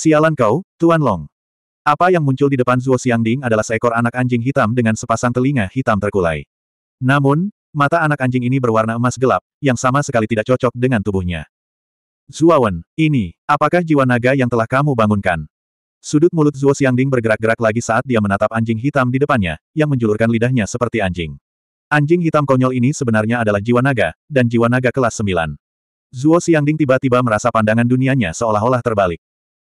Sialan kau, Tuan Long. Apa yang muncul di depan Zuo Xiangding adalah seekor anak anjing hitam dengan sepasang telinga hitam terkulai. Namun, mata anak anjing ini berwarna emas gelap, yang sama sekali tidak cocok dengan tubuhnya. Zuawan, ini, apakah jiwa naga yang telah kamu bangunkan? Sudut mulut Zuo Xiangding bergerak-gerak lagi saat dia menatap anjing hitam di depannya, yang menjulurkan lidahnya seperti anjing. Anjing hitam konyol ini sebenarnya adalah jiwa naga, dan jiwa naga kelas 9. Zuo Xiangding tiba-tiba merasa pandangan dunianya seolah-olah terbalik.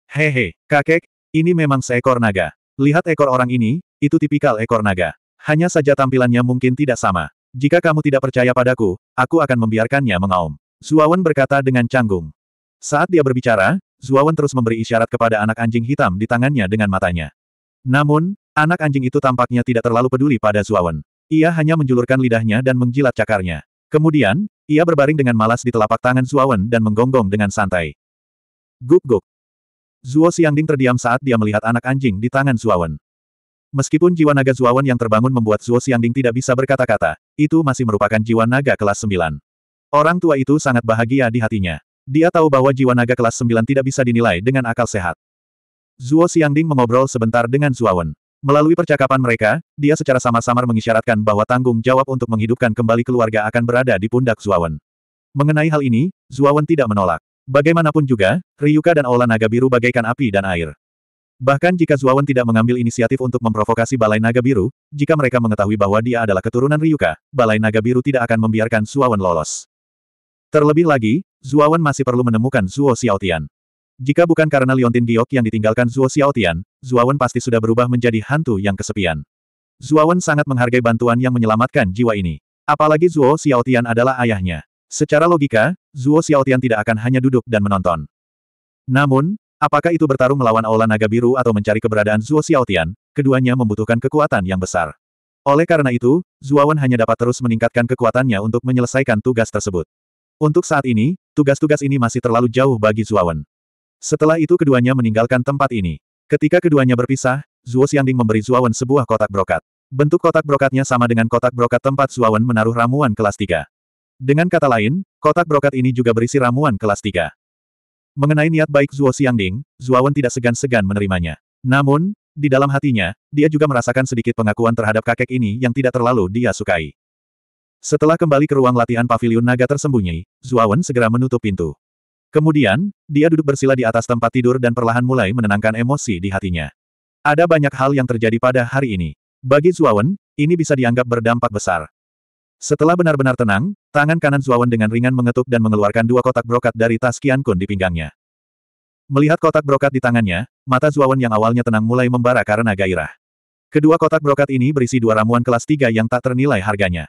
Hehe, kakek, ini memang seekor naga. Lihat ekor orang ini, itu tipikal ekor naga. Hanya saja tampilannya mungkin tidak sama. Jika kamu tidak percaya padaku, aku akan membiarkannya mengaum. Zuawan berkata dengan canggung. Saat dia berbicara, Zuawan terus memberi isyarat kepada anak anjing hitam di tangannya dengan matanya. Namun, anak anjing itu tampaknya tidak terlalu peduli pada Zuawan. Ia hanya menjulurkan lidahnya dan menjilat cakarnya. Kemudian, ia berbaring dengan malas di telapak tangan Zuawan dan menggonggong dengan santai. Guk guk. Zuo Xiangding terdiam saat dia melihat anak anjing di tangan Zuawan. Meskipun jiwa naga Zuawan yang terbangun membuat Zuo Xiangding tidak bisa berkata-kata, itu masih merupakan jiwa naga kelas 9. Orang tua itu sangat bahagia di hatinya. Dia tahu bahwa jiwa naga kelas 9 tidak bisa dinilai dengan akal sehat. Zuo Xiangding mengobrol sebentar dengan Zuawan. Melalui percakapan mereka, dia secara samar-samar mengisyaratkan bahwa tanggung jawab untuk menghidupkan kembali keluarga akan berada di pundak Zuawan. Mengenai hal ini, Zuawan tidak menolak. Bagaimanapun juga, Ryuka dan Aula Naga Biru bagaikan api dan air. Bahkan jika Zuawan tidak mengambil inisiatif untuk memprovokasi Balai Naga Biru, jika mereka mengetahui bahwa dia adalah keturunan Ryuka, Balai Naga Biru tidak akan membiarkan Zuawan lolos. Terlebih lagi, Zuawan masih perlu menemukan Zuo Xiaotian. Jika bukan karena Liontin Giok yang ditinggalkan Zuo Xiaotian, Zuawan pasti sudah berubah menjadi hantu yang kesepian. Zuawan sangat menghargai bantuan yang menyelamatkan jiwa ini. Apalagi Zuo Xiaotian adalah ayahnya. Secara logika, Zuo Xiaotian tidak akan hanya duduk dan menonton. Namun, apakah itu bertarung melawan Aula Naga Biru atau mencari keberadaan Zuo Xiaotian, keduanya membutuhkan kekuatan yang besar. Oleh karena itu, Zuawan hanya dapat terus meningkatkan kekuatannya untuk menyelesaikan tugas tersebut. Untuk saat ini, tugas-tugas ini masih terlalu jauh bagi Zuawan. Setelah itu keduanya meninggalkan tempat ini. Ketika keduanya berpisah, Zuo Xiangding memberi Zuawan sebuah kotak brokat. Bentuk kotak brokatnya sama dengan kotak brokat tempat Zuawan menaruh ramuan kelas 3. Dengan kata lain, kotak brokat ini juga berisi ramuan kelas 3. Mengenai niat baik Zuo Xiangding, Zuawan tidak segan-segan menerimanya. Namun, di dalam hatinya, dia juga merasakan sedikit pengakuan terhadap kakek ini yang tidak terlalu dia sukai. Setelah kembali ke ruang latihan Pavilion naga tersembunyi, Zuawan segera menutup pintu. Kemudian, dia duduk bersila di atas tempat tidur dan perlahan mulai menenangkan emosi di hatinya. Ada banyak hal yang terjadi pada hari ini. Bagi Zuawan, ini bisa dianggap berdampak besar. Setelah benar-benar tenang, tangan kanan Zuawan dengan ringan mengetuk dan mengeluarkan dua kotak brokat dari tas Qian Kun di pinggangnya. Melihat kotak brokat di tangannya, mata Zuawan yang awalnya tenang mulai membara karena gairah. Kedua kotak brokat ini berisi dua ramuan kelas tiga yang tak ternilai harganya.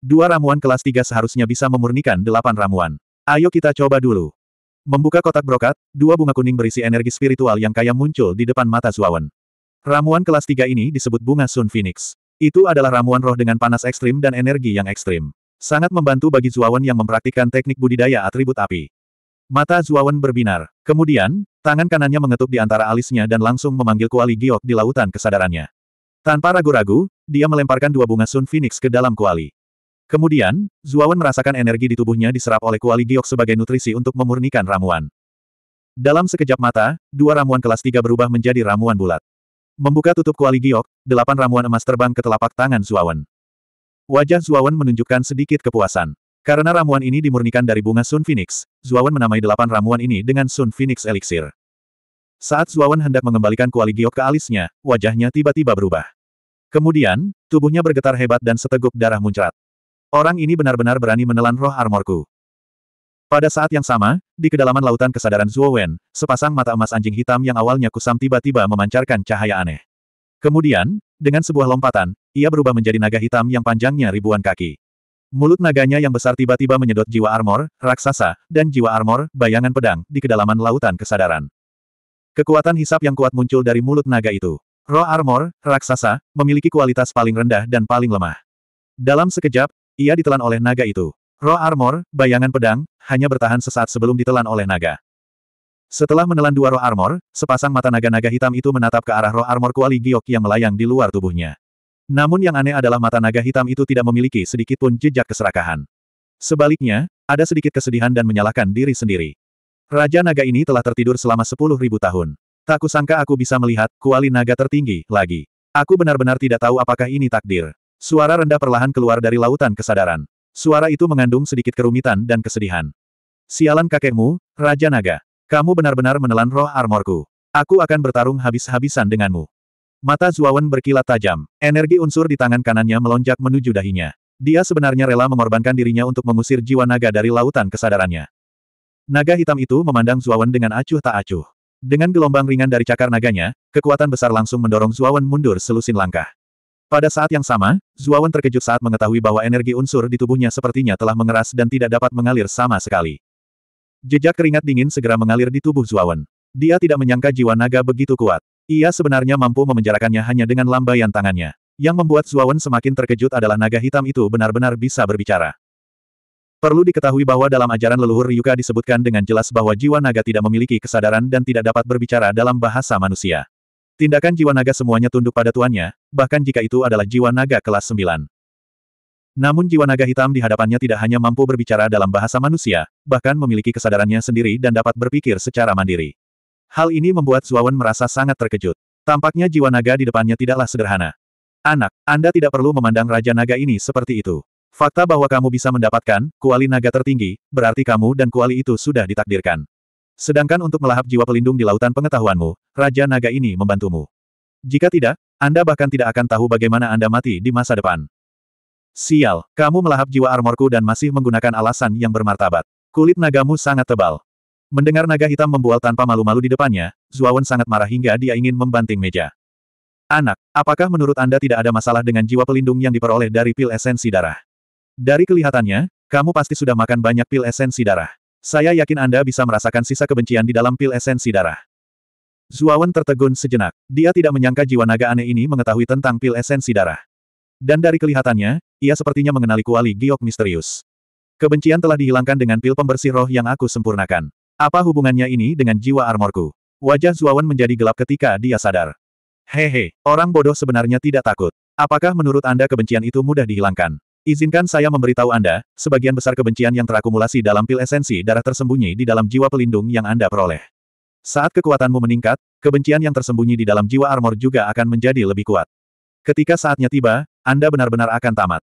Dua ramuan kelas tiga seharusnya bisa memurnikan delapan ramuan. Ayo kita coba dulu. Membuka kotak brokat, dua bunga kuning berisi energi spiritual yang kaya muncul di depan mata Zuawan. Ramuan kelas tiga ini disebut bunga Sun Phoenix. Itu adalah ramuan roh dengan panas ekstrim dan energi yang ekstrim. Sangat membantu bagi Zuawan yang mempraktikkan teknik budidaya atribut api. Mata Zuawan berbinar. Kemudian, tangan kanannya mengetuk di antara alisnya dan langsung memanggil kuali giok di lautan kesadarannya. Tanpa ragu-ragu, dia melemparkan dua bunga Sun Phoenix ke dalam kuali. Kemudian, Zuawan merasakan energi di tubuhnya diserap oleh kuali giok sebagai nutrisi untuk memurnikan ramuan. Dalam sekejap mata, dua ramuan kelas tiga berubah menjadi ramuan bulat. Membuka tutup kuali giok, delapan ramuan emas terbang ke telapak tangan Zuawan. Wajah Zuawan menunjukkan sedikit kepuasan. Karena ramuan ini dimurnikan dari bunga Sun Phoenix, Zuawan menamai delapan ramuan ini dengan Sun Phoenix Elixir. Saat Zuawan hendak mengembalikan kuali giok ke alisnya, wajahnya tiba-tiba berubah. Kemudian, tubuhnya bergetar hebat dan seteguk darah muncrat. Orang ini benar-benar berani menelan roh armorku. Pada saat yang sama, di kedalaman lautan kesadaran Zhuo Wen, sepasang mata emas anjing hitam yang awalnya kusam tiba-tiba memancarkan cahaya aneh. Kemudian, dengan sebuah lompatan, ia berubah menjadi naga hitam yang panjangnya ribuan kaki. Mulut naganya yang besar tiba-tiba menyedot jiwa armor, raksasa, dan jiwa armor, bayangan pedang, di kedalaman lautan kesadaran. Kekuatan hisap yang kuat muncul dari mulut naga itu. Roh armor, raksasa, memiliki kualitas paling rendah dan paling lemah. Dalam sekejap, ia ditelan oleh naga itu. Roh armor, bayangan pedang, hanya bertahan sesaat sebelum ditelan oleh naga. Setelah menelan dua roh armor, sepasang mata naga-naga hitam itu menatap ke arah roh armor kuali giok yang melayang di luar tubuhnya. Namun yang aneh adalah mata naga hitam itu tidak memiliki sedikit pun jejak keserakahan. Sebaliknya, ada sedikit kesedihan dan menyalahkan diri sendiri. Raja naga ini telah tertidur selama sepuluh ribu tahun. Tak kusangka aku bisa melihat kuali naga tertinggi lagi. Aku benar-benar tidak tahu apakah ini takdir. Suara rendah perlahan keluar dari lautan kesadaran. Suara itu mengandung sedikit kerumitan dan kesedihan. Sialan kakekmu, Raja Naga. Kamu benar-benar menelan roh armorku. Aku akan bertarung habis-habisan denganmu. Mata Zuawan berkilat tajam. Energi unsur di tangan kanannya melonjak menuju dahinya. Dia sebenarnya rela mengorbankan dirinya untuk mengusir jiwa naga dari lautan kesadarannya. Naga hitam itu memandang Zuawan dengan acuh tak acuh. Dengan gelombang ringan dari cakar naganya, kekuatan besar langsung mendorong Zuawan mundur selusin langkah. Pada saat yang sama, Zuawan terkejut saat mengetahui bahwa energi unsur di tubuhnya sepertinya telah mengeras dan tidak dapat mengalir sama sekali. Jejak keringat dingin segera mengalir di tubuh Zuawan. Dia tidak menyangka jiwa naga begitu kuat. Ia sebenarnya mampu memenjarakannya hanya dengan lambaian tangannya. Yang membuat Zuawan semakin terkejut adalah naga hitam itu benar-benar bisa berbicara. Perlu diketahui bahwa dalam ajaran leluhur Ryuka disebutkan dengan jelas bahwa jiwa naga tidak memiliki kesadaran dan tidak dapat berbicara dalam bahasa manusia. Tindakan jiwa naga semuanya tunduk pada tuannya, bahkan jika itu adalah jiwa naga kelas 9. Namun jiwa naga hitam di hadapannya tidak hanya mampu berbicara dalam bahasa manusia, bahkan memiliki kesadarannya sendiri dan dapat berpikir secara mandiri. Hal ini membuat Zuawan merasa sangat terkejut. Tampaknya jiwa naga di depannya tidaklah sederhana. Anak, Anda tidak perlu memandang Raja Naga ini seperti itu. Fakta bahwa kamu bisa mendapatkan kuali naga tertinggi, berarti kamu dan kuali itu sudah ditakdirkan. Sedangkan untuk melahap jiwa pelindung di lautan pengetahuanmu, Raja Naga ini membantumu. Jika tidak, Anda bahkan tidak akan tahu bagaimana Anda mati di masa depan. Sial, kamu melahap jiwa armorku dan masih menggunakan alasan yang bermartabat. Kulit nagamu sangat tebal. Mendengar naga hitam membual tanpa malu-malu di depannya, Zuawan sangat marah hingga dia ingin membanting meja. Anak, apakah menurut Anda tidak ada masalah dengan jiwa pelindung yang diperoleh dari pil esensi darah? Dari kelihatannya, kamu pasti sudah makan banyak pil esensi darah. Saya yakin Anda bisa merasakan sisa kebencian di dalam pil esensi darah. Zuawan tertegun sejenak. Dia tidak menyangka jiwa naga aneh ini mengetahui tentang pil esensi darah. Dan dari kelihatannya, ia sepertinya mengenali kuali giok misterius. Kebencian telah dihilangkan dengan pil pembersih roh yang aku sempurnakan. Apa hubungannya ini dengan jiwa armorku? Wajah Zuawan menjadi gelap ketika dia sadar. Hehe, orang bodoh sebenarnya tidak takut. Apakah menurut Anda kebencian itu mudah dihilangkan? Izinkan saya memberitahu Anda, sebagian besar kebencian yang terakumulasi dalam pil esensi darah tersembunyi di dalam jiwa pelindung yang Anda peroleh. Saat kekuatanmu meningkat, kebencian yang tersembunyi di dalam jiwa armor juga akan menjadi lebih kuat. Ketika saatnya tiba, Anda benar-benar akan tamat.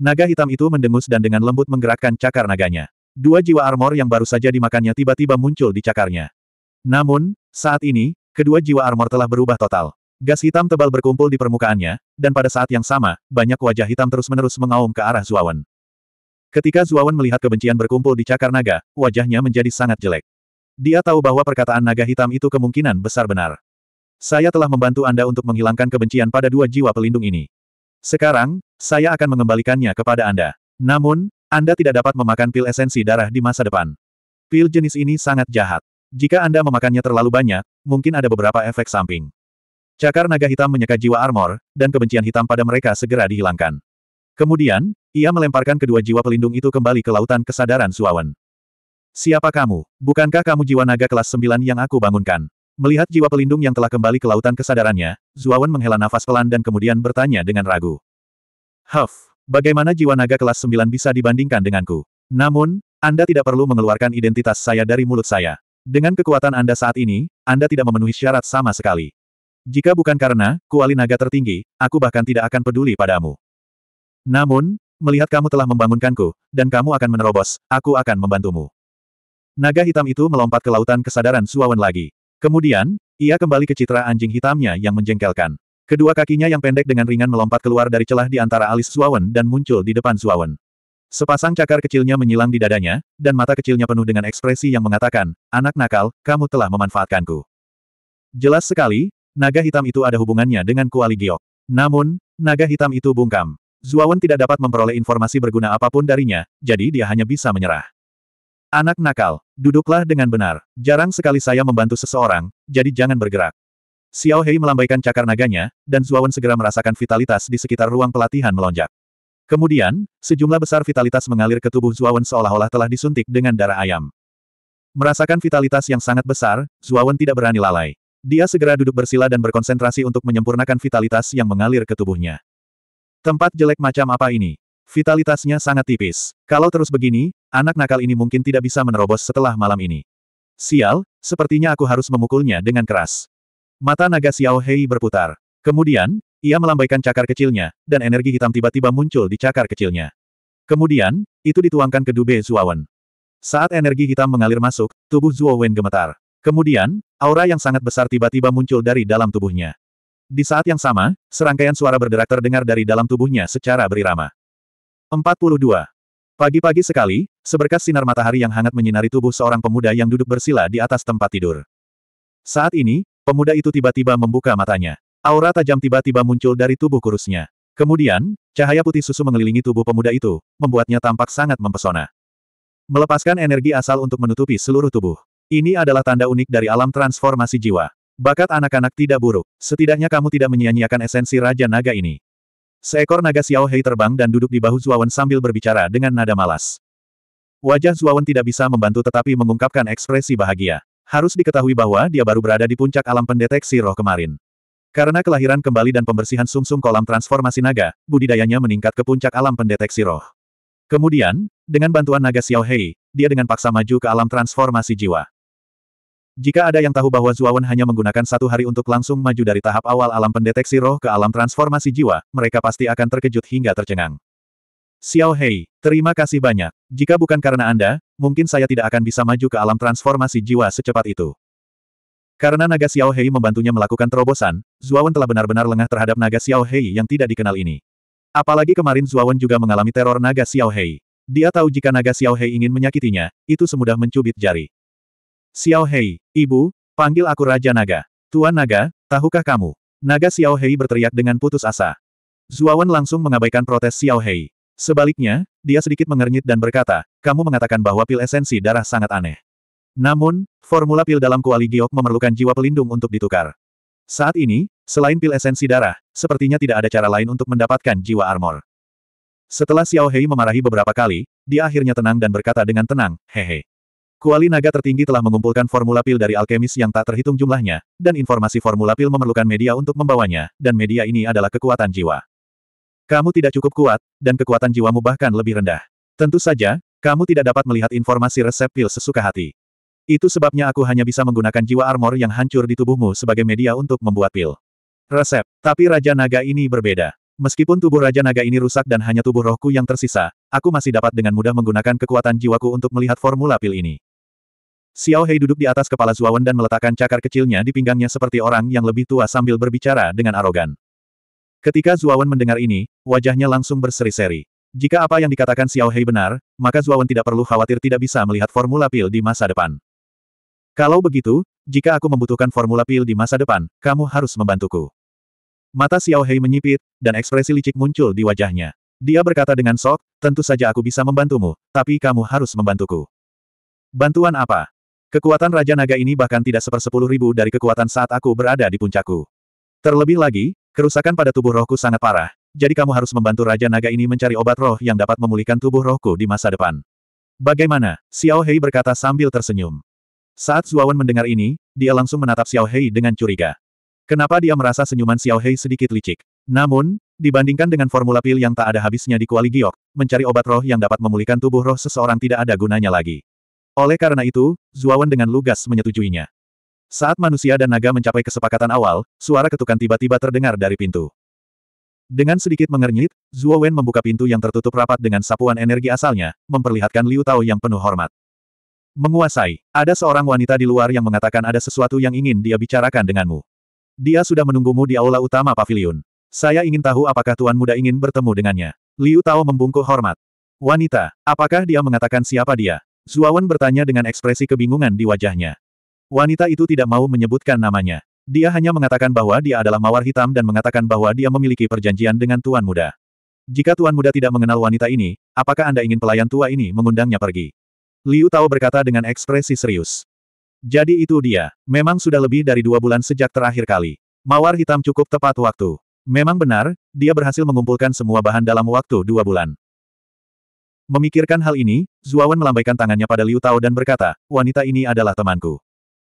Naga hitam itu mendengus dan dengan lembut menggerakkan cakar naganya. Dua jiwa armor yang baru saja dimakannya tiba-tiba muncul di cakarnya. Namun, saat ini, kedua jiwa armor telah berubah total. Gas hitam tebal berkumpul di permukaannya, dan pada saat yang sama, banyak wajah hitam terus-menerus mengaum ke arah Zuawan. Ketika Zuawan melihat kebencian berkumpul di cakar naga, wajahnya menjadi sangat jelek. Dia tahu bahwa perkataan naga hitam itu kemungkinan besar benar. Saya telah membantu Anda untuk menghilangkan kebencian pada dua jiwa pelindung ini. Sekarang, saya akan mengembalikannya kepada Anda. Namun, Anda tidak dapat memakan pil esensi darah di masa depan. Pil jenis ini sangat jahat. Jika Anda memakannya terlalu banyak, mungkin ada beberapa efek samping. Cakar naga hitam menyeka jiwa armor, dan kebencian hitam pada mereka segera dihilangkan. Kemudian, ia melemparkan kedua jiwa pelindung itu kembali ke lautan kesadaran Suawan. Siapa kamu? Bukankah kamu jiwa naga kelas 9 yang aku bangunkan? Melihat jiwa pelindung yang telah kembali ke lautan kesadarannya, Zuawan menghela nafas pelan dan kemudian bertanya dengan ragu. Huff, bagaimana jiwa naga kelas 9 bisa dibandingkan denganku? Namun, Anda tidak perlu mengeluarkan identitas saya dari mulut saya. Dengan kekuatan Anda saat ini, Anda tidak memenuhi syarat sama sekali. Jika bukan karena, kuali naga tertinggi, aku bahkan tidak akan peduli padamu. Namun, melihat kamu telah membangunkanku, dan kamu akan menerobos, aku akan membantumu. Naga hitam itu melompat ke lautan kesadaran Suawan lagi. Kemudian, ia kembali ke citra anjing hitamnya yang menjengkelkan. Kedua kakinya yang pendek dengan ringan melompat keluar dari celah di antara alis Suawan dan muncul di depan Suawan. Sepasang cakar kecilnya menyilang di dadanya, dan mata kecilnya penuh dengan ekspresi yang mengatakan, anak nakal, kamu telah memanfaatkanku. Jelas sekali, naga hitam itu ada hubungannya dengan Kuali Giok. Namun, naga hitam itu bungkam. Zuawan tidak dapat memperoleh informasi berguna apapun darinya, jadi dia hanya bisa menyerah. Anak nakal, duduklah dengan benar. Jarang sekali saya membantu seseorang, jadi jangan bergerak. Xiao Hei melambaikan cakar naganya, dan Zuawan segera merasakan vitalitas di sekitar ruang pelatihan melonjak. Kemudian, sejumlah besar vitalitas mengalir ke tubuh Zuawan seolah-olah telah disuntik dengan darah ayam. Merasakan vitalitas yang sangat besar, Zuawan tidak berani lalai. Dia segera duduk bersila dan berkonsentrasi untuk menyempurnakan vitalitas yang mengalir ke tubuhnya. Tempat jelek macam apa ini? Vitalitasnya sangat tipis. Kalau terus begini, anak nakal ini mungkin tidak bisa menerobos setelah malam ini. Sial, sepertinya aku harus memukulnya dengan keras. Mata naga Xiao Hei berputar. Kemudian, ia melambaikan cakar kecilnya, dan energi hitam tiba-tiba muncul di cakar kecilnya. Kemudian, itu dituangkan ke Dube Zuawan. Saat energi hitam mengalir masuk, tubuh Zuo gemetar. Kemudian, aura yang sangat besar tiba-tiba muncul dari dalam tubuhnya. Di saat yang sama, serangkaian suara berderak terdengar dari dalam tubuhnya secara berirama. 42. Pagi-pagi sekali, seberkas sinar matahari yang hangat menyinari tubuh seorang pemuda yang duduk bersila di atas tempat tidur. Saat ini, pemuda itu tiba-tiba membuka matanya. Aura tajam tiba-tiba muncul dari tubuh kurusnya. Kemudian, cahaya putih susu mengelilingi tubuh pemuda itu, membuatnya tampak sangat mempesona. Melepaskan energi asal untuk menutupi seluruh tubuh. Ini adalah tanda unik dari alam transformasi jiwa. Bakat anak-anak tidak buruk, setidaknya kamu tidak menyia-nyiakan esensi Raja Naga ini. Seekor naga Xiao Hei terbang dan duduk di bahu Zuawan sambil berbicara dengan nada malas. Wajah Zuawan tidak bisa membantu tetapi mengungkapkan ekspresi bahagia. Harus diketahui bahwa dia baru berada di puncak alam pendeteksi roh kemarin. Karena kelahiran kembali dan pembersihan sumsum -sum kolam transformasi naga, budidayanya meningkat ke puncak alam pendeteksi roh. Kemudian, dengan bantuan naga Xiao Hei, dia dengan paksa maju ke alam transformasi jiwa. Jika ada yang tahu bahwa Zuawan hanya menggunakan satu hari untuk langsung maju dari tahap awal alam pendeteksi roh ke alam transformasi jiwa, mereka pasti akan terkejut hingga tercengang. Xiao Hei, terima kasih banyak. Jika bukan karena Anda, mungkin saya tidak akan bisa maju ke alam transformasi jiwa secepat itu. Karena naga Xiao Hei membantunya melakukan terobosan, Zuawan telah benar-benar lengah terhadap naga Xiao Hei yang tidak dikenal ini. Apalagi kemarin Zuawan juga mengalami teror naga Xiao Hei. Dia tahu jika naga Xiao Hei ingin menyakitinya, itu semudah mencubit jari. Xiao Hei, ibu, panggil aku Raja Naga. Tuan Naga, tahukah kamu? Naga Xiao Hei berteriak dengan putus asa. Zuawan langsung mengabaikan protes Xiao Hei. Sebaliknya, dia sedikit mengernyit dan berkata, kamu mengatakan bahwa pil esensi darah sangat aneh. Namun, formula pil dalam kuali giok memerlukan jiwa pelindung untuk ditukar. Saat ini, selain pil esensi darah, sepertinya tidak ada cara lain untuk mendapatkan jiwa armor. Setelah Xiao Hei memarahi beberapa kali, dia akhirnya tenang dan berkata dengan tenang, hehe. Kuali naga tertinggi telah mengumpulkan formula pil dari alkemis yang tak terhitung jumlahnya, dan informasi formula pil memerlukan media untuk membawanya, dan media ini adalah kekuatan jiwa. Kamu tidak cukup kuat, dan kekuatan jiwamu bahkan lebih rendah. Tentu saja, kamu tidak dapat melihat informasi resep pil sesuka hati. Itu sebabnya aku hanya bisa menggunakan jiwa armor yang hancur di tubuhmu sebagai media untuk membuat pil. Resep, tapi Raja Naga ini berbeda. Meskipun tubuh Raja Naga ini rusak dan hanya tubuh rohku yang tersisa, aku masih dapat dengan mudah menggunakan kekuatan jiwaku untuk melihat formula pil ini. Xiao Hei duduk di atas kepala Zuawan dan meletakkan cakar kecilnya di pinggangnya seperti orang yang lebih tua sambil berbicara dengan arogan. Ketika Zuawan mendengar ini, wajahnya langsung berseri-seri. Jika apa yang dikatakan Xiao Hei benar, maka Zuawan tidak perlu khawatir tidak bisa melihat formula pil di masa depan. Kalau begitu, jika aku membutuhkan formula pil di masa depan, kamu harus membantuku. Mata Xiao Hei menyipit, dan ekspresi licik muncul di wajahnya. Dia berkata dengan sok, tentu saja aku bisa membantumu, tapi kamu harus membantuku. Bantuan apa? Kekuatan Raja Naga ini bahkan tidak sepersepuluh ribu dari kekuatan saat aku berada di puncakku. Terlebih lagi, kerusakan pada tubuh rohku sangat parah, jadi kamu harus membantu Raja Naga ini mencari obat roh yang dapat memulihkan tubuh rohku di masa depan. Bagaimana? Xiao Hei berkata sambil tersenyum. Saat Zuawan mendengar ini, dia langsung menatap Xiao Hei dengan curiga. Kenapa dia merasa senyuman Xiao Hei sedikit licik? Namun, dibandingkan dengan formula pil yang tak ada habisnya di Kuali Giok, mencari obat roh yang dapat memulihkan tubuh roh seseorang tidak ada gunanya lagi. Oleh karena itu, Zuawan dengan lugas menyetujuinya. Saat manusia dan naga mencapai kesepakatan awal, suara ketukan tiba-tiba terdengar dari pintu. Dengan sedikit mengernyit, Zuo Wen membuka pintu yang tertutup rapat dengan sapuan energi asalnya, memperlihatkan Liu Tao yang penuh hormat. Menguasai, ada seorang wanita di luar yang mengatakan ada sesuatu yang ingin dia bicarakan denganmu. Dia sudah menunggumu di aula utama pavilion. Saya ingin tahu apakah tuan muda ingin bertemu dengannya. Liu Tao membungkuk hormat. Wanita, apakah dia mengatakan siapa dia? Zuawan bertanya dengan ekspresi kebingungan di wajahnya. Wanita itu tidak mau menyebutkan namanya. Dia hanya mengatakan bahwa dia adalah mawar hitam dan mengatakan bahwa dia memiliki perjanjian dengan Tuan Muda. Jika Tuan Muda tidak mengenal wanita ini, apakah Anda ingin pelayan tua ini mengundangnya pergi? Liu Tao berkata dengan ekspresi serius. Jadi itu dia. Memang sudah lebih dari dua bulan sejak terakhir kali. Mawar hitam cukup tepat waktu. Memang benar, dia berhasil mengumpulkan semua bahan dalam waktu dua bulan. Memikirkan hal ini, Zuawan melambaikan tangannya pada Liu Tao dan berkata, wanita ini adalah temanku.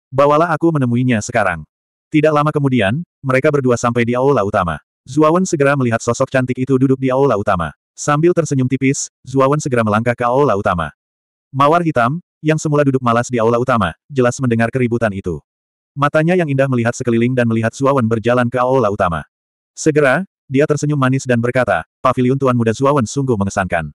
Bawalah aku menemuinya sekarang. Tidak lama kemudian, mereka berdua sampai di aula utama. Zuawan segera melihat sosok cantik itu duduk di aula utama. Sambil tersenyum tipis, Zuawan segera melangkah ke aula utama. Mawar hitam, yang semula duduk malas di aula utama, jelas mendengar keributan itu. Matanya yang indah melihat sekeliling dan melihat Zuawan berjalan ke aula utama. Segera, dia tersenyum manis dan berkata, pavilion Tuan Muda Zuawan sungguh mengesankan.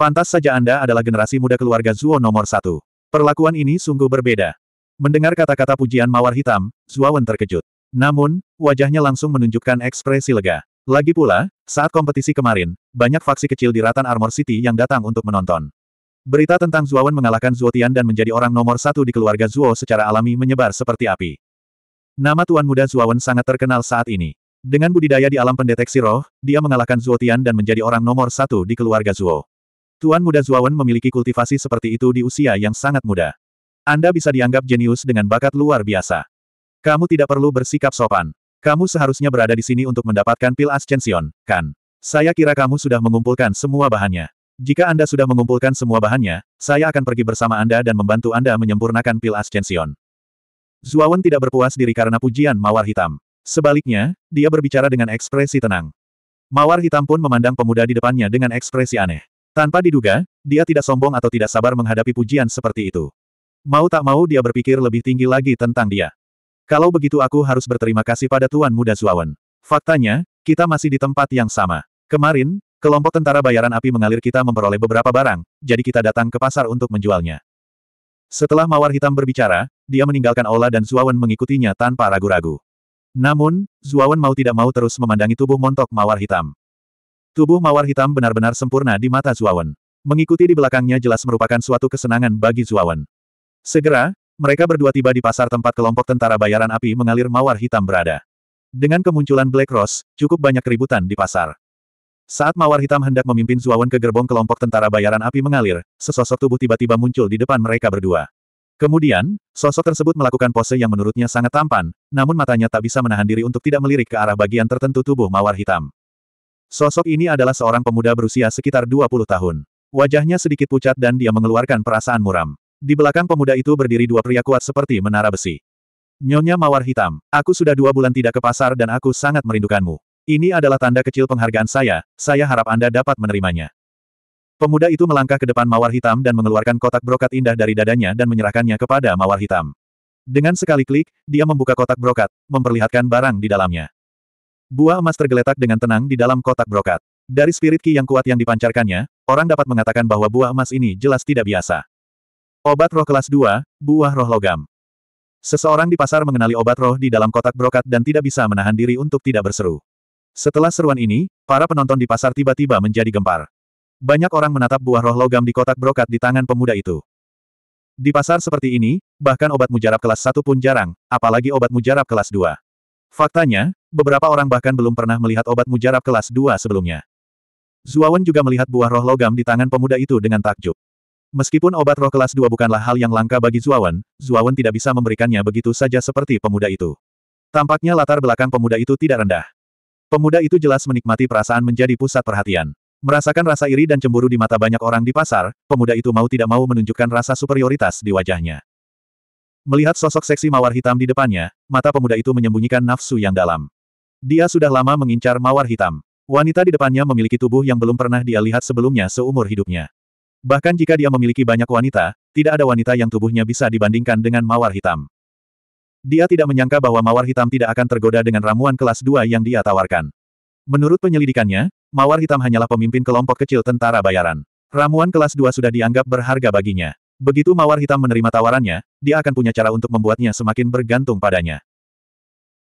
Pantas saja Anda adalah generasi muda keluarga Zuo nomor satu. Perlakuan ini sungguh berbeda. Mendengar kata-kata pujian mawar hitam, Zuo Wen terkejut. Namun, wajahnya langsung menunjukkan ekspresi lega. Lagi pula, saat kompetisi kemarin, banyak faksi kecil di Ratan Armor City yang datang untuk menonton. Berita tentang Zuo Wen mengalahkan Zuo Tian dan menjadi orang nomor satu di keluarga Zuo secara alami menyebar seperti api. Nama Tuan Muda Zuo Wen sangat terkenal saat ini. Dengan budidaya di alam pendeteksi roh, dia mengalahkan Zuo Tian dan menjadi orang nomor satu di keluarga Zuo. Tuan muda Zuawan memiliki kultivasi seperti itu di usia yang sangat muda. Anda bisa dianggap jenius dengan bakat luar biasa. Kamu tidak perlu bersikap sopan. Kamu seharusnya berada di sini untuk mendapatkan pil ascension, kan? Saya kira kamu sudah mengumpulkan semua bahannya. Jika Anda sudah mengumpulkan semua bahannya, saya akan pergi bersama Anda dan membantu Anda menyempurnakan pil ascension. Zuawan tidak berpuas diri karena pujian mawar hitam. Sebaliknya, dia berbicara dengan ekspresi tenang. Mawar hitam pun memandang pemuda di depannya dengan ekspresi aneh. Tanpa diduga, dia tidak sombong atau tidak sabar menghadapi pujian seperti itu. Mau tak mau dia berpikir lebih tinggi lagi tentang dia. Kalau begitu aku harus berterima kasih pada Tuan Muda Zuawan. Faktanya, kita masih di tempat yang sama. Kemarin, kelompok tentara bayaran api mengalir kita memperoleh beberapa barang, jadi kita datang ke pasar untuk menjualnya. Setelah Mawar Hitam berbicara, dia meninggalkan Ola dan Zuawan mengikutinya tanpa ragu-ragu. Namun, Zuawan mau tidak mau terus memandangi tubuh montok Mawar Hitam. Tubuh mawar hitam benar-benar sempurna di mata Zuawan. Mengikuti di belakangnya jelas merupakan suatu kesenangan bagi Zuawan. Segera, mereka berdua tiba di pasar tempat kelompok tentara bayaran api mengalir mawar hitam berada. Dengan kemunculan Black Rose, cukup banyak keributan di pasar. Saat mawar hitam hendak memimpin Zuawan ke gerbong kelompok tentara bayaran api mengalir, sesosok tubuh tiba-tiba muncul di depan mereka berdua. Kemudian, sosok tersebut melakukan pose yang menurutnya sangat tampan, namun matanya tak bisa menahan diri untuk tidak melirik ke arah bagian tertentu tubuh mawar hitam. Sosok ini adalah seorang pemuda berusia sekitar 20 tahun. Wajahnya sedikit pucat dan dia mengeluarkan perasaan muram. Di belakang pemuda itu berdiri dua pria kuat seperti menara besi. Nyonya Mawar Hitam, aku sudah dua bulan tidak ke pasar dan aku sangat merindukanmu. Ini adalah tanda kecil penghargaan saya, saya harap Anda dapat menerimanya. Pemuda itu melangkah ke depan Mawar Hitam dan mengeluarkan kotak brokat indah dari dadanya dan menyerahkannya kepada Mawar Hitam. Dengan sekali klik, dia membuka kotak brokat, memperlihatkan barang di dalamnya. Buah emas tergeletak dengan tenang di dalam kotak brokat. Dari spirit ki yang kuat yang dipancarkannya, orang dapat mengatakan bahwa buah emas ini jelas tidak biasa. Obat roh kelas 2, buah roh logam. Seseorang di pasar mengenali obat roh di dalam kotak brokat dan tidak bisa menahan diri untuk tidak berseru. Setelah seruan ini, para penonton di pasar tiba-tiba menjadi gempar. Banyak orang menatap buah roh logam di kotak brokat di tangan pemuda itu. Di pasar seperti ini, bahkan obat mujarab kelas 1 pun jarang, apalagi obat mujarab kelas 2. Faktanya, beberapa orang bahkan belum pernah melihat obat mujarab kelas 2 sebelumnya. Zuawan juga melihat buah roh logam di tangan pemuda itu dengan takjub. Meskipun obat roh kelas 2 bukanlah hal yang langka bagi Zuawan, Zuawan tidak bisa memberikannya begitu saja seperti pemuda itu. Tampaknya latar belakang pemuda itu tidak rendah. Pemuda itu jelas menikmati perasaan menjadi pusat perhatian. Merasakan rasa iri dan cemburu di mata banyak orang di pasar, pemuda itu mau tidak mau menunjukkan rasa superioritas di wajahnya. Melihat sosok seksi mawar hitam di depannya, mata pemuda itu menyembunyikan nafsu yang dalam. Dia sudah lama mengincar mawar hitam. Wanita di depannya memiliki tubuh yang belum pernah dia lihat sebelumnya seumur hidupnya. Bahkan jika dia memiliki banyak wanita, tidak ada wanita yang tubuhnya bisa dibandingkan dengan mawar hitam. Dia tidak menyangka bahwa mawar hitam tidak akan tergoda dengan ramuan kelas 2 yang dia tawarkan. Menurut penyelidikannya, mawar hitam hanyalah pemimpin kelompok kecil tentara bayaran. Ramuan kelas 2 sudah dianggap berharga baginya. Begitu Mawar Hitam menerima tawarannya, dia akan punya cara untuk membuatnya semakin bergantung padanya.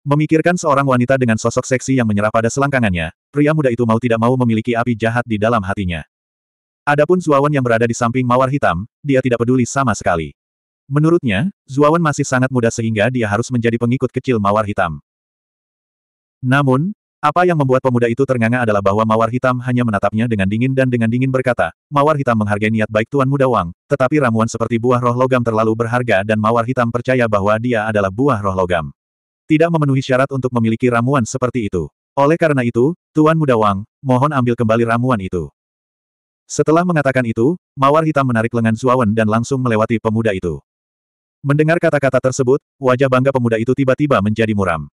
Memikirkan seorang wanita dengan sosok seksi yang menyerah pada selangkangannya, pria muda itu mau tidak mau memiliki api jahat di dalam hatinya. Adapun Zuawan yang berada di samping Mawar Hitam, dia tidak peduli sama sekali. Menurutnya, Zuawan masih sangat muda sehingga dia harus menjadi pengikut kecil Mawar Hitam. Namun, apa yang membuat pemuda itu ternganga adalah bahwa Mawar Hitam hanya menatapnya dengan dingin dan dengan dingin berkata, Mawar Hitam menghargai niat baik Tuan Muda Wang, tetapi ramuan seperti buah roh logam terlalu berharga dan Mawar Hitam percaya bahwa dia adalah buah roh logam. Tidak memenuhi syarat untuk memiliki ramuan seperti itu. Oleh karena itu, Tuan Muda Wang, mohon ambil kembali ramuan itu. Setelah mengatakan itu, Mawar Hitam menarik lengan Zuawan dan langsung melewati pemuda itu. Mendengar kata-kata tersebut, wajah bangga pemuda itu tiba-tiba menjadi muram.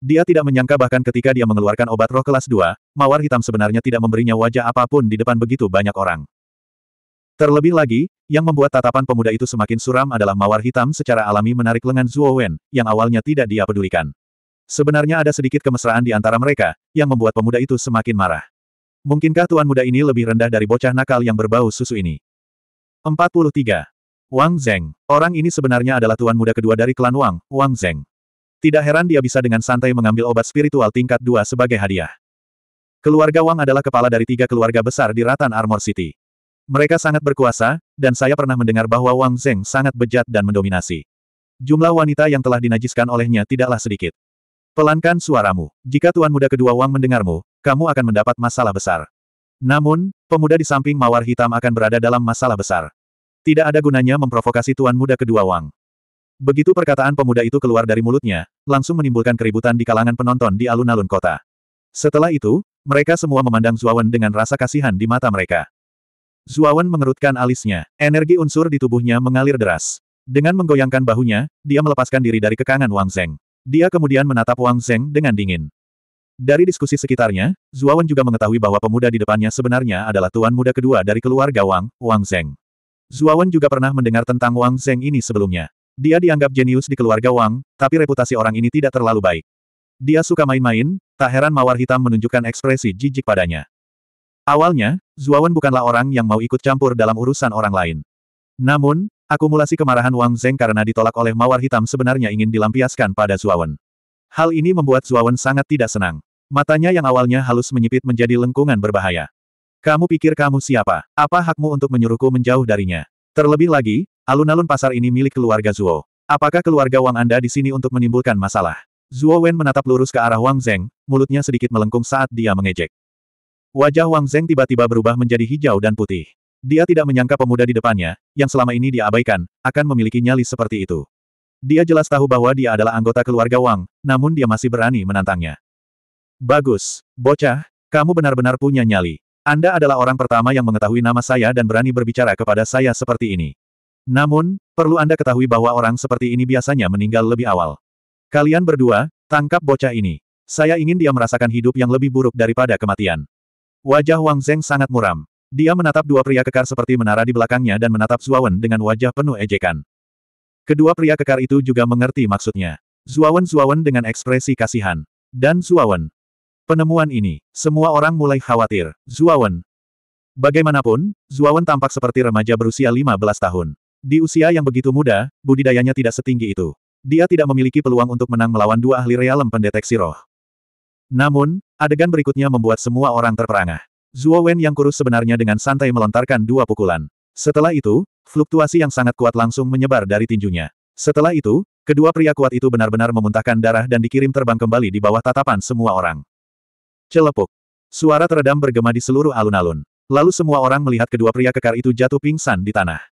Dia tidak menyangka bahkan ketika dia mengeluarkan obat roh kelas 2, mawar hitam sebenarnya tidak memberinya wajah apapun di depan begitu banyak orang. Terlebih lagi, yang membuat tatapan pemuda itu semakin suram adalah mawar hitam secara alami menarik lengan Zhuo Wen, yang awalnya tidak dia pedulikan. Sebenarnya ada sedikit kemesraan di antara mereka, yang membuat pemuda itu semakin marah. Mungkinkah tuan muda ini lebih rendah dari bocah nakal yang berbau susu ini? 43. Wang Zeng. Orang ini sebenarnya adalah tuan muda kedua dari klan Wang, Wang Zeng. Tidak heran dia bisa dengan santai mengambil obat spiritual tingkat dua sebagai hadiah. Keluarga Wang adalah kepala dari tiga keluarga besar di Ratan Armor City. Mereka sangat berkuasa, dan saya pernah mendengar bahwa Wang Zeng sangat bejat dan mendominasi. Jumlah wanita yang telah dinajiskan olehnya tidaklah sedikit. Pelankan suaramu. Jika Tuan Muda Kedua Wang mendengarmu, kamu akan mendapat masalah besar. Namun, pemuda di samping mawar hitam akan berada dalam masalah besar. Tidak ada gunanya memprovokasi Tuan Muda Kedua Wang. Begitu perkataan pemuda itu keluar dari mulutnya, langsung menimbulkan keributan di kalangan penonton di alun-alun kota. Setelah itu, mereka semua memandang Zuawan dengan rasa kasihan di mata mereka. Zuawan mengerutkan alisnya, energi unsur di tubuhnya mengalir deras. Dengan menggoyangkan bahunya, dia melepaskan diri dari kekangan Wang Zeng. Dia kemudian menatap Wang Zeng dengan dingin. Dari diskusi sekitarnya, Zuawan juga mengetahui bahwa pemuda di depannya sebenarnya adalah tuan muda kedua dari keluarga Wang, Wang Zeng. Zuawan juga pernah mendengar tentang Wang Zeng ini sebelumnya. Dia dianggap jenius di keluarga Wang, tapi reputasi orang ini tidak terlalu baik. Dia suka main-main, tak heran mawar hitam menunjukkan ekspresi jijik padanya. Awalnya, Zuawan bukanlah orang yang mau ikut campur dalam urusan orang lain. Namun, akumulasi kemarahan Wang Zeng karena ditolak oleh mawar hitam sebenarnya ingin dilampiaskan pada Zuawan. Hal ini membuat Zuawan sangat tidak senang. Matanya yang awalnya halus menyipit menjadi lengkungan berbahaya. Kamu pikir kamu siapa? Apa hakmu untuk menyuruhku menjauh darinya? Terlebih lagi, Alun-alun pasar ini milik keluarga Zuo. Apakah keluarga Wang Anda di sini untuk menimbulkan masalah? Zuo Wen menatap lurus ke arah Wang Zeng, mulutnya sedikit melengkung saat dia mengejek. Wajah Wang Zeng tiba-tiba berubah menjadi hijau dan putih. Dia tidak menyangka pemuda di depannya, yang selama ini diabaikan, akan memiliki nyali seperti itu. Dia jelas tahu bahwa dia adalah anggota keluarga Wang, namun dia masih berani menantangnya. Bagus, bocah, kamu benar-benar punya nyali. Anda adalah orang pertama yang mengetahui nama saya dan berani berbicara kepada saya seperti ini. Namun, perlu Anda ketahui bahwa orang seperti ini biasanya meninggal lebih awal. Kalian berdua, tangkap bocah ini. Saya ingin dia merasakan hidup yang lebih buruk daripada kematian. Wajah Wang Zeng sangat muram. Dia menatap dua pria kekar seperti menara di belakangnya dan menatap Zuawan dengan wajah penuh ejekan. Kedua pria kekar itu juga mengerti maksudnya. Zuawan-Zuawan dengan ekspresi kasihan. Dan Zuawan. Penemuan ini, semua orang mulai khawatir. Zuawan. Bagaimanapun, Zuawan tampak seperti remaja berusia 15 tahun. Di usia yang begitu muda, budidayanya tidak setinggi itu. Dia tidak memiliki peluang untuk menang melawan dua ahli realem pendeteksi roh. Namun, adegan berikutnya membuat semua orang terperangah. Zhuo Wen yang kurus sebenarnya dengan santai melontarkan dua pukulan. Setelah itu, fluktuasi yang sangat kuat langsung menyebar dari tinjunya. Setelah itu, kedua pria kuat itu benar-benar memuntahkan darah dan dikirim terbang kembali di bawah tatapan semua orang. Celepuk. Suara teredam bergema di seluruh alun-alun. Lalu semua orang melihat kedua pria kekar itu jatuh pingsan di tanah.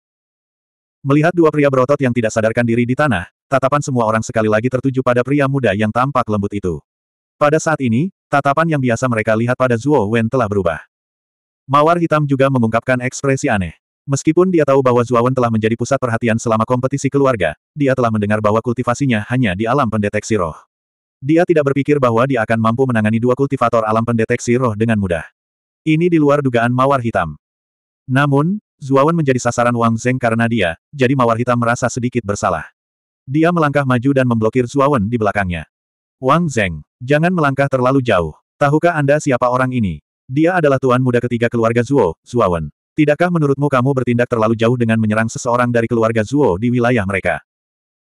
Melihat dua pria berotot yang tidak sadarkan diri di tanah, tatapan semua orang sekali lagi tertuju pada pria muda yang tampak lembut itu. Pada saat ini, tatapan yang biasa mereka lihat pada Zuo Wen telah berubah. Mawar hitam juga mengungkapkan ekspresi aneh. Meskipun dia tahu bahwa Wen telah menjadi pusat perhatian selama kompetisi keluarga, dia telah mendengar bahwa kultivasinya hanya di alam pendeteksi roh. Dia tidak berpikir bahwa dia akan mampu menangani dua kultivator alam pendeteksi roh dengan mudah. Ini di luar dugaan mawar hitam. Namun, Zuawan menjadi sasaran Wang Zeng karena dia, jadi Mawar Hitam merasa sedikit bersalah. Dia melangkah maju dan memblokir Zuawan di belakangnya. Wang Zeng, jangan melangkah terlalu jauh. Tahukah Anda siapa orang ini? Dia adalah tuan muda ketiga keluarga Zuo, Zuawan. Tidakkah menurutmu kamu bertindak terlalu jauh dengan menyerang seseorang dari keluarga Zuo di wilayah mereka?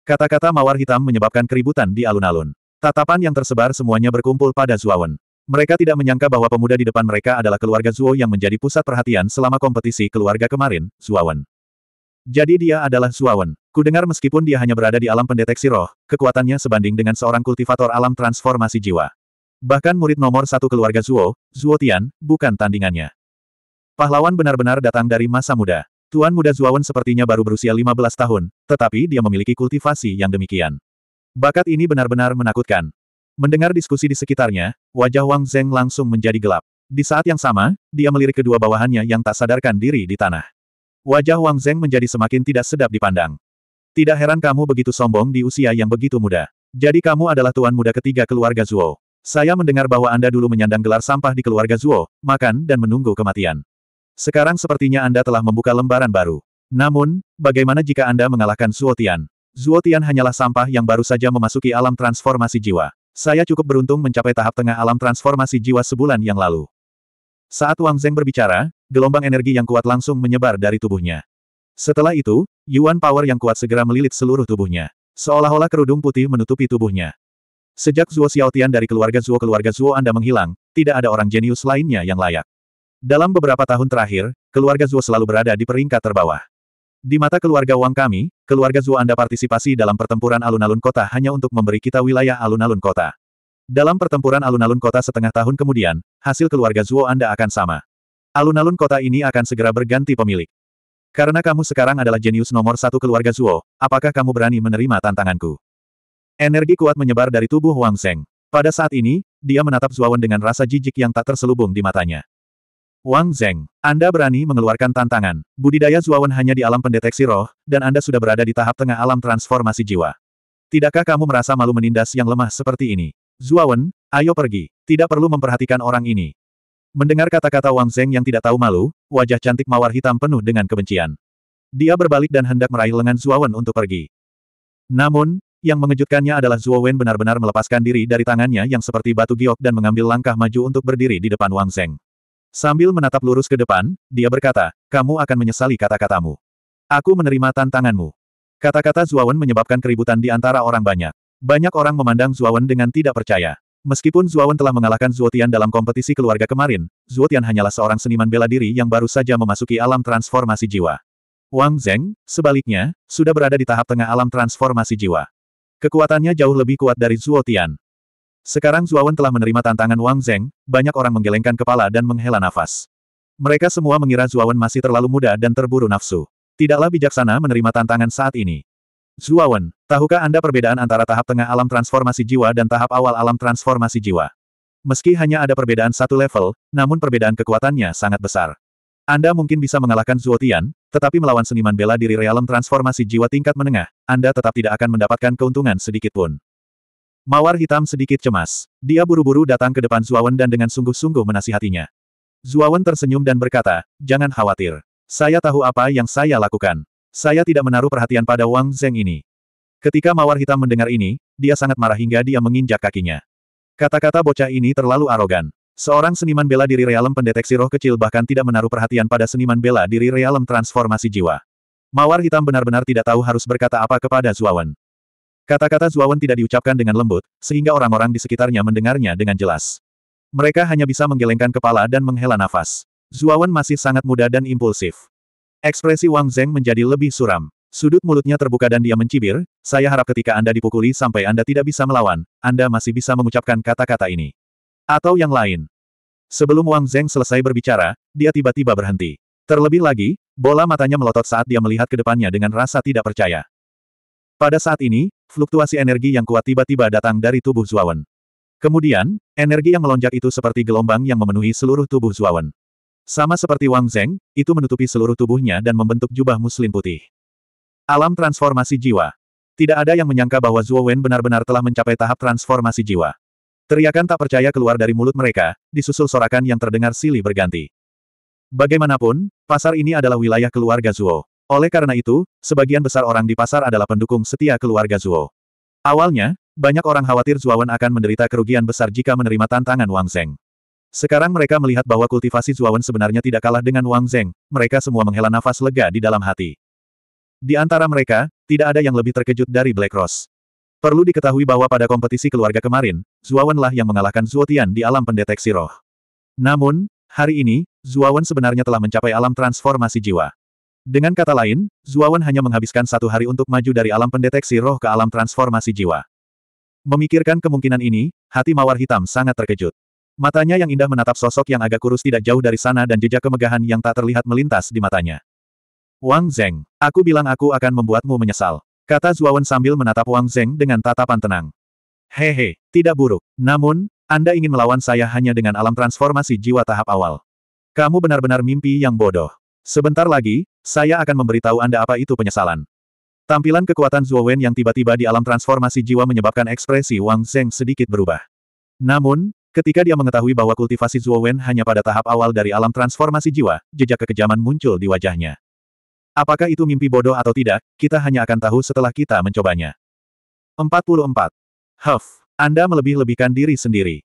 Kata-kata Mawar Hitam menyebabkan keributan di alun-alun. Tatapan yang tersebar semuanya berkumpul pada Zuawan. Mereka tidak menyangka bahwa pemuda di depan mereka adalah keluarga Zuo yang menjadi pusat perhatian selama kompetisi keluarga kemarin, Zuawan. Jadi dia adalah Zuawan. Kudengar meskipun dia hanya berada di alam pendeteksi roh, kekuatannya sebanding dengan seorang kultivator alam transformasi jiwa. Bahkan murid nomor satu keluarga Zuo, Zuo Tian, bukan tandingannya. Pahlawan benar-benar datang dari masa muda. Tuan muda Zuawan sepertinya baru berusia 15 tahun, tetapi dia memiliki kultivasi yang demikian. Bakat ini benar-benar menakutkan. Mendengar diskusi di sekitarnya, wajah Wang Zeng langsung menjadi gelap. Di saat yang sama, dia melirik kedua bawahannya yang tak sadarkan diri di tanah. Wajah Wang Zeng menjadi semakin tidak sedap dipandang. Tidak heran kamu begitu sombong di usia yang begitu muda. Jadi kamu adalah tuan muda ketiga keluarga Zuo. Saya mendengar bahwa Anda dulu menyandang gelar sampah di keluarga Zuo, makan dan menunggu kematian. Sekarang sepertinya Anda telah membuka lembaran baru. Namun, bagaimana jika Anda mengalahkan Zuo Tian? Zuo Tian hanyalah sampah yang baru saja memasuki alam transformasi jiwa. Saya cukup beruntung mencapai tahap tengah alam transformasi jiwa sebulan yang lalu. Saat Wang Zeng berbicara, gelombang energi yang kuat langsung menyebar dari tubuhnya. Setelah itu, Yuan Power yang kuat segera melilit seluruh tubuhnya. Seolah-olah kerudung putih menutupi tubuhnya. Sejak Zuo Xiaotian dari keluarga Zuo keluarga Zuo Anda menghilang, tidak ada orang jenius lainnya yang layak. Dalam beberapa tahun terakhir, keluarga Zuo selalu berada di peringkat terbawah. Di mata keluarga Wang kami, keluarga Zhu Anda partisipasi dalam pertempuran alun-alun kota hanya untuk memberi kita wilayah alun-alun kota. Dalam pertempuran alun-alun kota setengah tahun kemudian, hasil keluarga Zuo Anda akan sama. Alun-alun kota ini akan segera berganti pemilik. Karena kamu sekarang adalah jenius nomor satu keluarga Zuo, apakah kamu berani menerima tantanganku? Energi kuat menyebar dari tubuh Wang Zeng. Pada saat ini, dia menatap Zuawan dengan rasa jijik yang tak terselubung di matanya. Wang Zeng, Anda berani mengeluarkan tantangan. Budidaya Zuawan hanya di alam pendeteksi roh, dan Anda sudah berada di tahap tengah alam transformasi jiwa. Tidakkah kamu merasa malu menindas yang lemah seperti ini? Zuawan, ayo pergi. Tidak perlu memperhatikan orang ini. Mendengar kata-kata Wang Zeng yang tidak tahu malu, wajah cantik mawar hitam penuh dengan kebencian. Dia berbalik dan hendak meraih lengan Zuawan untuk pergi. Namun, yang mengejutkannya adalah Zuawan benar-benar melepaskan diri dari tangannya yang seperti batu giok dan mengambil langkah maju untuk berdiri di depan Wang Zeng. Sambil menatap lurus ke depan, dia berkata, kamu akan menyesali kata-katamu. Aku menerima tantanganmu. Kata-kata Zuawan menyebabkan keributan di antara orang banyak. Banyak orang memandang Zuawan dengan tidak percaya. Meskipun Zuawan telah mengalahkan Zuotian dalam kompetisi keluarga kemarin, Zuotian hanyalah seorang seniman bela diri yang baru saja memasuki alam transformasi jiwa. Wang Zeng, sebaliknya, sudah berada di tahap tengah alam transformasi jiwa. Kekuatannya jauh lebih kuat dari Zuotian. Sekarang Zuawan telah menerima tantangan Wang Zeng, banyak orang menggelengkan kepala dan menghela nafas. Mereka semua mengira Zuawan masih terlalu muda dan terburu nafsu. Tidaklah bijaksana menerima tantangan saat ini. Zuawan, tahukah Anda perbedaan antara tahap tengah alam transformasi jiwa dan tahap awal alam transformasi jiwa? Meski hanya ada perbedaan satu level, namun perbedaan kekuatannya sangat besar. Anda mungkin bisa mengalahkan Zuotian, tetapi melawan seniman bela diri realem transformasi jiwa tingkat menengah, Anda tetap tidak akan mendapatkan keuntungan sedikitpun. Mawar hitam sedikit cemas. Dia buru-buru datang ke depan Zuawan dan dengan sungguh-sungguh menasihatinya. Zuawan tersenyum dan berkata, jangan khawatir. Saya tahu apa yang saya lakukan. Saya tidak menaruh perhatian pada Wang Zeng ini. Ketika Mawar Hitam mendengar ini, dia sangat marah hingga dia menginjak kakinya. Kata-kata bocah ini terlalu arogan. Seorang seniman bela diri realem pendeteksi roh kecil bahkan tidak menaruh perhatian pada seniman bela diri realem transformasi jiwa. Mawar hitam benar-benar tidak tahu harus berkata apa kepada Zuawan. Kata-kata Zuawan tidak diucapkan dengan lembut, sehingga orang-orang di sekitarnya mendengarnya dengan jelas. Mereka hanya bisa menggelengkan kepala dan menghela nafas. Zuawan masih sangat muda dan impulsif. Ekspresi Wang Zeng menjadi lebih suram. Sudut mulutnya terbuka dan dia mencibir, saya harap ketika Anda dipukuli sampai Anda tidak bisa melawan, Anda masih bisa mengucapkan kata-kata ini. Atau yang lain. Sebelum Wang Zeng selesai berbicara, dia tiba-tiba berhenti. Terlebih lagi, bola matanya melotot saat dia melihat ke depannya dengan rasa tidak percaya. Pada saat ini, fluktuasi energi yang kuat tiba-tiba datang dari tubuh Zuawan. Kemudian, energi yang melonjak itu seperti gelombang yang memenuhi seluruh tubuh Zuawan. Sama seperti Wang Zeng, itu menutupi seluruh tubuhnya dan membentuk jubah muslim putih. Alam transformasi jiwa. Tidak ada yang menyangka bahwa Zuowen benar-benar telah mencapai tahap transformasi jiwa. Teriakan tak percaya keluar dari mulut mereka, disusul sorakan yang terdengar silih berganti. Bagaimanapun, pasar ini adalah wilayah keluarga Zuo. Oleh karena itu, sebagian besar orang di pasar adalah pendukung setia keluarga Zuo. Awalnya, banyak orang khawatir Wen akan menderita kerugian besar jika menerima tantangan Wang Zeng. Sekarang mereka melihat bahwa kultivasi Wen sebenarnya tidak kalah dengan Wang Zeng, mereka semua menghela nafas lega di dalam hati. Di antara mereka, tidak ada yang lebih terkejut dari Black Rose. Perlu diketahui bahwa pada kompetisi keluarga kemarin, lah yang mengalahkan Tian di alam pendeteksi roh. Namun, hari ini, Wen sebenarnya telah mencapai alam transformasi jiwa. Dengan kata lain, Zuawan hanya menghabiskan satu hari untuk maju dari alam pendeteksi roh ke alam transformasi jiwa. Memikirkan kemungkinan ini, hati mawar hitam sangat terkejut. Matanya yang indah menatap sosok yang agak kurus tidak jauh dari sana dan jejak kemegahan yang tak terlihat melintas di matanya. Wang Zeng, aku bilang aku akan membuatmu menyesal. Kata Zuawan sambil menatap Wang Zeng dengan tatapan tenang. Hehe, tidak buruk. Namun, Anda ingin melawan saya hanya dengan alam transformasi jiwa tahap awal. Kamu benar-benar mimpi yang bodoh. Sebentar lagi, saya akan memberitahu Anda apa itu penyesalan. Tampilan kekuatan Zhuo Wen yang tiba-tiba di alam transformasi jiwa menyebabkan ekspresi Wang Zeng sedikit berubah. Namun, ketika dia mengetahui bahwa kultivasi Zhuo Wen hanya pada tahap awal dari alam transformasi jiwa, jejak kekejaman muncul di wajahnya. Apakah itu mimpi bodoh atau tidak, kita hanya akan tahu setelah kita mencobanya. 44. Huff, Anda melebih-lebihkan diri sendiri.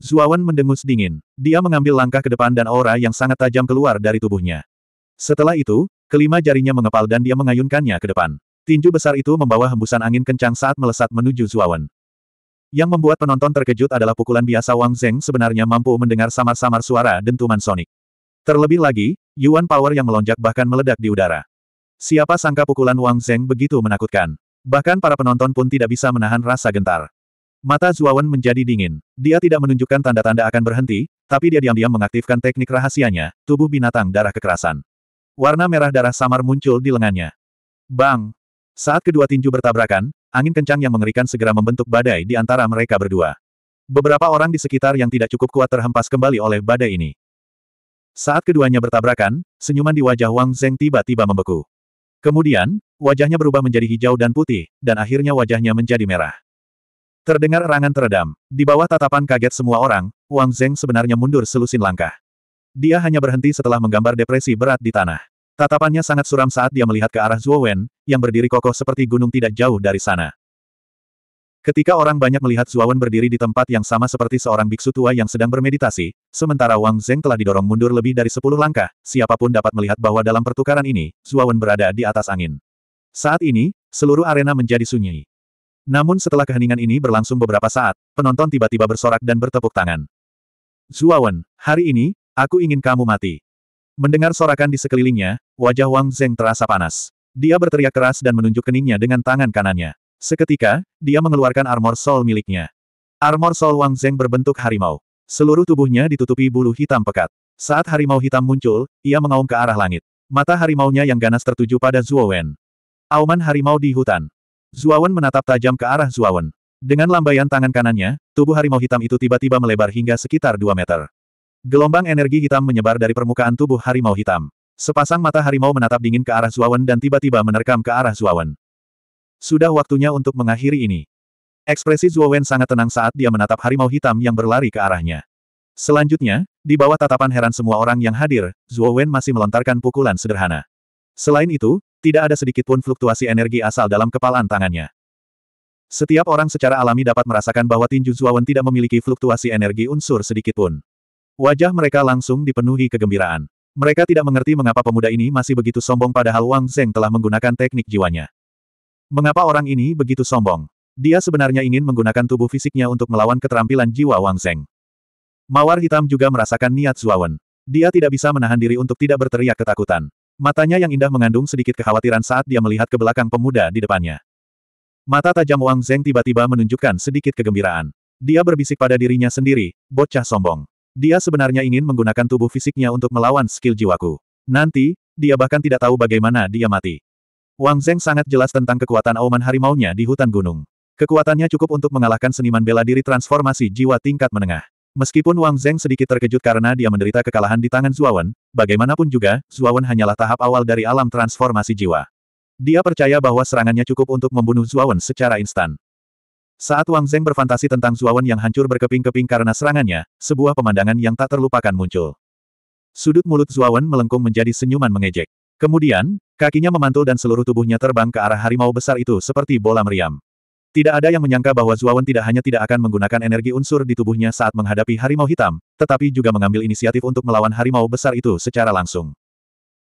Wen mendengus dingin. Dia mengambil langkah ke depan dan aura yang sangat tajam keluar dari tubuhnya. Setelah itu, kelima jarinya mengepal dan dia mengayunkannya ke depan. Tinju besar itu membawa hembusan angin kencang saat melesat menuju Zuawan. Yang membuat penonton terkejut adalah pukulan biasa Wang Zeng sebenarnya mampu mendengar samar-samar suara dentuman sonik. Terlebih lagi, Yuan Power yang melonjak bahkan meledak di udara. Siapa sangka pukulan Wang Zeng begitu menakutkan. Bahkan para penonton pun tidak bisa menahan rasa gentar. Mata Zuawan menjadi dingin. Dia tidak menunjukkan tanda-tanda akan berhenti, tapi dia diam-diam mengaktifkan teknik rahasianya, tubuh binatang darah kekerasan warna merah darah samar muncul di lengannya. Bang! Saat kedua tinju bertabrakan, angin kencang yang mengerikan segera membentuk badai di antara mereka berdua. Beberapa orang di sekitar yang tidak cukup kuat terhempas kembali oleh badai ini. Saat keduanya bertabrakan, senyuman di wajah Wang Zeng tiba-tiba membeku. Kemudian, wajahnya berubah menjadi hijau dan putih, dan akhirnya wajahnya menjadi merah. Terdengar erangan teredam. Di bawah tatapan kaget semua orang, Wang Zeng sebenarnya mundur selusin langkah. Dia hanya berhenti setelah menggambar depresi berat di tanah. Tatapannya sangat suram saat dia melihat ke arah Zuo Wen, yang berdiri kokoh seperti gunung tidak jauh dari sana. Ketika orang banyak melihat Zuo Wen berdiri di tempat yang sama seperti seorang biksu tua yang sedang bermeditasi, sementara Wang Zeng telah didorong mundur lebih dari sepuluh langkah, siapapun dapat melihat bahwa dalam pertukaran ini, Zuo Wen berada di atas angin. Saat ini, seluruh arena menjadi sunyi. Namun setelah keheningan ini berlangsung beberapa saat, penonton tiba-tiba bersorak dan bertepuk tangan. Wen, hari ini, aku ingin kamu mati. Mendengar sorakan di sekelilingnya, wajah Wang Zeng terasa panas. Dia berteriak keras dan menunjuk keningnya dengan tangan kanannya. Seketika, dia mengeluarkan armor soul miliknya. Armor soul Wang Zeng berbentuk harimau. Seluruh tubuhnya ditutupi bulu hitam pekat. Saat harimau hitam muncul, ia mengaum ke arah langit. Mata harimaunya yang ganas tertuju pada Zhuo Wen. Auman harimau di hutan. Wen menatap tajam ke arah Wen. Dengan lambaian tangan kanannya, tubuh harimau hitam itu tiba-tiba melebar hingga sekitar 2 meter. Gelombang energi hitam menyebar dari permukaan tubuh harimau hitam. Sepasang mata harimau menatap dingin ke arah Zuawan dan tiba-tiba menerkam ke arah Zuawan. Sudah waktunya untuk mengakhiri ini. Ekspresi Zuawan sangat tenang saat dia menatap harimau hitam yang berlari ke arahnya. Selanjutnya, di bawah tatapan heran semua orang yang hadir, Zuawan masih melontarkan pukulan sederhana. Selain itu, tidak ada sedikit pun fluktuasi energi asal dalam kepalan tangannya. Setiap orang secara alami dapat merasakan bahwa tinju Zuawan tidak memiliki fluktuasi energi unsur sedikit pun. Wajah mereka langsung dipenuhi kegembiraan. Mereka tidak mengerti mengapa pemuda ini masih begitu sombong padahal Wang Zeng telah menggunakan teknik jiwanya. Mengapa orang ini begitu sombong? Dia sebenarnya ingin menggunakan tubuh fisiknya untuk melawan keterampilan jiwa Wang Zeng. Mawar hitam juga merasakan niat Zuawan. Dia tidak bisa menahan diri untuk tidak berteriak ketakutan. Matanya yang indah mengandung sedikit kekhawatiran saat dia melihat ke belakang pemuda di depannya. Mata tajam Wang Zeng tiba-tiba menunjukkan sedikit kegembiraan. Dia berbisik pada dirinya sendiri, bocah sombong. Dia sebenarnya ingin menggunakan tubuh fisiknya untuk melawan skill jiwaku. Nanti, dia bahkan tidak tahu bagaimana dia mati. Wang Zeng sangat jelas tentang kekuatan auman harimaunya di hutan gunung. Kekuatannya cukup untuk mengalahkan seniman bela diri transformasi jiwa tingkat menengah. Meskipun Wang Zeng sedikit terkejut karena dia menderita kekalahan di tangan Zuawan, bagaimanapun juga, Zuawan hanyalah tahap awal dari alam transformasi jiwa. Dia percaya bahwa serangannya cukup untuk membunuh Zuawan secara instan. Saat Wang Zeng berfantasi tentang Zuawan yang hancur berkeping-keping karena serangannya, sebuah pemandangan yang tak terlupakan muncul. Sudut mulut Zuawan melengkung menjadi senyuman mengejek. Kemudian, kakinya memantul dan seluruh tubuhnya terbang ke arah harimau besar itu seperti bola meriam. Tidak ada yang menyangka bahwa Zuawan tidak hanya tidak akan menggunakan energi unsur di tubuhnya saat menghadapi harimau hitam, tetapi juga mengambil inisiatif untuk melawan harimau besar itu secara langsung.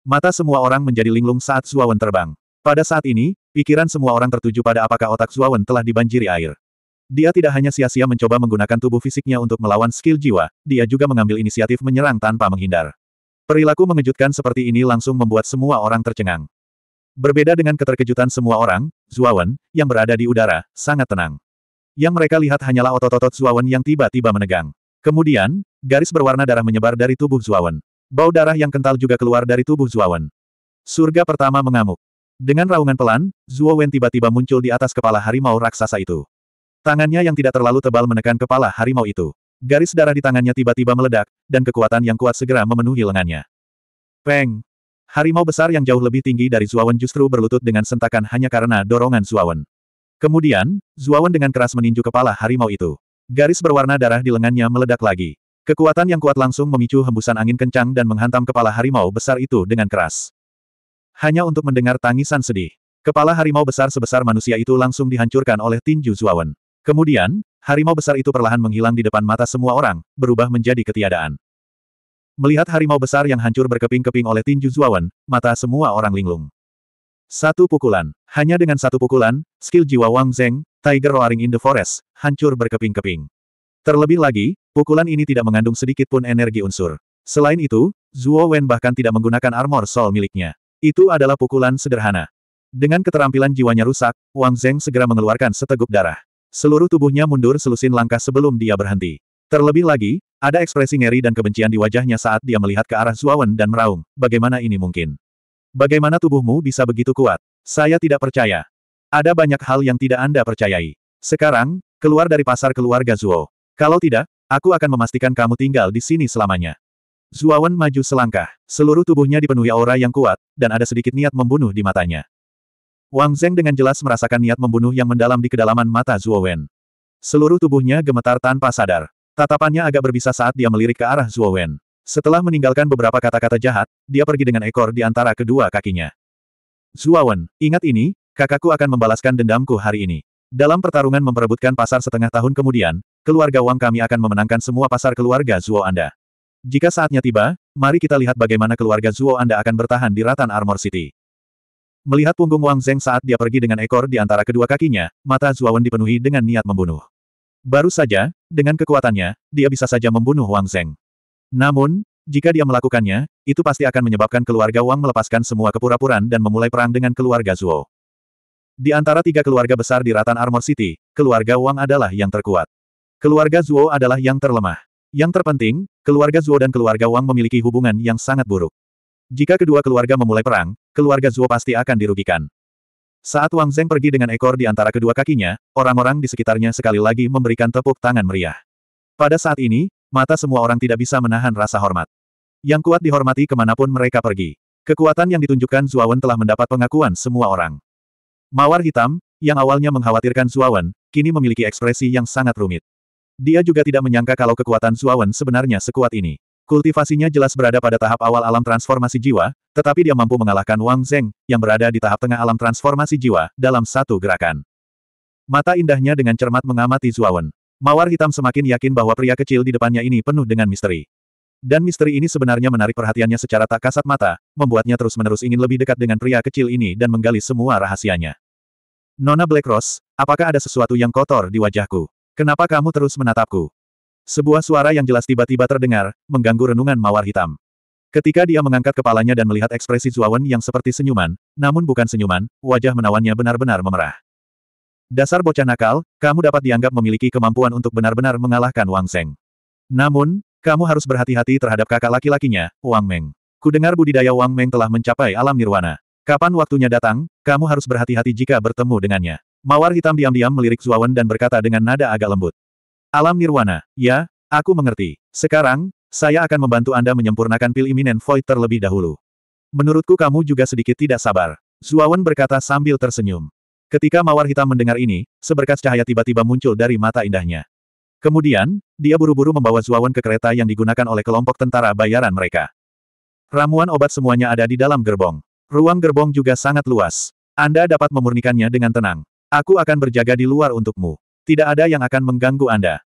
Mata semua orang menjadi linglung saat Zuawan terbang. Pada saat ini, pikiran semua orang tertuju pada apakah otak Zuawan telah dibanjiri air. Dia tidak hanya sia-sia mencoba menggunakan tubuh fisiknya untuk melawan skill jiwa, dia juga mengambil inisiatif menyerang tanpa menghindar. Perilaku mengejutkan seperti ini langsung membuat semua orang tercengang. Berbeda dengan keterkejutan semua orang, Zuawan, yang berada di udara, sangat tenang. Yang mereka lihat hanyalah otot-otot Zuawan yang tiba-tiba menegang. Kemudian, garis berwarna darah menyebar dari tubuh Zuawan. Bau darah yang kental juga keluar dari tubuh Zuawan. Surga pertama mengamuk. Dengan raungan pelan, Zuawan tiba-tiba muncul di atas kepala harimau raksasa itu. Tangannya yang tidak terlalu tebal menekan kepala harimau itu. Garis darah di tangannya tiba-tiba meledak, dan kekuatan yang kuat segera memenuhi lengannya. Peng! Harimau besar yang jauh lebih tinggi dari Zuawan justru berlutut dengan sentakan hanya karena dorongan Zuawan. Kemudian, Zuawan dengan keras meninju kepala harimau itu. Garis berwarna darah di lengannya meledak lagi. Kekuatan yang kuat langsung memicu hembusan angin kencang dan menghantam kepala harimau besar itu dengan keras. Hanya untuk mendengar tangisan sedih. Kepala harimau besar sebesar manusia itu langsung dihancurkan oleh tinju Zuawan. Kemudian, harimau besar itu perlahan menghilang di depan mata semua orang, berubah menjadi ketiadaan. Melihat harimau besar yang hancur berkeping-keping oleh tinju Zuawan, mata semua orang linglung. Satu pukulan. Hanya dengan satu pukulan, skill jiwa Wang Zeng, Tiger Roaring in the Forest, hancur berkeping-keping. Terlebih lagi, pukulan ini tidak mengandung sedikit pun energi unsur. Selain itu, Zuo Wen bahkan tidak menggunakan armor soul miliknya. Itu adalah pukulan sederhana. Dengan keterampilan jiwanya rusak, Wang Zeng segera mengeluarkan seteguk darah. Seluruh tubuhnya mundur selusin langkah sebelum dia berhenti. Terlebih lagi, ada ekspresi ngeri dan kebencian di wajahnya saat dia melihat ke arah Zuawan dan meraung, bagaimana ini mungkin? Bagaimana tubuhmu bisa begitu kuat? Saya tidak percaya. Ada banyak hal yang tidak Anda percayai. Sekarang, keluar dari pasar keluarga Zuo. Kalau tidak, aku akan memastikan kamu tinggal di sini selamanya. Zuawan maju selangkah, seluruh tubuhnya dipenuhi aura yang kuat, dan ada sedikit niat membunuh di matanya. Wang Zeng dengan jelas merasakan niat membunuh yang mendalam di kedalaman mata Zhuo Wen. Seluruh tubuhnya gemetar tanpa sadar. Tatapannya agak berbisa saat dia melirik ke arah Zhuo Wen. Setelah meninggalkan beberapa kata-kata jahat, dia pergi dengan ekor di antara kedua kakinya. Zhuo Wen, ingat ini, kakakku akan membalaskan dendamku hari ini. Dalam pertarungan memperebutkan pasar setengah tahun kemudian, keluarga Wang kami akan memenangkan semua pasar keluarga Zhuo Anda. Jika saatnya tiba, mari kita lihat bagaimana keluarga Zhuo Anda akan bertahan di Ratan Armor City. Melihat punggung Wang Zeng saat dia pergi dengan ekor di antara kedua kakinya, mata Zuawan dipenuhi dengan niat membunuh. Baru saja, dengan kekuatannya, dia bisa saja membunuh Wang Zeng. Namun, jika dia melakukannya, itu pasti akan menyebabkan keluarga Wang melepaskan semua kepura-puraan dan memulai perang dengan keluarga Zuo. Di antara tiga keluarga besar di Ratan Armor City, keluarga Wang adalah yang terkuat. Keluarga Zuo adalah yang terlemah. Yang terpenting, keluarga Zuo dan keluarga Wang memiliki hubungan yang sangat buruk. Jika kedua keluarga memulai perang, keluarga Zuo pasti akan dirugikan. Saat Wang Zeng pergi dengan ekor di antara kedua kakinya, orang-orang di sekitarnya sekali lagi memberikan tepuk tangan meriah. Pada saat ini, mata semua orang tidak bisa menahan rasa hormat. Yang kuat dihormati kemanapun mereka pergi. Kekuatan yang ditunjukkan Zuawan telah mendapat pengakuan semua orang. Mawar hitam, yang awalnya mengkhawatirkan Zuawan, kini memiliki ekspresi yang sangat rumit. Dia juga tidak menyangka kalau kekuatan Zuawan sebenarnya sekuat ini. Kultivasinya jelas berada pada tahap awal alam transformasi jiwa, tetapi dia mampu mengalahkan Wang Zeng, yang berada di tahap tengah alam transformasi jiwa, dalam satu gerakan. Mata indahnya dengan cermat mengamati Zuawan. Mawar hitam semakin yakin bahwa pria kecil di depannya ini penuh dengan misteri. Dan misteri ini sebenarnya menarik perhatiannya secara tak kasat mata, membuatnya terus-menerus ingin lebih dekat dengan pria kecil ini dan menggali semua rahasianya. Nona Black Rose, apakah ada sesuatu yang kotor di wajahku? Kenapa kamu terus menatapku? Sebuah suara yang jelas tiba-tiba terdengar, mengganggu renungan mawar hitam. Ketika dia mengangkat kepalanya dan melihat ekspresi Zuawan yang seperti senyuman, namun bukan senyuman, wajah menawannya benar-benar memerah. Dasar bocah nakal, kamu dapat dianggap memiliki kemampuan untuk benar-benar mengalahkan Wang Seng. Namun, kamu harus berhati-hati terhadap kakak laki-lakinya, Wang Meng. Kudengar budidaya Wang Meng telah mencapai alam nirwana. Kapan waktunya datang, kamu harus berhati-hati jika bertemu dengannya. Mawar hitam diam-diam melirik Zuawan dan berkata dengan nada agak lembut. Alam Nirwana, ya, aku mengerti. Sekarang, saya akan membantu Anda menyempurnakan pil iminen void terlebih dahulu. Menurutku kamu juga sedikit tidak sabar. Zuawan berkata sambil tersenyum. Ketika Mawar Hitam mendengar ini, seberkas cahaya tiba-tiba muncul dari mata indahnya. Kemudian, dia buru-buru membawa Zuawan ke kereta yang digunakan oleh kelompok tentara bayaran mereka. Ramuan obat semuanya ada di dalam gerbong. Ruang gerbong juga sangat luas. Anda dapat memurnikannya dengan tenang. Aku akan berjaga di luar untukmu. Tidak ada yang akan mengganggu Anda.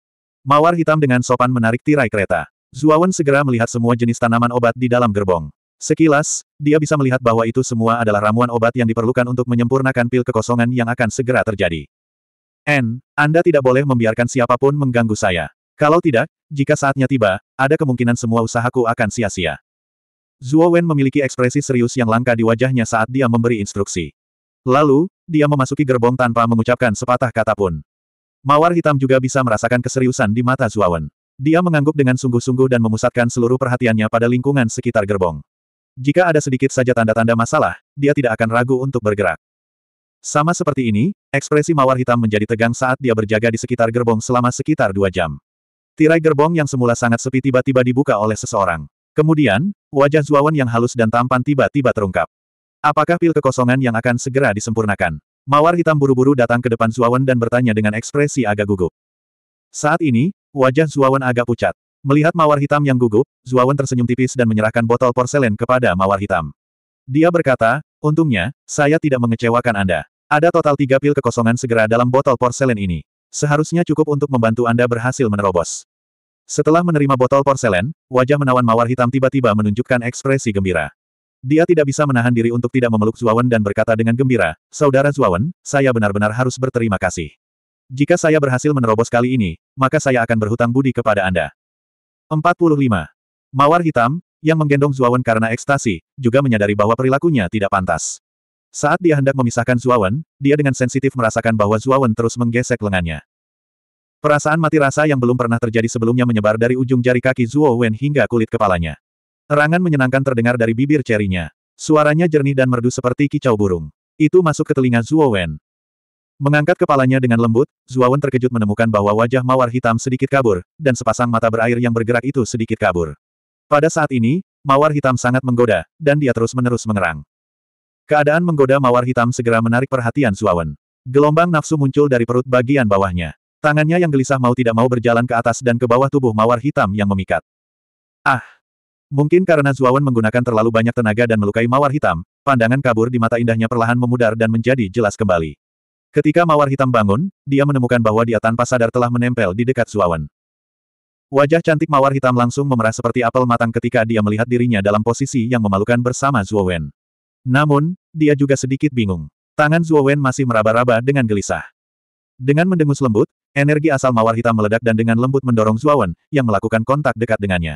Mawar hitam dengan sopan menarik tirai kereta. Zuawan segera melihat semua jenis tanaman obat di dalam gerbong. Sekilas, dia bisa melihat bahwa itu semua adalah ramuan obat yang diperlukan untuk menyempurnakan pil kekosongan yang akan segera terjadi. N, Anda tidak boleh membiarkan siapapun mengganggu saya. Kalau tidak, jika saatnya tiba, ada kemungkinan semua usahaku akan sia-sia. Zuo Wen memiliki ekspresi serius yang langka di wajahnya saat dia memberi instruksi. Lalu, dia memasuki gerbong tanpa mengucapkan sepatah kata pun. Mawar hitam juga bisa merasakan keseriusan di mata Zuawan. Dia mengangguk dengan sungguh-sungguh dan memusatkan seluruh perhatiannya pada lingkungan sekitar gerbong. Jika ada sedikit saja tanda-tanda masalah, dia tidak akan ragu untuk bergerak. Sama seperti ini, ekspresi mawar hitam menjadi tegang saat dia berjaga di sekitar gerbong selama sekitar dua jam. Tirai gerbong yang semula sangat sepi tiba-tiba dibuka oleh seseorang. Kemudian, wajah Zuawan yang halus dan tampan tiba-tiba terungkap. Apakah pil kekosongan yang akan segera disempurnakan? Mawar hitam buru-buru datang ke depan Zuawan dan bertanya dengan ekspresi agak gugup. Saat ini, wajah Zuawan agak pucat. Melihat mawar hitam yang gugup, Zuawan tersenyum tipis dan menyerahkan botol porselen kepada mawar hitam. Dia berkata, untungnya, saya tidak mengecewakan Anda. Ada total tiga pil kekosongan segera dalam botol porselen ini. Seharusnya cukup untuk membantu Anda berhasil menerobos. Setelah menerima botol porselen, wajah menawan mawar hitam tiba-tiba menunjukkan ekspresi gembira. Dia tidak bisa menahan diri untuk tidak memeluk Zuawan dan berkata dengan gembira, Saudara Zuawan, saya benar-benar harus berterima kasih. Jika saya berhasil menerobos kali ini, maka saya akan berhutang budi kepada Anda. 45. Mawar Hitam, yang menggendong Zuawan karena ekstasi, juga menyadari bahwa perilakunya tidak pantas. Saat dia hendak memisahkan Zuawan, dia dengan sensitif merasakan bahwa Zuawan terus menggesek lengannya. Perasaan mati rasa yang belum pernah terjadi sebelumnya menyebar dari ujung jari kaki Zuo Wen hingga kulit kepalanya. Erangan menyenangkan terdengar dari bibir cerinya. Suaranya jernih dan merdu seperti kicau burung. Itu masuk ke telinga Zuowen. Wen. Mengangkat kepalanya dengan lembut, Zuowen Wen terkejut menemukan bahwa wajah mawar hitam sedikit kabur, dan sepasang mata berair yang bergerak itu sedikit kabur. Pada saat ini, mawar hitam sangat menggoda, dan dia terus-menerus mengerang. Keadaan menggoda mawar hitam segera menarik perhatian Zuowen. Wen. Gelombang nafsu muncul dari perut bagian bawahnya. Tangannya yang gelisah mau tidak mau berjalan ke atas dan ke bawah tubuh mawar hitam yang memikat. Ah! Mungkin karena Zuawan menggunakan terlalu banyak tenaga dan melukai mawar hitam, pandangan kabur di mata indahnya perlahan memudar dan menjadi jelas kembali. Ketika mawar hitam bangun, dia menemukan bahwa dia tanpa sadar telah menempel di dekat Zuawan. Wajah cantik mawar hitam langsung memerah seperti apel matang ketika dia melihat dirinya dalam posisi yang memalukan bersama Zuawan. Namun, dia juga sedikit bingung. Tangan Zuawan masih meraba-raba dengan gelisah. Dengan mendengus lembut, energi asal mawar hitam meledak dan dengan lembut mendorong Zuawan, yang melakukan kontak dekat dengannya.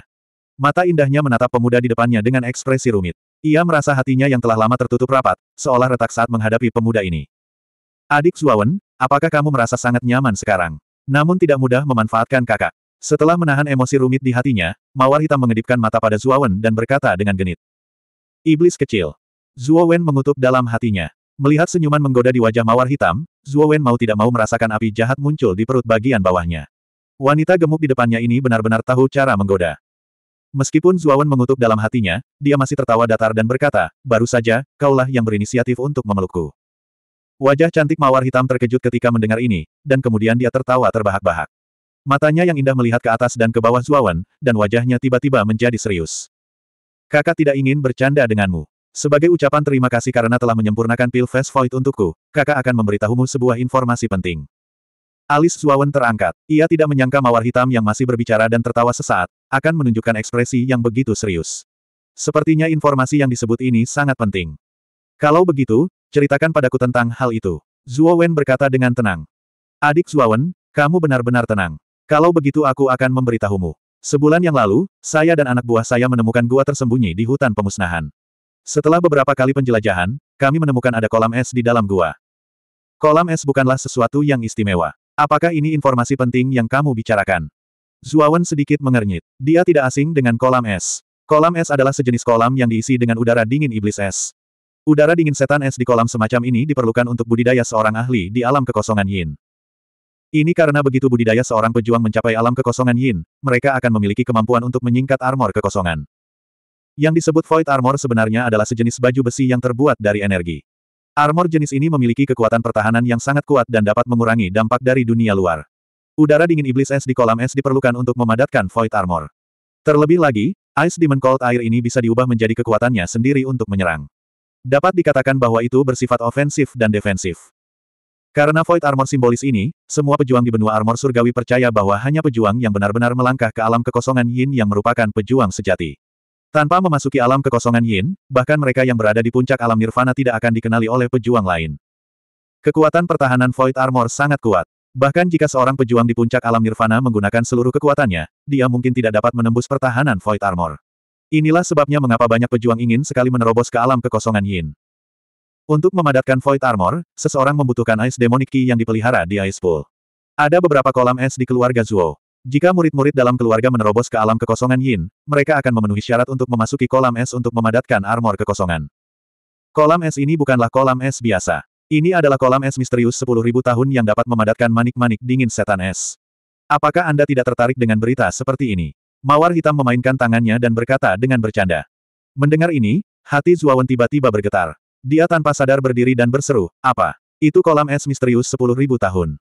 Mata indahnya menatap pemuda di depannya dengan ekspresi rumit. Ia merasa hatinya yang telah lama tertutup rapat, seolah retak saat menghadapi pemuda ini. Adik Zuawan, apakah kamu merasa sangat nyaman sekarang? Namun tidak mudah memanfaatkan kakak. Setelah menahan emosi rumit di hatinya, Mawar Hitam mengedipkan mata pada Zuawan dan berkata dengan genit. Iblis kecil. Zuawan mengutuk dalam hatinya. Melihat senyuman menggoda di wajah Mawar Hitam, Zuawan mau tidak mau merasakan api jahat muncul di perut bagian bawahnya. Wanita gemuk di depannya ini benar-benar tahu cara menggoda. Meskipun Zuawan mengutuk dalam hatinya, dia masih tertawa datar dan berkata, baru saja, kaulah yang berinisiatif untuk memelukku. Wajah cantik mawar hitam terkejut ketika mendengar ini, dan kemudian dia tertawa terbahak-bahak. Matanya yang indah melihat ke atas dan ke bawah Zuawan, dan wajahnya tiba-tiba menjadi serius. Kakak tidak ingin bercanda denganmu. Sebagai ucapan terima kasih karena telah menyempurnakan pil Fast Void untukku, kakak akan memberitahumu sebuah informasi penting. Alis Zuawan terangkat. Ia tidak menyangka mawar hitam yang masih berbicara dan tertawa sesaat, akan menunjukkan ekspresi yang begitu serius. Sepertinya informasi yang disebut ini sangat penting. Kalau begitu, ceritakan padaku tentang hal itu. Zuo Wen berkata dengan tenang. Adik Zuo kamu benar-benar tenang. Kalau begitu aku akan memberitahumu. Sebulan yang lalu, saya dan anak buah saya menemukan gua tersembunyi di hutan pemusnahan. Setelah beberapa kali penjelajahan, kami menemukan ada kolam es di dalam gua. Kolam es bukanlah sesuatu yang istimewa. Apakah ini informasi penting yang kamu bicarakan? Zuawan sedikit mengernyit. Dia tidak asing dengan kolam es. Kolam es adalah sejenis kolam yang diisi dengan udara dingin iblis es. Udara dingin setan es di kolam semacam ini diperlukan untuk budidaya seorang ahli di alam kekosongan yin. Ini karena begitu budidaya seorang pejuang mencapai alam kekosongan yin, mereka akan memiliki kemampuan untuk menyingkat armor kekosongan. Yang disebut void armor sebenarnya adalah sejenis baju besi yang terbuat dari energi. Armor jenis ini memiliki kekuatan pertahanan yang sangat kuat dan dapat mengurangi dampak dari dunia luar. Udara dingin iblis es di kolam es diperlukan untuk memadatkan void armor. Terlebih lagi, Ice Demon Cold Air ini bisa diubah menjadi kekuatannya sendiri untuk menyerang. Dapat dikatakan bahwa itu bersifat ofensif dan defensif. Karena void armor simbolis ini, semua pejuang di benua armor surgawi percaya bahwa hanya pejuang yang benar-benar melangkah ke alam kekosongan yin yang merupakan pejuang sejati. Tanpa memasuki alam kekosongan yin, bahkan mereka yang berada di puncak alam nirvana tidak akan dikenali oleh pejuang lain. Kekuatan pertahanan Void Armor sangat kuat. Bahkan jika seorang pejuang di puncak alam nirvana menggunakan seluruh kekuatannya, dia mungkin tidak dapat menembus pertahanan Void Armor. Inilah sebabnya mengapa banyak pejuang ingin sekali menerobos ke alam kekosongan yin. Untuk memadatkan Void Armor, seseorang membutuhkan Ice Demonic Key yang dipelihara di Ice Pool. Ada beberapa kolam es di keluarga Zuo. Jika murid-murid dalam keluarga menerobos ke alam kekosongan Yin, mereka akan memenuhi syarat untuk memasuki kolam es untuk memadatkan armor kekosongan. Kolam es ini bukanlah kolam es biasa. Ini adalah kolam es misterius 10.000 tahun yang dapat memadatkan manik-manik dingin setan es. Apakah Anda tidak tertarik dengan berita seperti ini? Mawar hitam memainkan tangannya dan berkata dengan bercanda. Mendengar ini, hati Zuawan tiba-tiba bergetar. Dia tanpa sadar berdiri dan berseru, apa? Itu kolam es misterius 10.000 tahun.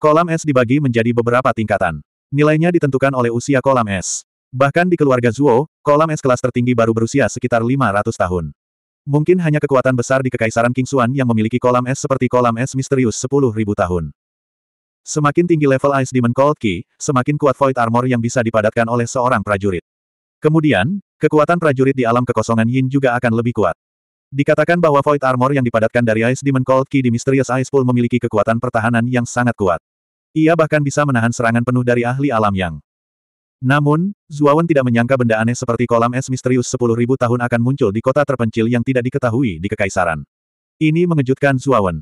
Kolam es dibagi menjadi beberapa tingkatan. Nilainya ditentukan oleh usia kolam es. Bahkan di keluarga Zuo, kolam es kelas tertinggi baru berusia sekitar 500 tahun. Mungkin hanya kekuatan besar di Kekaisaran King Xuan yang memiliki kolam es seperti kolam es misterius 10.000 tahun. Semakin tinggi level Ice Demon Cold Key, semakin kuat Void Armor yang bisa dipadatkan oleh seorang prajurit. Kemudian, kekuatan prajurit di alam kekosongan Yin juga akan lebih kuat. Dikatakan bahwa Void Armor yang dipadatkan dari Ice Demon Cold Key di misterius Ice Pool memiliki kekuatan pertahanan yang sangat kuat. Ia bahkan bisa menahan serangan penuh dari ahli alam yang. Namun, Zuawan tidak menyangka benda aneh seperti kolam es misterius 10.000 tahun akan muncul di kota terpencil yang tidak diketahui di Kekaisaran. Ini mengejutkan Zuawan.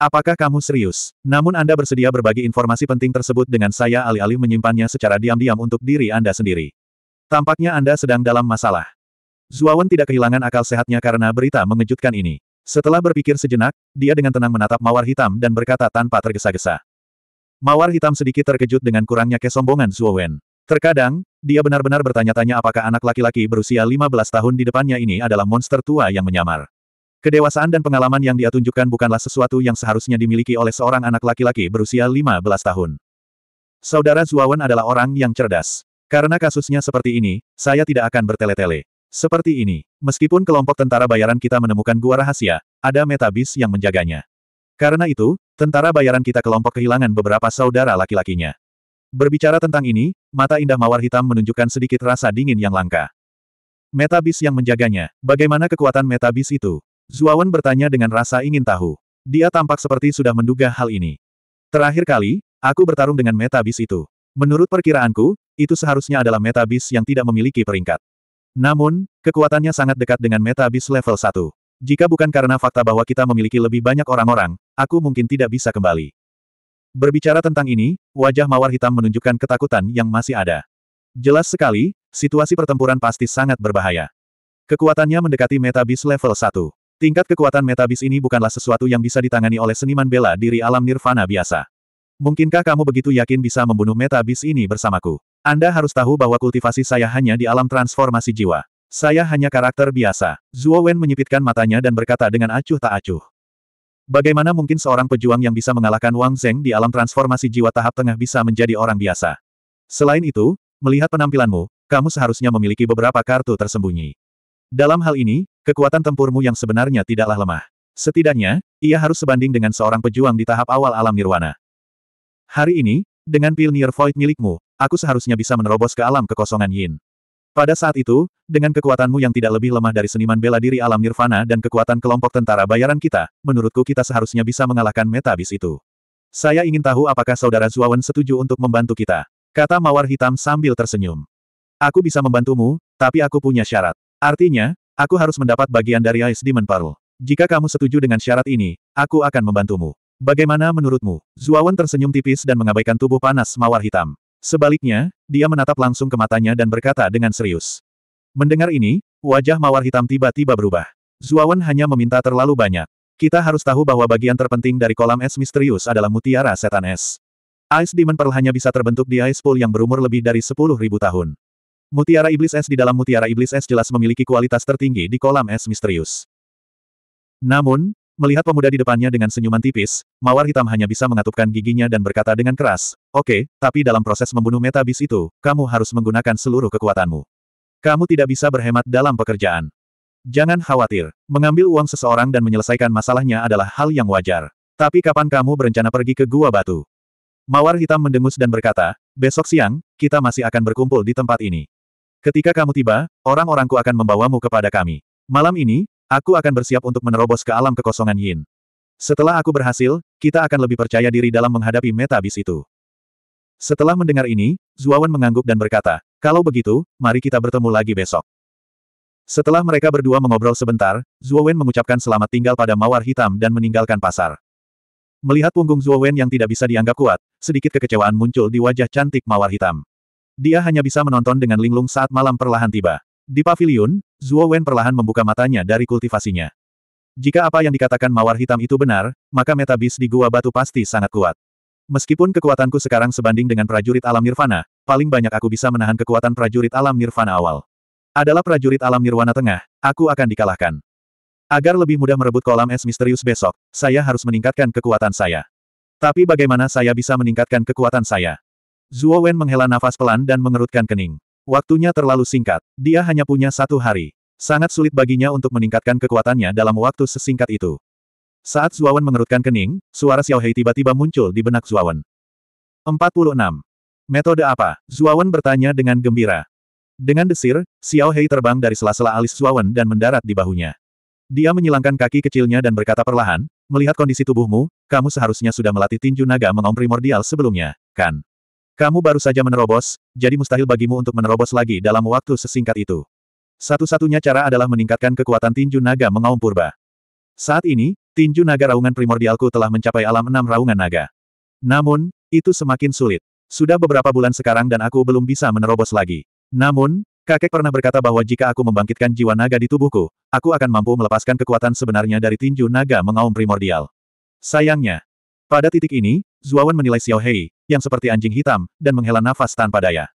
Apakah kamu serius? Namun Anda bersedia berbagi informasi penting tersebut dengan saya alih-alih menyimpannya secara diam-diam untuk diri Anda sendiri. Tampaknya Anda sedang dalam masalah. Zuawan tidak kehilangan akal sehatnya karena berita mengejutkan ini. Setelah berpikir sejenak, dia dengan tenang menatap mawar hitam dan berkata tanpa tergesa-gesa. Mawar hitam sedikit terkejut dengan kurangnya kesombongan Wen. Terkadang, dia benar-benar bertanya-tanya apakah anak laki-laki berusia 15 tahun di depannya ini adalah monster tua yang menyamar. Kedewasaan dan pengalaman yang dia tunjukkan bukanlah sesuatu yang seharusnya dimiliki oleh seorang anak laki-laki berusia 15 tahun. Saudara Zuawan adalah orang yang cerdas. Karena kasusnya seperti ini, saya tidak akan bertele-tele. Seperti ini, meskipun kelompok tentara bayaran kita menemukan gua rahasia, ada metabis yang menjaganya. Karena itu, tentara bayaran kita kelompok kehilangan beberapa saudara laki-lakinya. Berbicara tentang ini, mata indah mawar hitam menunjukkan sedikit rasa dingin yang langka. Metabis yang menjaganya, bagaimana kekuatan metabis itu? Zuawan bertanya dengan rasa ingin tahu. Dia tampak seperti sudah menduga hal ini. Terakhir kali, aku bertarung dengan metabis itu. Menurut perkiraanku, itu seharusnya adalah metabis yang tidak memiliki peringkat. Namun, kekuatannya sangat dekat dengan metabis level 1. Jika bukan karena fakta bahwa kita memiliki lebih banyak orang-orang, aku mungkin tidak bisa kembali. Berbicara tentang ini, wajah mawar hitam menunjukkan ketakutan yang masih ada. Jelas sekali, situasi pertempuran pasti sangat berbahaya. Kekuatannya mendekati metabis level 1. Tingkat kekuatan metabis ini bukanlah sesuatu yang bisa ditangani oleh seniman bela diri alam nirvana biasa. Mungkinkah kamu begitu yakin bisa membunuh metabis ini bersamaku? Anda harus tahu bahwa kultivasi saya hanya di alam transformasi jiwa. Saya hanya karakter biasa. Zuo Wen menyipitkan matanya dan berkata dengan acuh tak acuh. Bagaimana mungkin seorang pejuang yang bisa mengalahkan Wang Zeng di alam transformasi jiwa tahap tengah bisa menjadi orang biasa? Selain itu, melihat penampilanmu, kamu seharusnya memiliki beberapa kartu tersembunyi. Dalam hal ini, kekuatan tempurmu yang sebenarnya tidaklah lemah. Setidaknya, ia harus sebanding dengan seorang pejuang di tahap awal alam nirwana. Hari ini, dengan pil Near Void milikmu, aku seharusnya bisa menerobos ke alam kekosongan Yin. Pada saat itu, dengan kekuatanmu yang tidak lebih lemah dari seniman bela diri alam nirvana dan kekuatan kelompok tentara bayaran kita, menurutku kita seharusnya bisa mengalahkan metabis itu. Saya ingin tahu apakah saudara Zuawan setuju untuk membantu kita. Kata mawar hitam sambil tersenyum. Aku bisa membantumu, tapi aku punya syarat. Artinya, aku harus mendapat bagian dari Ice Demon Pearl. Jika kamu setuju dengan syarat ini, aku akan membantumu. Bagaimana menurutmu? Zuawan tersenyum tipis dan mengabaikan tubuh panas mawar hitam. Sebaliknya, dia menatap langsung ke matanya dan berkata dengan serius. Mendengar ini, wajah mawar hitam tiba-tiba berubah. Zuawan hanya meminta terlalu banyak. Kita harus tahu bahwa bagian terpenting dari kolam es misterius adalah mutiara setan es. Ice Demon Pearl hanya bisa terbentuk di Ice Pool yang berumur lebih dari 10.000 tahun. Mutiara Iblis Es di dalam Mutiara Iblis Es jelas memiliki kualitas tertinggi di kolam es misterius. Namun, Melihat pemuda di depannya dengan senyuman tipis, mawar hitam hanya bisa mengatupkan giginya dan berkata dengan keras, Oke, okay, tapi dalam proses membunuh metabis itu, kamu harus menggunakan seluruh kekuatanmu. Kamu tidak bisa berhemat dalam pekerjaan. Jangan khawatir, mengambil uang seseorang dan menyelesaikan masalahnya adalah hal yang wajar. Tapi kapan kamu berencana pergi ke Gua Batu? Mawar hitam mendengus dan berkata, besok siang, kita masih akan berkumpul di tempat ini. Ketika kamu tiba, orang-orangku akan membawamu kepada kami. Malam ini, Aku akan bersiap untuk menerobos ke alam kekosongan Yin. Setelah aku berhasil, kita akan lebih percaya diri dalam menghadapi meta bis itu. Setelah mendengar ini, Zuawan mengangguk dan berkata, kalau begitu, mari kita bertemu lagi besok. Setelah mereka berdua mengobrol sebentar, Zuawan mengucapkan selamat tinggal pada mawar hitam dan meninggalkan pasar. Melihat punggung Zuawan yang tidak bisa dianggap kuat, sedikit kekecewaan muncul di wajah cantik mawar hitam. Dia hanya bisa menonton dengan linglung saat malam perlahan tiba. Di pavilion, Zuo Wen perlahan membuka matanya dari kultivasinya. Jika apa yang dikatakan mawar hitam itu benar, maka metabis di gua batu pasti sangat kuat. Meskipun kekuatanku sekarang sebanding dengan prajurit alam nirvana, paling banyak aku bisa menahan kekuatan prajurit alam nirvana awal. Adalah prajurit alam nirwana tengah, aku akan dikalahkan. Agar lebih mudah merebut kolam es misterius besok, saya harus meningkatkan kekuatan saya. Tapi bagaimana saya bisa meningkatkan kekuatan saya? Zuo Wen menghela nafas pelan dan mengerutkan kening. Waktunya terlalu singkat, dia hanya punya satu hari. Sangat sulit baginya untuk meningkatkan kekuatannya dalam waktu sesingkat itu. Saat Zuawan mengerutkan kening, suara Xiao Hei tiba-tiba muncul di benak Zuawan. 46. Metode apa? Zuawan bertanya dengan gembira. Dengan desir, Xiao Hei terbang dari sela-sela alis Zuawan dan mendarat di bahunya. Dia menyilangkan kaki kecilnya dan berkata perlahan, melihat kondisi tubuhmu, kamu seharusnya sudah melatih tinju naga mengomprimordial primordial sebelumnya, kan? Kamu baru saja menerobos, jadi mustahil bagimu untuk menerobos lagi dalam waktu sesingkat itu. Satu-satunya cara adalah meningkatkan kekuatan tinju naga mengaum purba. Saat ini, tinju naga raungan primordialku telah mencapai alam enam raungan naga. Namun, itu semakin sulit. Sudah beberapa bulan sekarang dan aku belum bisa menerobos lagi. Namun, kakek pernah berkata bahwa jika aku membangkitkan jiwa naga di tubuhku, aku akan mampu melepaskan kekuatan sebenarnya dari tinju naga mengaum primordial. Sayangnya, pada titik ini, Zuawan menilai Xiao Hei, yang seperti anjing hitam, dan menghela nafas tanpa daya.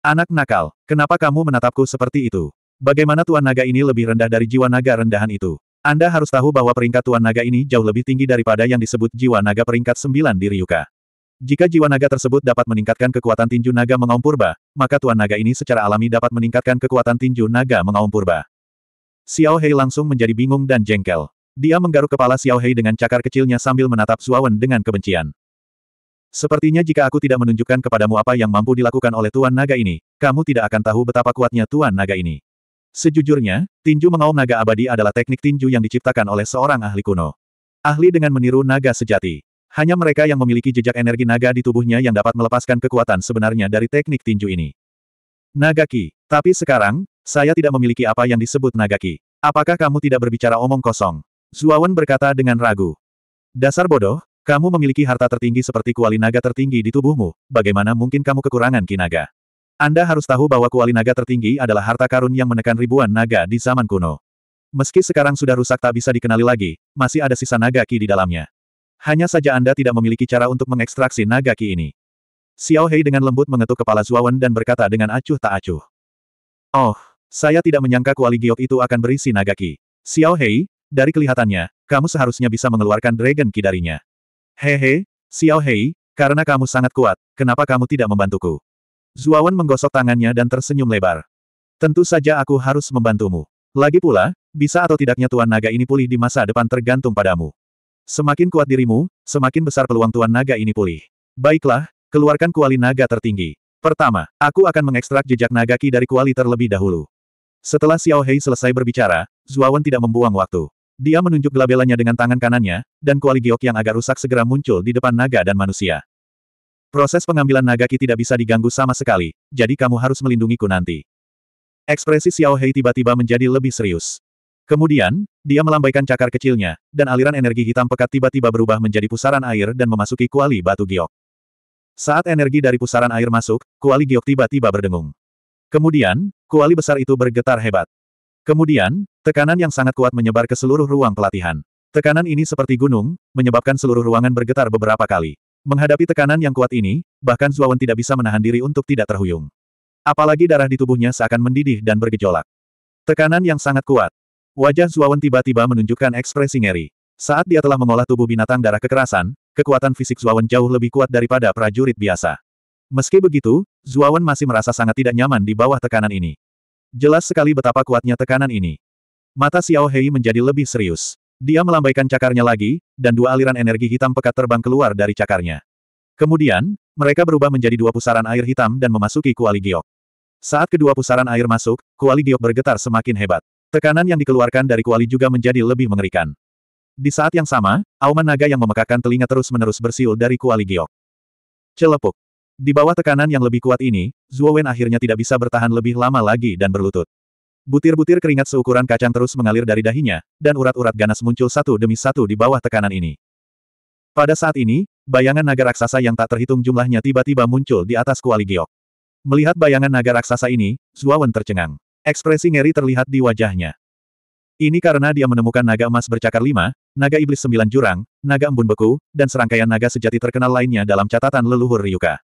Anak nakal, kenapa kamu menatapku seperti itu? Bagaimana Tuan Naga ini lebih rendah dari jiwa naga rendahan itu? Anda harus tahu bahwa peringkat Tuan Naga ini jauh lebih tinggi daripada yang disebut jiwa naga peringkat sembilan di Ryuka. Jika jiwa naga tersebut dapat meningkatkan kekuatan tinju naga mengaum purba, maka Tuan Naga ini secara alami dapat meningkatkan kekuatan tinju naga mengaum purba. Xiao Hei langsung menjadi bingung dan jengkel. Dia menggaruk kepala Xiao Hei dengan cakar kecilnya sambil menatap Zuawan dengan kebencian. Sepertinya jika aku tidak menunjukkan kepadamu apa yang mampu dilakukan oleh Tuan Naga ini, kamu tidak akan tahu betapa kuatnya Tuan Naga ini. Sejujurnya, tinju mengaum naga abadi adalah teknik tinju yang diciptakan oleh seorang ahli kuno. Ahli dengan meniru naga sejati. Hanya mereka yang memiliki jejak energi naga di tubuhnya yang dapat melepaskan kekuatan sebenarnya dari teknik tinju ini. Naga Ki. Tapi sekarang, saya tidak memiliki apa yang disebut Naga Ki. Apakah kamu tidak berbicara omong kosong? Zuawan berkata dengan ragu. Dasar bodoh, kamu memiliki harta tertinggi seperti kuali naga tertinggi di tubuhmu, bagaimana mungkin kamu kekurangan kinaga? Anda harus tahu bahwa kuali naga tertinggi adalah harta karun yang menekan ribuan naga di zaman kuno. Meski sekarang sudah rusak tak bisa dikenali lagi, masih ada sisa naga ki di dalamnya. Hanya saja Anda tidak memiliki cara untuk mengekstraksi naga ki ini. Xiao Hei dengan lembut mengetuk kepala Zuawan dan berkata dengan acuh tak acuh. Oh, saya tidak menyangka kuali giok itu akan berisi naga ki. Xiao Hei, dari kelihatannya, kamu seharusnya bisa mengeluarkan Dragon Ki darinya. Hehe, Xiao Hei, karena kamu sangat kuat, kenapa kamu tidak membantuku? Zuawan menggosok tangannya dan tersenyum lebar. Tentu saja aku harus membantumu. Lagi pula, bisa atau tidaknya Tuan Naga ini pulih di masa depan tergantung padamu. Semakin kuat dirimu, semakin besar peluang Tuan Naga ini pulih. Baiklah, keluarkan kuali naga tertinggi. Pertama, aku akan mengekstrak jejak nagaki dari kuali terlebih dahulu. Setelah Xiao Hei selesai berbicara, Zuawan tidak membuang waktu. Dia menunjuk gelabelanya dengan tangan kanannya, dan kuali giok yang agak rusak segera muncul di depan naga dan manusia. Proses pengambilan naga Ki tidak bisa diganggu sama sekali, jadi kamu harus melindungiku nanti. Ekspresi Xiao Hei tiba-tiba menjadi lebih serius. Kemudian, dia melambaikan cakar kecilnya, dan aliran energi hitam pekat tiba-tiba berubah menjadi pusaran air dan memasuki kuali batu giok. Saat energi dari pusaran air masuk, kuali giok tiba-tiba berdengung. Kemudian, kuali besar itu bergetar hebat. Kemudian, tekanan yang sangat kuat menyebar ke seluruh ruang pelatihan. Tekanan ini seperti gunung, menyebabkan seluruh ruangan bergetar beberapa kali. Menghadapi tekanan yang kuat ini, bahkan Zuawan tidak bisa menahan diri untuk tidak terhuyung. Apalagi darah di tubuhnya seakan mendidih dan bergejolak. Tekanan yang sangat kuat. Wajah Zuawan tiba-tiba menunjukkan ekspresi ngeri. Saat dia telah mengolah tubuh binatang darah kekerasan, kekuatan fisik Zuawan jauh lebih kuat daripada prajurit biasa. Meski begitu, Zuawan masih merasa sangat tidak nyaman di bawah tekanan ini. Jelas sekali betapa kuatnya tekanan ini. Mata Xiao Hei menjadi lebih serius. Dia melambaikan cakarnya lagi, dan dua aliran energi hitam pekat terbang keluar dari cakarnya. Kemudian, mereka berubah menjadi dua pusaran air hitam dan memasuki Kuali Giok. Saat kedua pusaran air masuk, Kuali Giok bergetar semakin hebat. Tekanan yang dikeluarkan dari Kuali juga menjadi lebih mengerikan. Di saat yang sama, auman naga yang memekakan telinga terus-menerus bersiul dari kuali giok. Celepuk. Di bawah tekanan yang lebih kuat ini, Zuo Wen akhirnya tidak bisa bertahan lebih lama lagi dan berlutut. Butir-butir keringat seukuran kacang terus mengalir dari dahinya, dan urat-urat ganas muncul satu demi satu di bawah tekanan ini. Pada saat ini, bayangan naga raksasa yang tak terhitung jumlahnya tiba-tiba muncul di atas kuali giok. Melihat bayangan naga raksasa ini, Zuo Wen tercengang. Ekspresi ngeri terlihat di wajahnya. Ini karena dia menemukan naga emas bercakar lima, naga iblis sembilan jurang, naga embun beku, dan serangkaian naga sejati terkenal lainnya dalam catatan leluhur Ryuka.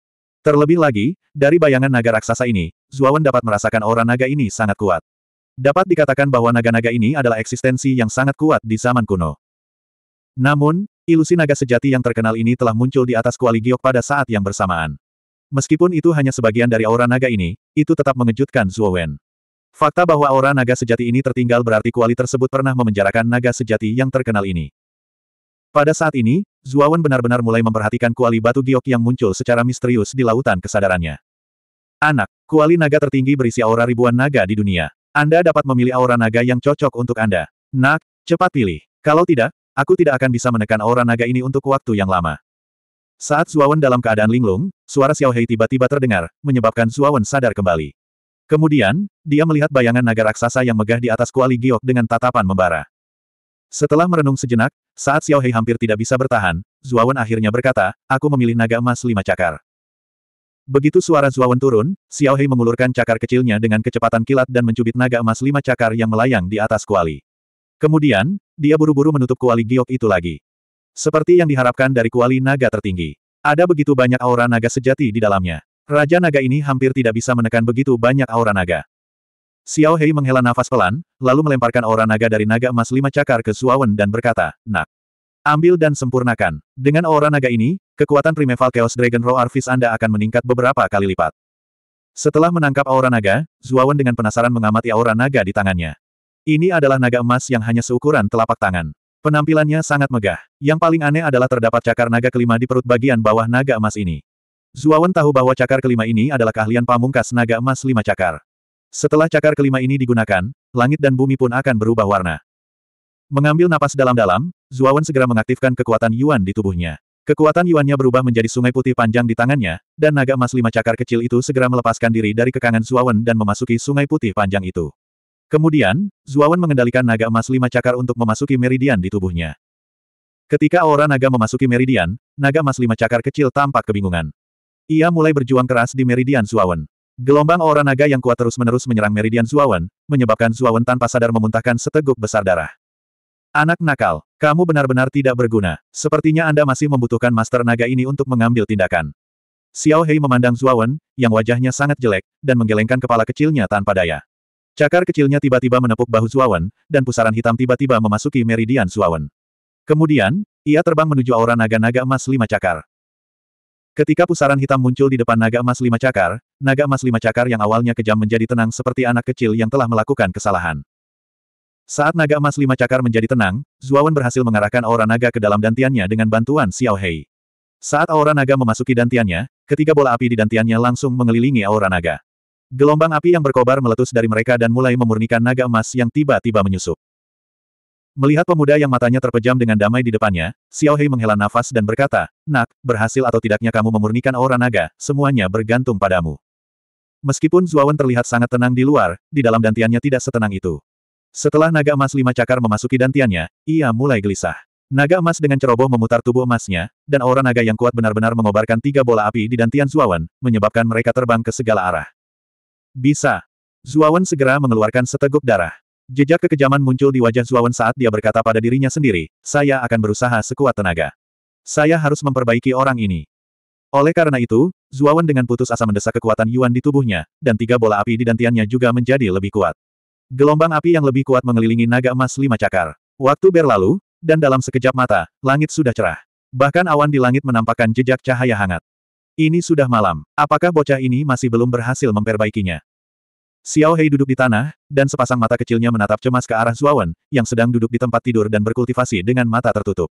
Terlebih lagi, dari bayangan naga raksasa ini, Zuawan dapat merasakan aura naga ini sangat kuat. Dapat dikatakan bahwa naga-naga ini adalah eksistensi yang sangat kuat di zaman kuno. Namun, ilusi naga sejati yang terkenal ini telah muncul di atas kuali giok pada saat yang bersamaan. Meskipun itu hanya sebagian dari aura naga ini, itu tetap mengejutkan Zuowen. Fakta bahwa aura naga sejati ini tertinggal berarti kuali tersebut pernah memenjarakan naga sejati yang terkenal ini. Pada saat ini, Zuawan benar-benar mulai memperhatikan kuali batu giok yang muncul secara misterius di lautan kesadarannya. Anak, kuali naga tertinggi berisi aura ribuan naga di dunia. Anda dapat memilih aura naga yang cocok untuk Anda. Nak, cepat pilih. Kalau tidak, aku tidak akan bisa menekan aura naga ini untuk waktu yang lama. Saat Zuawan dalam keadaan linglung, suara Xiao Hei tiba-tiba terdengar, menyebabkan Zuawan sadar kembali. Kemudian, dia melihat bayangan naga raksasa yang megah di atas kuali giok dengan tatapan membara. Setelah merenung sejenak, saat Xiao Hei hampir tidak bisa bertahan, Zuawan akhirnya berkata, aku memilih naga emas lima cakar. Begitu suara Zuawan turun, Xiao Hei mengulurkan cakar kecilnya dengan kecepatan kilat dan mencubit naga emas lima cakar yang melayang di atas kuali. Kemudian, dia buru-buru menutup kuali giok itu lagi. Seperti yang diharapkan dari kuali naga tertinggi. Ada begitu banyak aura naga sejati di dalamnya. Raja naga ini hampir tidak bisa menekan begitu banyak aura naga. Xiao Hei menghela nafas pelan, lalu melemparkan aura naga dari naga emas lima cakar ke Suawen dan berkata, Nak. Ambil dan sempurnakan. Dengan aura naga ini, kekuatan Primeval Chaos Dragon Roar Fist Anda akan meningkat beberapa kali lipat. Setelah menangkap aura naga, Zuawan dengan penasaran mengamati aura naga di tangannya. Ini adalah naga emas yang hanya seukuran telapak tangan. Penampilannya sangat megah. Yang paling aneh adalah terdapat cakar naga kelima di perut bagian bawah naga emas ini. Zuawan tahu bahwa cakar kelima ini adalah keahlian pamungkas naga emas lima cakar. Setelah cakar kelima ini digunakan, langit dan bumi pun akan berubah warna. Mengambil napas dalam-dalam, Zuawan segera mengaktifkan kekuatan Yuan di tubuhnya. Kekuatan Yuannya berubah menjadi sungai putih panjang di tangannya, dan naga emas lima cakar kecil itu segera melepaskan diri dari kekangan Zuawan dan memasuki sungai putih panjang itu. Kemudian, Zuawan mengendalikan naga emas lima cakar untuk memasuki meridian di tubuhnya. Ketika aura naga memasuki meridian, naga emas lima cakar kecil tampak kebingungan. Ia mulai berjuang keras di meridian Zuawan. Gelombang aura naga yang kuat terus-menerus menyerang meridian Zuawan, menyebabkan Zuawan tanpa sadar memuntahkan seteguk besar darah. Anak nakal, kamu benar-benar tidak berguna. Sepertinya Anda masih membutuhkan master naga ini untuk mengambil tindakan. Xiao Hei memandang Zuawan, yang wajahnya sangat jelek, dan menggelengkan kepala kecilnya tanpa daya. Cakar kecilnya tiba-tiba menepuk bahu Zuawan, dan pusaran hitam tiba-tiba memasuki meridian Zuawan. Kemudian, ia terbang menuju aura naga-naga emas lima cakar. Ketika pusaran hitam muncul di depan naga emas lima cakar, naga emas lima cakar yang awalnya kejam menjadi tenang seperti anak kecil yang telah melakukan kesalahan. Saat naga emas lima cakar menjadi tenang, Zuawan berhasil mengarahkan aura naga ke dalam dantiannya dengan bantuan Xiao Hei. Saat aura naga memasuki dantiannya, ketiga bola api di dantiannya langsung mengelilingi aura naga. Gelombang api yang berkobar meletus dari mereka dan mulai memurnikan naga emas yang tiba-tiba menyusup. Melihat pemuda yang matanya terpejam dengan damai di depannya, Xiao Hei menghela nafas dan berkata, Nak, berhasil atau tidaknya kamu memurnikan aura naga, semuanya bergantung padamu. Meskipun Zuawan terlihat sangat tenang di luar, di dalam dantiannya tidak setenang itu. Setelah naga emas lima cakar memasuki dantiannya, ia mulai gelisah. Naga emas dengan ceroboh memutar tubuh emasnya, dan aura naga yang kuat benar-benar mengobarkan tiga bola api di dantian Zuawan, menyebabkan mereka terbang ke segala arah. Bisa. Zuawan segera mengeluarkan seteguk darah. Jejak kekejaman muncul di wajah Zuawan saat dia berkata pada dirinya sendiri, saya akan berusaha sekuat tenaga. Saya harus memperbaiki orang ini. Oleh karena itu, Zuawan dengan putus asa mendesak kekuatan Yuan di tubuhnya, dan tiga bola api di dantiannya juga menjadi lebih kuat. Gelombang api yang lebih kuat mengelilingi naga emas lima cakar. Waktu berlalu, dan dalam sekejap mata, langit sudah cerah. Bahkan awan di langit menampakkan jejak cahaya hangat. Ini sudah malam. Apakah bocah ini masih belum berhasil memperbaikinya? Xiao Hei duduk di tanah, dan sepasang mata kecilnya menatap cemas ke arah Zuawan, yang sedang duduk di tempat tidur dan berkultivasi dengan mata tertutup.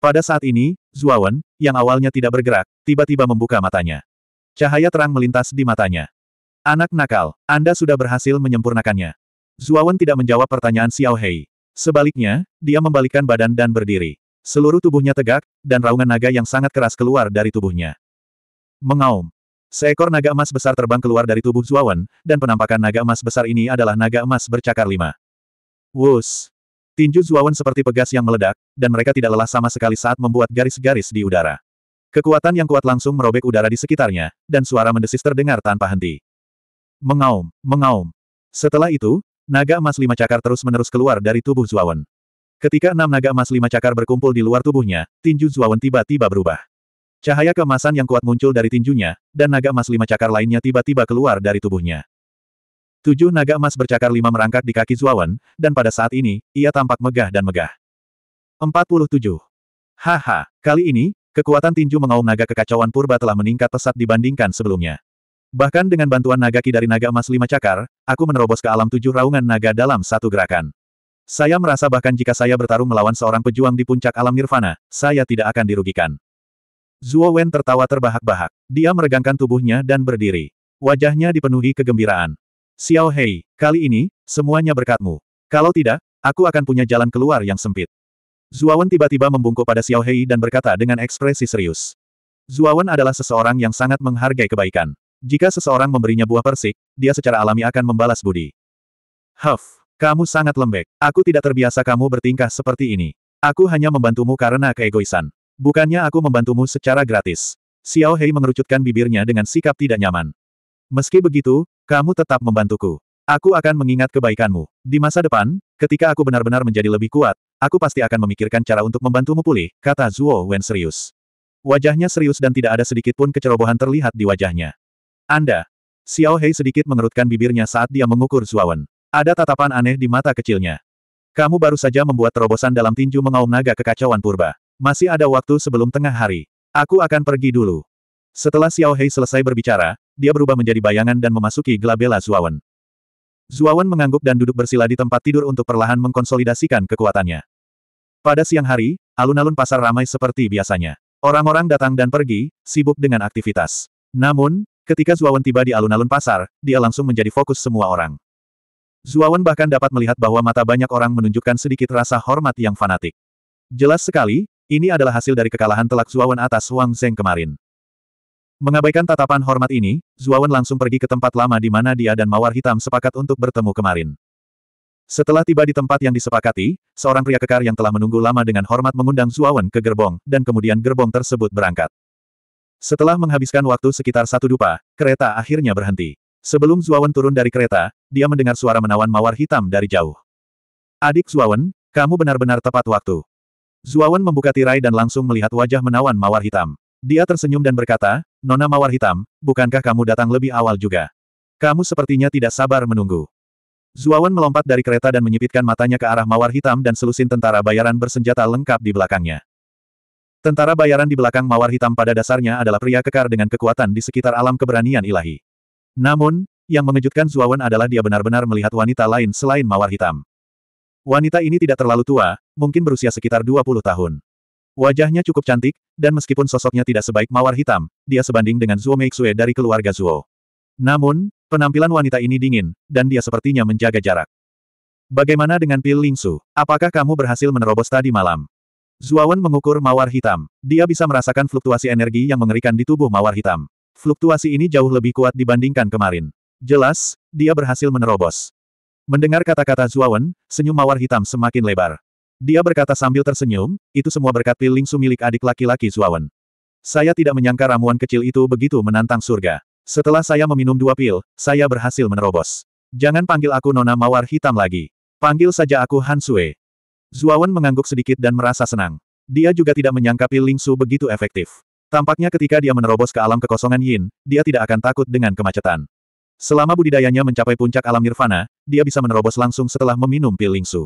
Pada saat ini, Zuawan, yang awalnya tidak bergerak, tiba-tiba membuka matanya. Cahaya terang melintas di matanya. Anak nakal, Anda sudah berhasil menyempurnakannya. Zuawan tidak menjawab pertanyaan Xiao Hei. Sebaliknya, dia membalikkan badan dan berdiri. Seluruh tubuhnya tegak, dan raungan naga yang sangat keras keluar dari tubuhnya. Mengaum. Seekor naga emas besar terbang keluar dari tubuh Zuawan, dan penampakan naga emas besar ini adalah naga emas bercakar lima. Wus! Tinju Zuawan seperti pegas yang meledak, dan mereka tidak lelah sama sekali saat membuat garis-garis di udara. Kekuatan yang kuat langsung merobek udara di sekitarnya, dan suara mendesis terdengar tanpa henti. Mengaum, mengaum. Setelah itu, naga emas lima cakar terus-menerus keluar dari tubuh Zuawan. Ketika enam naga emas lima cakar berkumpul di luar tubuhnya, tinju Zuawan tiba-tiba berubah. Cahaya kemasan yang kuat muncul dari tinjunya, dan naga emas lima cakar lainnya tiba-tiba keluar dari tubuhnya. Tujuh naga emas bercakar lima merangkak di kaki Zuawan, dan pada saat ini, ia tampak megah dan megah. 47. Haha, kali ini, kekuatan tinju mengaum naga kekacauan purba telah meningkat pesat dibandingkan sebelumnya. Bahkan dengan bantuan naga ki dari naga emas lima cakar, aku menerobos ke alam tujuh raungan naga dalam satu gerakan. Saya merasa bahkan jika saya bertarung melawan seorang pejuang di puncak alam nirvana, saya tidak akan dirugikan. Zuo Wen tertawa terbahak-bahak. Dia meregangkan tubuhnya dan berdiri. Wajahnya dipenuhi kegembiraan. Xiao Hei, kali ini, semuanya berkatmu. Kalau tidak, aku akan punya jalan keluar yang sempit. Wen tiba-tiba membungkuk pada Xiao Hei dan berkata dengan ekspresi serius. Wen adalah seseorang yang sangat menghargai kebaikan. Jika seseorang memberinya buah persik, dia secara alami akan membalas budi. Huff, kamu sangat lembek. Aku tidak terbiasa kamu bertingkah seperti ini. Aku hanya membantumu karena keegoisan. Bukannya aku membantumu secara gratis. Xiao Hei mengerucutkan bibirnya dengan sikap tidak nyaman. Meski begitu, kamu tetap membantuku. Aku akan mengingat kebaikanmu. Di masa depan, ketika aku benar-benar menjadi lebih kuat, aku pasti akan memikirkan cara untuk membantumu pulih, kata Zuo Wen serius. Wajahnya serius dan tidak ada sedikit pun kecerobohan terlihat di wajahnya. Anda. Xiao Hei sedikit mengerutkan bibirnya saat dia mengukur Wen. Ada tatapan aneh di mata kecilnya. Kamu baru saja membuat terobosan dalam tinju mengaum naga kekacauan purba. Masih ada waktu sebelum tengah hari. Aku akan pergi dulu. Setelah Xiao Hei selesai berbicara, dia berubah menjadi bayangan dan memasuki gelabela Zuawan. Zuawan mengangguk dan duduk bersila di tempat tidur untuk perlahan mengkonsolidasikan kekuatannya. Pada siang hari, alun-alun pasar ramai seperti biasanya. Orang-orang datang dan pergi, sibuk dengan aktivitas. Namun, ketika Zuawan tiba di alun-alun pasar, dia langsung menjadi fokus semua orang. Zuawan bahkan dapat melihat bahwa mata banyak orang menunjukkan sedikit rasa hormat yang fanatik. Jelas sekali, ini adalah hasil dari kekalahan telak Zuawan atas Wang Zeng kemarin. Mengabaikan tatapan hormat ini, Zuawan langsung pergi ke tempat lama di mana dia dan Mawar Hitam sepakat untuk bertemu kemarin. Setelah tiba di tempat yang disepakati, seorang pria kekar yang telah menunggu lama dengan hormat mengundang Zuawan ke gerbong, dan kemudian gerbong tersebut berangkat. Setelah menghabiskan waktu sekitar satu dupa, kereta akhirnya berhenti. Sebelum Zuawan turun dari kereta, dia mendengar suara menawan mawar hitam dari jauh. Adik Zuawan, kamu benar-benar tepat waktu. Zuawan membuka tirai dan langsung melihat wajah menawan mawar hitam. Dia tersenyum dan berkata, Nona Mawar Hitam, bukankah kamu datang lebih awal juga? Kamu sepertinya tidak sabar menunggu. Zuawan melompat dari kereta dan menyipitkan matanya ke arah Mawar Hitam dan selusin tentara bayaran bersenjata lengkap di belakangnya. Tentara bayaran di belakang Mawar Hitam pada dasarnya adalah pria kekar dengan kekuatan di sekitar alam keberanian ilahi. Namun, yang mengejutkan Zuawan adalah dia benar-benar melihat wanita lain selain Mawar Hitam. Wanita ini tidak terlalu tua, mungkin berusia sekitar 20 tahun. Wajahnya cukup cantik, dan meskipun sosoknya tidak sebaik mawar hitam, dia sebanding dengan Zhuo Meixue dari keluarga Zuo. Namun, penampilan wanita ini dingin, dan dia sepertinya menjaga jarak. Bagaimana dengan Pil Lingsu? Apakah kamu berhasil menerobos tadi malam? Zuawan mengukur mawar hitam. Dia bisa merasakan fluktuasi energi yang mengerikan di tubuh mawar hitam. Fluktuasi ini jauh lebih kuat dibandingkan kemarin. Jelas, dia berhasil menerobos. Mendengar kata-kata Zuawan, senyum mawar hitam semakin lebar. Dia berkata sambil tersenyum, itu semua berkat pil Lingsu milik adik laki-laki Zuawan. Saya tidak menyangka ramuan kecil itu begitu menantang surga. Setelah saya meminum dua pil, saya berhasil menerobos. Jangan panggil aku Nona Mawar Hitam lagi. Panggil saja aku Han Sue. Zuawan mengangguk sedikit dan merasa senang. Dia juga tidak menyangka pil Lingsu begitu efektif. Tampaknya ketika dia menerobos ke alam kekosongan Yin, dia tidak akan takut dengan kemacetan. Selama budidayanya mencapai puncak alam nirvana, dia bisa menerobos langsung setelah meminum pil lingsu.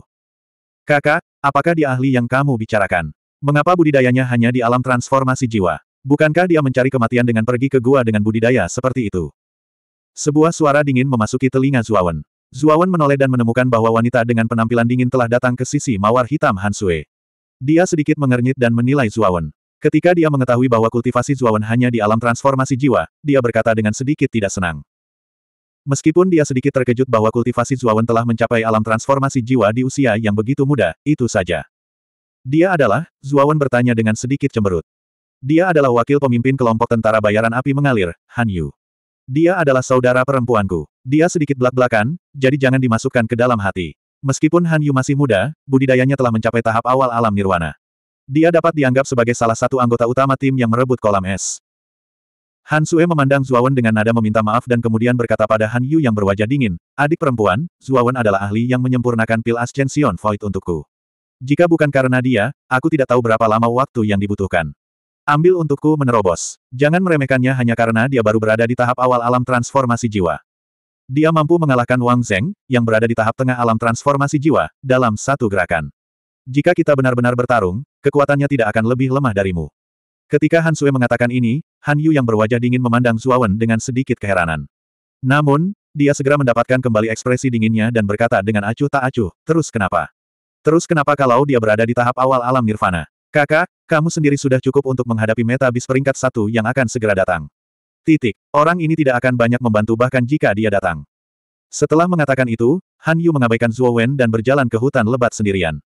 Kakak, apakah dia ahli yang kamu bicarakan? Mengapa budidayanya hanya di alam transformasi jiwa? Bukankah dia mencari kematian dengan pergi ke gua dengan budidaya seperti itu? Sebuah suara dingin memasuki telinga Zuawan. Zuawan menoleh dan menemukan bahwa wanita dengan penampilan dingin telah datang ke sisi mawar hitam Hansue. Dia sedikit mengernyit dan menilai Zuawan. Ketika dia mengetahui bahwa kultivasi Zuawan hanya di alam transformasi jiwa, dia berkata dengan sedikit tidak senang. Meskipun dia sedikit terkejut bahwa kultivasi Zuawan telah mencapai alam transformasi jiwa di usia yang begitu muda, itu saja. Dia adalah, Zuawan bertanya dengan sedikit cemberut. Dia adalah wakil pemimpin kelompok tentara bayaran api mengalir, Han Yu. Dia adalah saudara perempuanku. Dia sedikit belak-belakan, jadi jangan dimasukkan ke dalam hati. Meskipun Han Yu masih muda, budidayanya telah mencapai tahap awal alam nirwana. Dia dapat dianggap sebagai salah satu anggota utama tim yang merebut kolam es. Han Sue memandang Zuawan dengan nada meminta maaf dan kemudian berkata pada Han Yu yang berwajah dingin, adik perempuan, Zuawan adalah ahli yang menyempurnakan pil Ascension Void untukku. Jika bukan karena dia, aku tidak tahu berapa lama waktu yang dibutuhkan. Ambil untukku menerobos. Jangan meremehkannya hanya karena dia baru berada di tahap awal alam transformasi jiwa. Dia mampu mengalahkan Wang Zeng, yang berada di tahap tengah alam transformasi jiwa, dalam satu gerakan. Jika kita benar-benar bertarung, kekuatannya tidak akan lebih lemah darimu. Ketika Han Sui mengatakan ini, Han Yu yang berwajah dingin memandang Zuawan dengan sedikit keheranan. Namun, dia segera mendapatkan kembali ekspresi dinginnya dan berkata dengan acuh tak acuh, terus kenapa? Terus kenapa kalau dia berada di tahap awal alam nirvana? Kakak, kamu sendiri sudah cukup untuk menghadapi meta bis peringkat satu yang akan segera datang. Titik, orang ini tidak akan banyak membantu bahkan jika dia datang. Setelah mengatakan itu, Han Yu mengabaikan Zhuo Wen dan berjalan ke hutan lebat sendirian.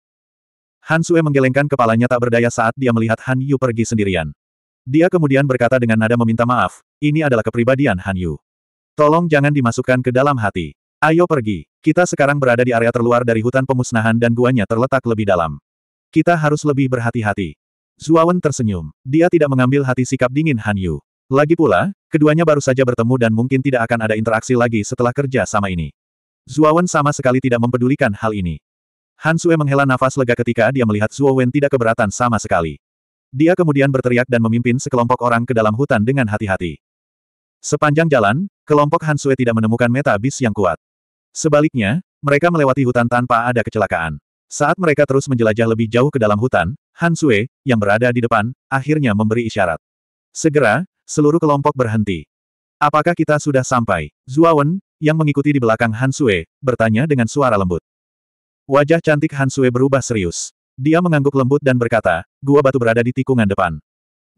Han Sue menggelengkan kepalanya tak berdaya saat dia melihat Han Yu pergi sendirian. Dia kemudian berkata dengan nada meminta maaf, ini adalah kepribadian Han Yu. Tolong jangan dimasukkan ke dalam hati. Ayo pergi. Kita sekarang berada di area terluar dari hutan pemusnahan dan guanya terletak lebih dalam. Kita harus lebih berhati-hati. Zuawan tersenyum. Dia tidak mengambil hati sikap dingin Han Yu. Lagi pula, keduanya baru saja bertemu dan mungkin tidak akan ada interaksi lagi setelah kerja sama ini. Zuawan sama sekali tidak mempedulikan hal ini. Han Sue menghela nafas lega ketika dia melihat Zuo Wen tidak keberatan sama sekali. Dia kemudian berteriak dan memimpin sekelompok orang ke dalam hutan dengan hati-hati. Sepanjang jalan, kelompok Han Sue tidak menemukan meta bis yang kuat. Sebaliknya, mereka melewati hutan tanpa ada kecelakaan. Saat mereka terus menjelajah lebih jauh ke dalam hutan, Han Sue, yang berada di depan, akhirnya memberi isyarat. Segera, seluruh kelompok berhenti. Apakah kita sudah sampai? Wen, yang mengikuti di belakang Han Sue, bertanya dengan suara lembut. Wajah cantik Han Sui berubah serius. Dia mengangguk lembut dan berkata, gua batu berada di tikungan depan.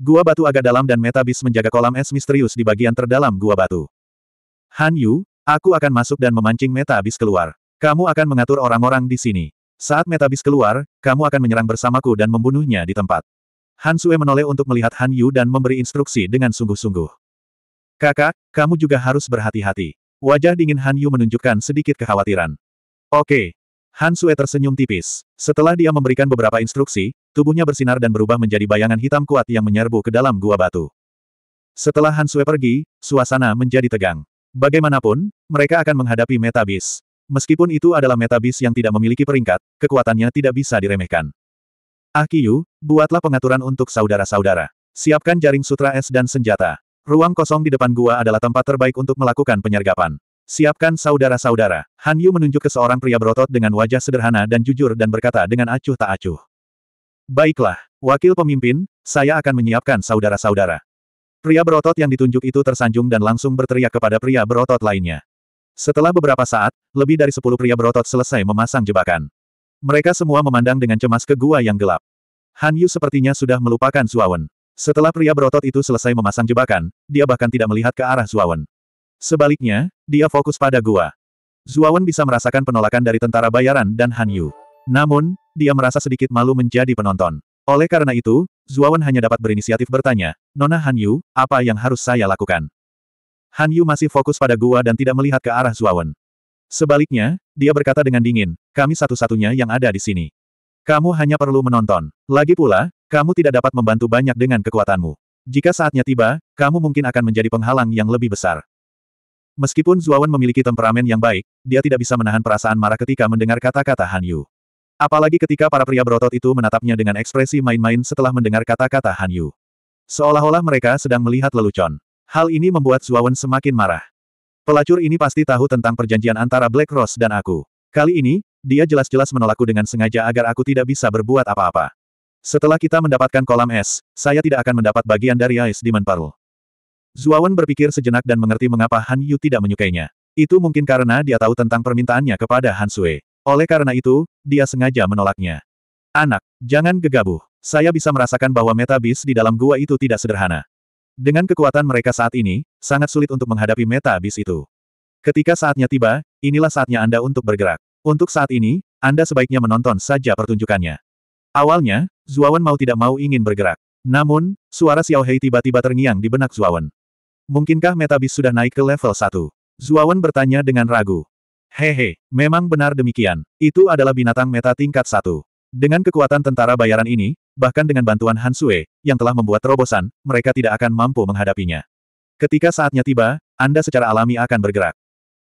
Gua batu agak dalam dan metabis menjaga kolam es misterius di bagian terdalam gua batu. Han Yu, aku akan masuk dan memancing metabis keluar. Kamu akan mengatur orang-orang di sini. Saat metabis keluar, kamu akan menyerang bersamaku dan membunuhnya di tempat. Han Sue menoleh untuk melihat Han Yu dan memberi instruksi dengan sungguh-sungguh. Kakak, kamu juga harus berhati-hati. Wajah dingin Han Yu menunjukkan sedikit kekhawatiran. Oke, Han Sue tersenyum tipis. Setelah dia memberikan beberapa instruksi, tubuhnya bersinar dan berubah menjadi bayangan hitam kuat yang menyerbu ke dalam gua batu. Setelah Han Sue pergi, suasana menjadi tegang. Bagaimanapun, mereka akan menghadapi Metabis. Meskipun itu adalah Metabis yang tidak memiliki peringkat, kekuatannya tidak bisa diremehkan. Akiyu, ah buatlah pengaturan untuk saudara-saudara. Siapkan jaring sutra es dan senjata. Ruang kosong di depan gua adalah tempat terbaik untuk melakukan penyergapan. Siapkan saudara-saudara. Han Yu menunjuk ke seorang pria berotot dengan wajah sederhana dan jujur dan berkata dengan acuh tak acuh. Baiklah, wakil pemimpin, saya akan menyiapkan saudara-saudara. Pria berotot yang ditunjuk itu tersanjung dan langsung berteriak kepada pria berotot lainnya. Setelah beberapa saat, lebih dari sepuluh pria berotot selesai memasang jebakan. Mereka semua memandang dengan cemas ke gua yang gelap. Han Yu sepertinya sudah melupakan Zuawan. Setelah pria berotot itu selesai memasang jebakan, dia bahkan tidak melihat ke arah Zuawan. Sebaliknya, dia fokus pada gua. Zuawan bisa merasakan penolakan dari tentara bayaran dan Han Yu. Namun, dia merasa sedikit malu menjadi penonton. Oleh karena itu, Zuawan hanya dapat berinisiatif bertanya, Nona Han Yu, apa yang harus saya lakukan? Han Yu masih fokus pada gua dan tidak melihat ke arah Zuawan. Sebaliknya, dia berkata dengan dingin, kami satu-satunya yang ada di sini. Kamu hanya perlu menonton. Lagi pula, kamu tidak dapat membantu banyak dengan kekuatanmu. Jika saatnya tiba, kamu mungkin akan menjadi penghalang yang lebih besar. Meskipun Zuawan memiliki temperamen yang baik, dia tidak bisa menahan perasaan marah ketika mendengar kata-kata Han Yu. Apalagi ketika para pria berotot itu menatapnya dengan ekspresi main-main setelah mendengar kata-kata Han Yu. Seolah-olah mereka sedang melihat lelucon. Hal ini membuat Zuawan semakin marah. Pelacur ini pasti tahu tentang perjanjian antara Black Rose dan aku. Kali ini, dia jelas-jelas menolakku dengan sengaja agar aku tidak bisa berbuat apa-apa. Setelah kita mendapatkan kolam es, saya tidak akan mendapat bagian dari Ice Demon Pearl. Zuawan berpikir sejenak dan mengerti mengapa Han Yu tidak menyukainya. Itu mungkin karena dia tahu tentang permintaannya kepada Han Sui. Oleh karena itu, dia sengaja menolaknya. Anak, jangan gegabah. Saya bisa merasakan bahwa meta bis di dalam gua itu tidak sederhana. Dengan kekuatan mereka saat ini, sangat sulit untuk menghadapi meta bis itu. Ketika saatnya tiba, inilah saatnya Anda untuk bergerak. Untuk saat ini, Anda sebaiknya menonton saja pertunjukannya. Awalnya, Zuawan mau tidak mau ingin bergerak. Namun, suara Xiao Hei tiba-tiba terngiang di benak Zuawan. Mungkinkah Metabis sudah naik ke level 1? Zuawan bertanya dengan ragu. Hehe, memang benar demikian. Itu adalah binatang meta tingkat 1. Dengan kekuatan tentara bayaran ini, bahkan dengan bantuan Hansue, yang telah membuat terobosan, mereka tidak akan mampu menghadapinya. Ketika saatnya tiba, Anda secara alami akan bergerak.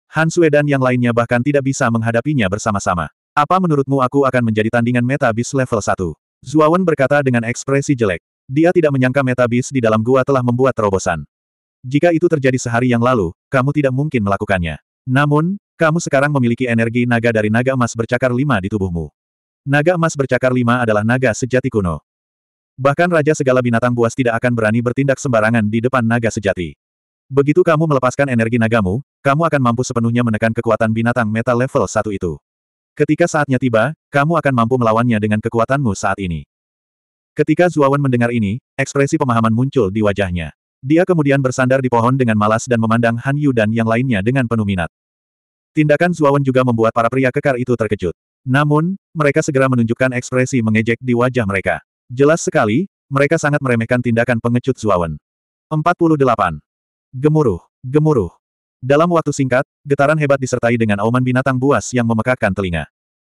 Hansue dan yang lainnya bahkan tidak bisa menghadapinya bersama-sama. Apa menurutmu aku akan menjadi tandingan meta bis level 1? Zuawan berkata dengan ekspresi jelek. Dia tidak menyangka meta bis di dalam gua telah membuat terobosan. Jika itu terjadi sehari yang lalu, kamu tidak mungkin melakukannya. Namun, kamu sekarang memiliki energi naga dari naga emas bercakar lima di tubuhmu. Naga emas bercakar lima adalah naga sejati kuno. Bahkan Raja Segala Binatang Buas tidak akan berani bertindak sembarangan di depan naga sejati. Begitu kamu melepaskan energi nagamu, kamu akan mampu sepenuhnya menekan kekuatan binatang metal level satu itu. Ketika saatnya tiba, kamu akan mampu melawannya dengan kekuatanmu saat ini. Ketika Zuawan mendengar ini, ekspresi pemahaman muncul di wajahnya. Dia kemudian bersandar di pohon dengan malas dan memandang Han Yu dan yang lainnya dengan penuh minat. Tindakan Zuawan juga membuat para pria kekar itu terkejut. Namun, mereka segera menunjukkan ekspresi mengejek di wajah mereka. Jelas sekali, mereka sangat meremehkan tindakan pengecut Zuawan. 48. Gemuruh, gemuruh. Dalam waktu singkat, getaran hebat disertai dengan auman binatang buas yang memekakkan telinga.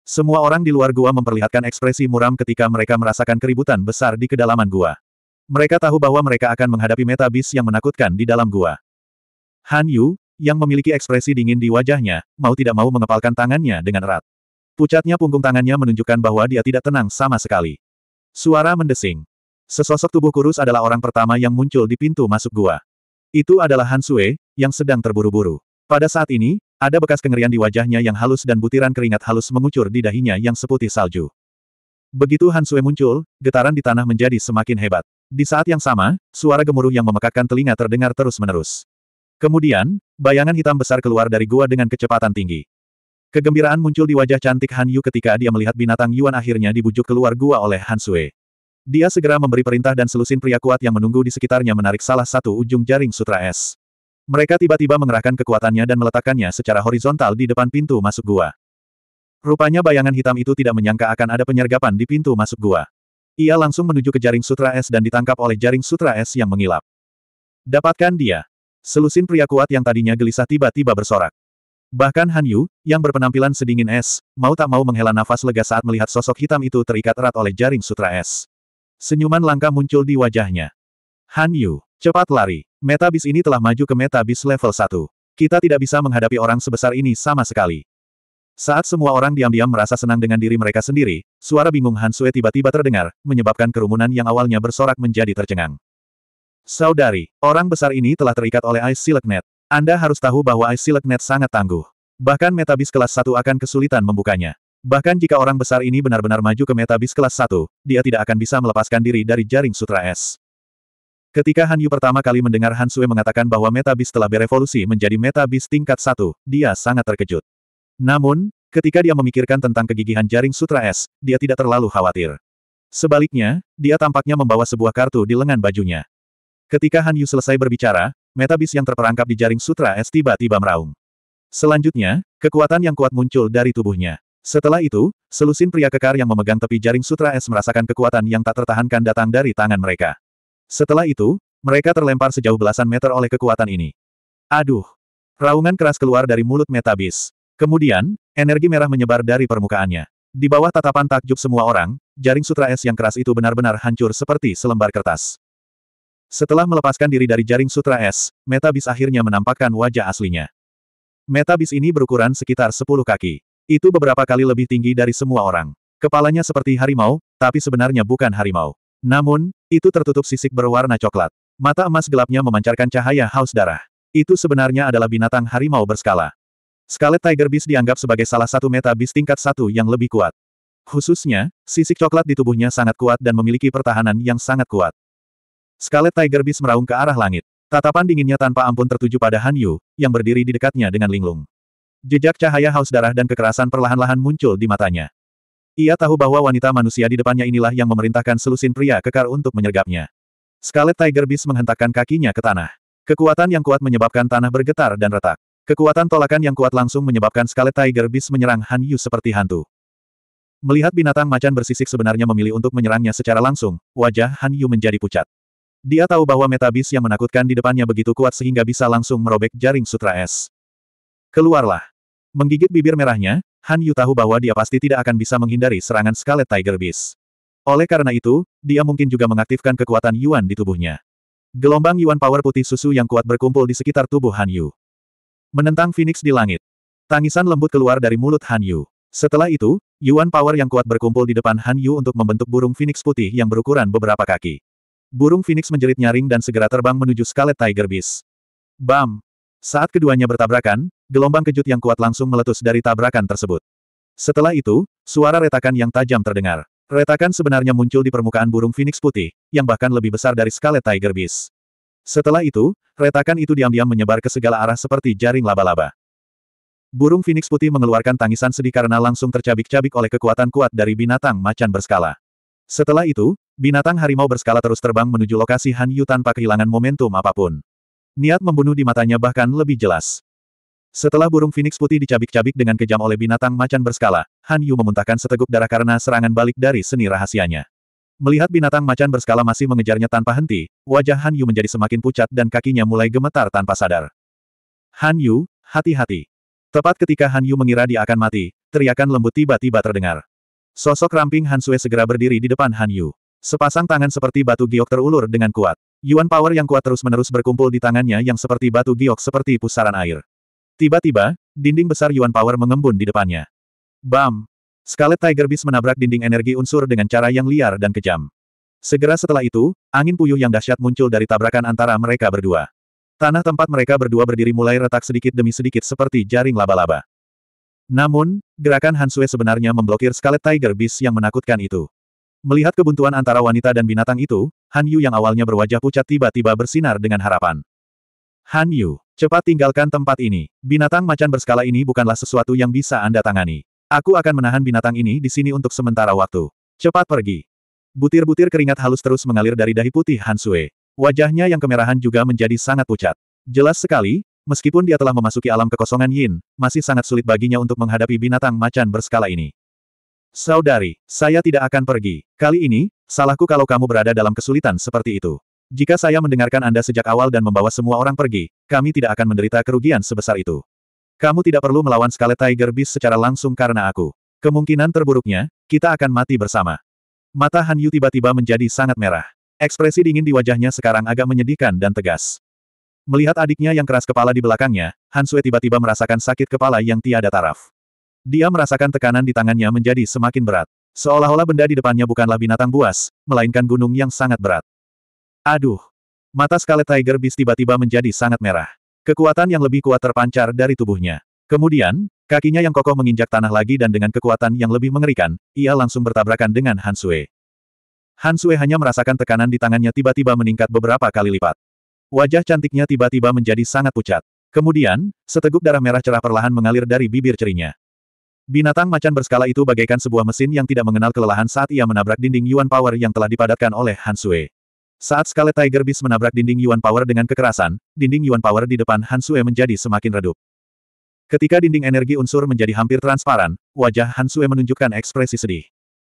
Semua orang di luar gua memperlihatkan ekspresi muram ketika mereka merasakan keributan besar di kedalaman gua. Mereka tahu bahwa mereka akan menghadapi meta bis yang menakutkan di dalam gua. Han Yu, yang memiliki ekspresi dingin di wajahnya, mau tidak mau mengepalkan tangannya dengan erat. Pucatnya punggung tangannya menunjukkan bahwa dia tidak tenang sama sekali. Suara mendesing. Sesosok tubuh kurus adalah orang pertama yang muncul di pintu masuk gua. Itu adalah Han Sue, yang sedang terburu-buru. Pada saat ini, ada bekas kengerian di wajahnya yang halus dan butiran keringat halus mengucur di dahinya yang seputih salju. Begitu Han Sue muncul, getaran di tanah menjadi semakin hebat. Di saat yang sama, suara gemuruh yang memekakkan telinga terdengar terus-menerus. Kemudian, bayangan hitam besar keluar dari gua dengan kecepatan tinggi. Kegembiraan muncul di wajah cantik Han Yu ketika dia melihat binatang Yuan akhirnya dibujuk keluar gua oleh Han Sui. Dia segera memberi perintah dan selusin pria kuat yang menunggu di sekitarnya menarik salah satu ujung jaring sutra es. Mereka tiba-tiba mengerahkan kekuatannya dan meletakkannya secara horizontal di depan pintu masuk gua. Rupanya bayangan hitam itu tidak menyangka akan ada penyergapan di pintu masuk gua. Ia langsung menuju ke jaring sutra es dan ditangkap oleh jaring sutra es yang mengilap. Dapatkan dia. Selusin pria kuat yang tadinya gelisah tiba-tiba bersorak. Bahkan Han Yu, yang berpenampilan sedingin es, mau tak mau menghela nafas lega saat melihat sosok hitam itu terikat erat oleh jaring sutra es. Senyuman langka muncul di wajahnya. Han Yu, cepat lari. Metabis ini telah maju ke metabis level 1. Kita tidak bisa menghadapi orang sebesar ini sama sekali. Saat semua orang diam-diam merasa senang dengan diri mereka sendiri, suara bingung Han Sui tiba-tiba terdengar, menyebabkan kerumunan yang awalnya bersorak menjadi tercengang. Saudari, orang besar ini telah terikat oleh Ice Silknet. Anda harus tahu bahwa Ice Silknet sangat tangguh. Bahkan metabis kelas 1 akan kesulitan membukanya. Bahkan jika orang besar ini benar-benar maju ke metabis kelas 1, dia tidak akan bisa melepaskan diri dari jaring sutra es. Ketika Han Yu pertama kali mendengar Han Sui mengatakan bahwa meta bis telah berevolusi menjadi meta bis tingkat 1, dia sangat terkejut. Namun, ketika dia memikirkan tentang kegigihan jaring sutra es, dia tidak terlalu khawatir. Sebaliknya, dia tampaknya membawa sebuah kartu di lengan bajunya. Ketika Han Yu selesai berbicara, metabis yang terperangkap di jaring sutra es tiba-tiba meraung. Selanjutnya, kekuatan yang kuat muncul dari tubuhnya. Setelah itu, selusin pria kekar yang memegang tepi jaring sutra es merasakan kekuatan yang tak tertahankan datang dari tangan mereka. Setelah itu, mereka terlempar sejauh belasan meter oleh kekuatan ini. Aduh! Raungan keras keluar dari mulut Metabis. Kemudian, energi merah menyebar dari permukaannya. Di bawah tatapan takjub semua orang, jaring sutra es yang keras itu benar-benar hancur seperti selembar kertas. Setelah melepaskan diri dari jaring sutra es, Metabis akhirnya menampakkan wajah aslinya. Metabis ini berukuran sekitar 10 kaki. Itu beberapa kali lebih tinggi dari semua orang. Kepalanya seperti harimau, tapi sebenarnya bukan harimau. Namun, itu tertutup sisik berwarna coklat. Mata emas gelapnya memancarkan cahaya haus darah. Itu sebenarnya adalah binatang harimau berskala. Scarlet Tiger Beast dianggap sebagai salah satu meta beast tingkat satu yang lebih kuat. Khususnya, sisik coklat di tubuhnya sangat kuat dan memiliki pertahanan yang sangat kuat. Scarlet Tiger Beast meraung ke arah langit. Tatapan dinginnya tanpa ampun tertuju pada Han Yu, yang berdiri di dekatnya dengan linglung. Jejak cahaya haus darah dan kekerasan perlahan-lahan muncul di matanya. Ia tahu bahwa wanita manusia di depannya inilah yang memerintahkan selusin pria kekar untuk menyergapnya. Scarlet Tiger Beast menghentakkan kakinya ke tanah. Kekuatan yang kuat menyebabkan tanah bergetar dan retak. Kekuatan tolakan yang kuat langsung menyebabkan Scarlet Tiger Beast menyerang Han Yu seperti hantu. Melihat binatang macan bersisik sebenarnya memilih untuk menyerangnya secara langsung, wajah Han Yu menjadi pucat. Dia tahu bahwa Meta bis yang menakutkan di depannya begitu kuat sehingga bisa langsung merobek jaring sutra es. Keluarlah. Menggigit bibir merahnya, Han Yu tahu bahwa dia pasti tidak akan bisa menghindari serangan Scarlet Tiger Beast. Oleh karena itu, dia mungkin juga mengaktifkan kekuatan Yuan di tubuhnya. Gelombang Yuan Power Putih Susu yang kuat berkumpul di sekitar tubuh Han Yu. Menentang Phoenix di langit. Tangisan lembut keluar dari mulut Han Yu. Setelah itu, Yuan Power yang kuat berkumpul di depan Han Yu untuk membentuk burung Phoenix putih yang berukuran beberapa kaki. Burung Phoenix menjerit nyaring dan segera terbang menuju Scarlet Tiger Beast. Bam! Saat keduanya bertabrakan, gelombang kejut yang kuat langsung meletus dari tabrakan tersebut. Setelah itu, suara retakan yang tajam terdengar. Retakan sebenarnya muncul di permukaan burung Phoenix putih, yang bahkan lebih besar dari Scarlet Tiger Beast. Setelah itu, retakan itu diam-diam menyebar ke segala arah seperti jaring laba-laba. Burung Phoenix putih mengeluarkan tangisan sedih karena langsung tercabik-cabik oleh kekuatan kuat dari binatang macan berskala. Setelah itu, binatang harimau berskala terus terbang menuju lokasi Han Yu tanpa kehilangan momentum apapun. Niat membunuh di matanya bahkan lebih jelas. Setelah burung Phoenix putih dicabik-cabik dengan kejam oleh binatang macan berskala, Han Yu memuntahkan seteguk darah karena serangan balik dari seni rahasianya. Melihat binatang macan berskala masih mengejarnya tanpa henti, wajah Han Yu menjadi semakin pucat dan kakinya mulai gemetar tanpa sadar. Han Yu, hati-hati. Tepat ketika Han Yu mengira dia akan mati, teriakan lembut tiba-tiba terdengar. Sosok ramping Han Sui segera berdiri di depan Han Yu. Sepasang tangan seperti batu giok terulur dengan kuat. Yuan power yang kuat terus-menerus berkumpul di tangannya yang seperti batu giok seperti pusaran air. Tiba-tiba, dinding besar Yuan power mengembun di depannya. Bam! Scarlet Tiger Beast menabrak dinding energi unsur dengan cara yang liar dan kejam. Segera setelah itu, angin puyuh yang dahsyat muncul dari tabrakan antara mereka berdua. Tanah tempat mereka berdua berdiri mulai retak sedikit demi sedikit seperti jaring laba-laba. Namun, gerakan Hansue sebenarnya memblokir Scarlet Tiger Beast yang menakutkan itu. Melihat kebuntuan antara wanita dan binatang itu, Han Yu yang awalnya berwajah pucat tiba-tiba bersinar dengan harapan. Han Yu, cepat tinggalkan tempat ini. Binatang macan berskala ini bukanlah sesuatu yang bisa Anda tangani. Aku akan menahan binatang ini di sini untuk sementara waktu. Cepat pergi. Butir-butir keringat halus terus mengalir dari dahi putih Hansue. Wajahnya yang kemerahan juga menjadi sangat pucat. Jelas sekali, meskipun dia telah memasuki alam kekosongan Yin, masih sangat sulit baginya untuk menghadapi binatang macan berskala ini. Saudari, saya tidak akan pergi. Kali ini, salahku kalau kamu berada dalam kesulitan seperti itu. Jika saya mendengarkan Anda sejak awal dan membawa semua orang pergi, kami tidak akan menderita kerugian sebesar itu. Kamu tidak perlu melawan Scarlet Tiger Beast secara langsung karena aku. Kemungkinan terburuknya, kita akan mati bersama. Mata Han Yu tiba-tiba menjadi sangat merah. Ekspresi dingin di wajahnya sekarang agak menyedihkan dan tegas. Melihat adiknya yang keras kepala di belakangnya, Han Sui tiba-tiba merasakan sakit kepala yang tiada taraf. Dia merasakan tekanan di tangannya menjadi semakin berat. Seolah-olah benda di depannya bukanlah binatang buas, melainkan gunung yang sangat berat. Aduh! Mata Scarlet Tiger Beast tiba-tiba menjadi sangat merah. Kekuatan yang lebih kuat terpancar dari tubuhnya. Kemudian, kakinya yang kokoh menginjak tanah lagi dan dengan kekuatan yang lebih mengerikan, ia langsung bertabrakan dengan Han Sui. Han Sui hanya merasakan tekanan di tangannya tiba-tiba meningkat beberapa kali lipat. Wajah cantiknya tiba-tiba menjadi sangat pucat. Kemudian, seteguk darah merah cerah perlahan mengalir dari bibir cerinya. Binatang macan berskala itu bagaikan sebuah mesin yang tidak mengenal kelelahan saat ia menabrak dinding Yuan Power yang telah dipadatkan oleh Han Sui. Saat Scarlet Tiger Beast menabrak dinding Yuan Power dengan kekerasan, dinding Yuan Power di depan Han Sue menjadi semakin redup. Ketika dinding energi unsur menjadi hampir transparan, wajah Han Sue menunjukkan ekspresi sedih.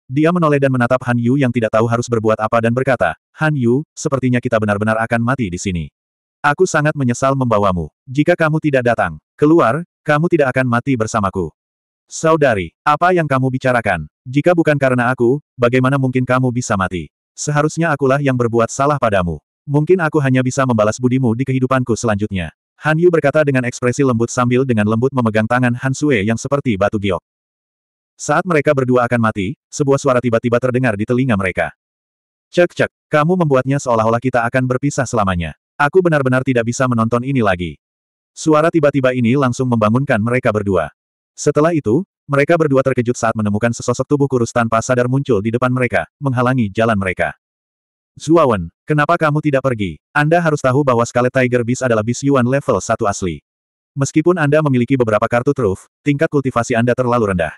Dia menoleh dan menatap Han Yu yang tidak tahu harus berbuat apa dan berkata, Han Yu, sepertinya kita benar-benar akan mati di sini. Aku sangat menyesal membawamu. Jika kamu tidak datang, keluar, kamu tidak akan mati bersamaku. Saudari, apa yang kamu bicarakan? Jika bukan karena aku, bagaimana mungkin kamu bisa mati? Seharusnya akulah yang berbuat salah padamu. Mungkin aku hanya bisa membalas budimu di kehidupanku selanjutnya. Han Yu berkata dengan ekspresi lembut sambil dengan lembut memegang tangan Han Sue yang seperti batu giok. Saat mereka berdua akan mati, sebuah suara tiba-tiba terdengar di telinga mereka. Cek cek, kamu membuatnya seolah-olah kita akan berpisah selamanya. Aku benar-benar tidak bisa menonton ini lagi. Suara tiba-tiba ini langsung membangunkan mereka berdua. Setelah itu, mereka berdua terkejut saat menemukan sesosok tubuh kurus tanpa sadar muncul di depan mereka, menghalangi jalan mereka. Zuawan, kenapa kamu tidak pergi? Anda harus tahu bahwa Scarlet Tiger Beast adalah Beast Yuan level 1 asli. Meskipun Anda memiliki beberapa kartu truf, tingkat kultivasi Anda terlalu rendah.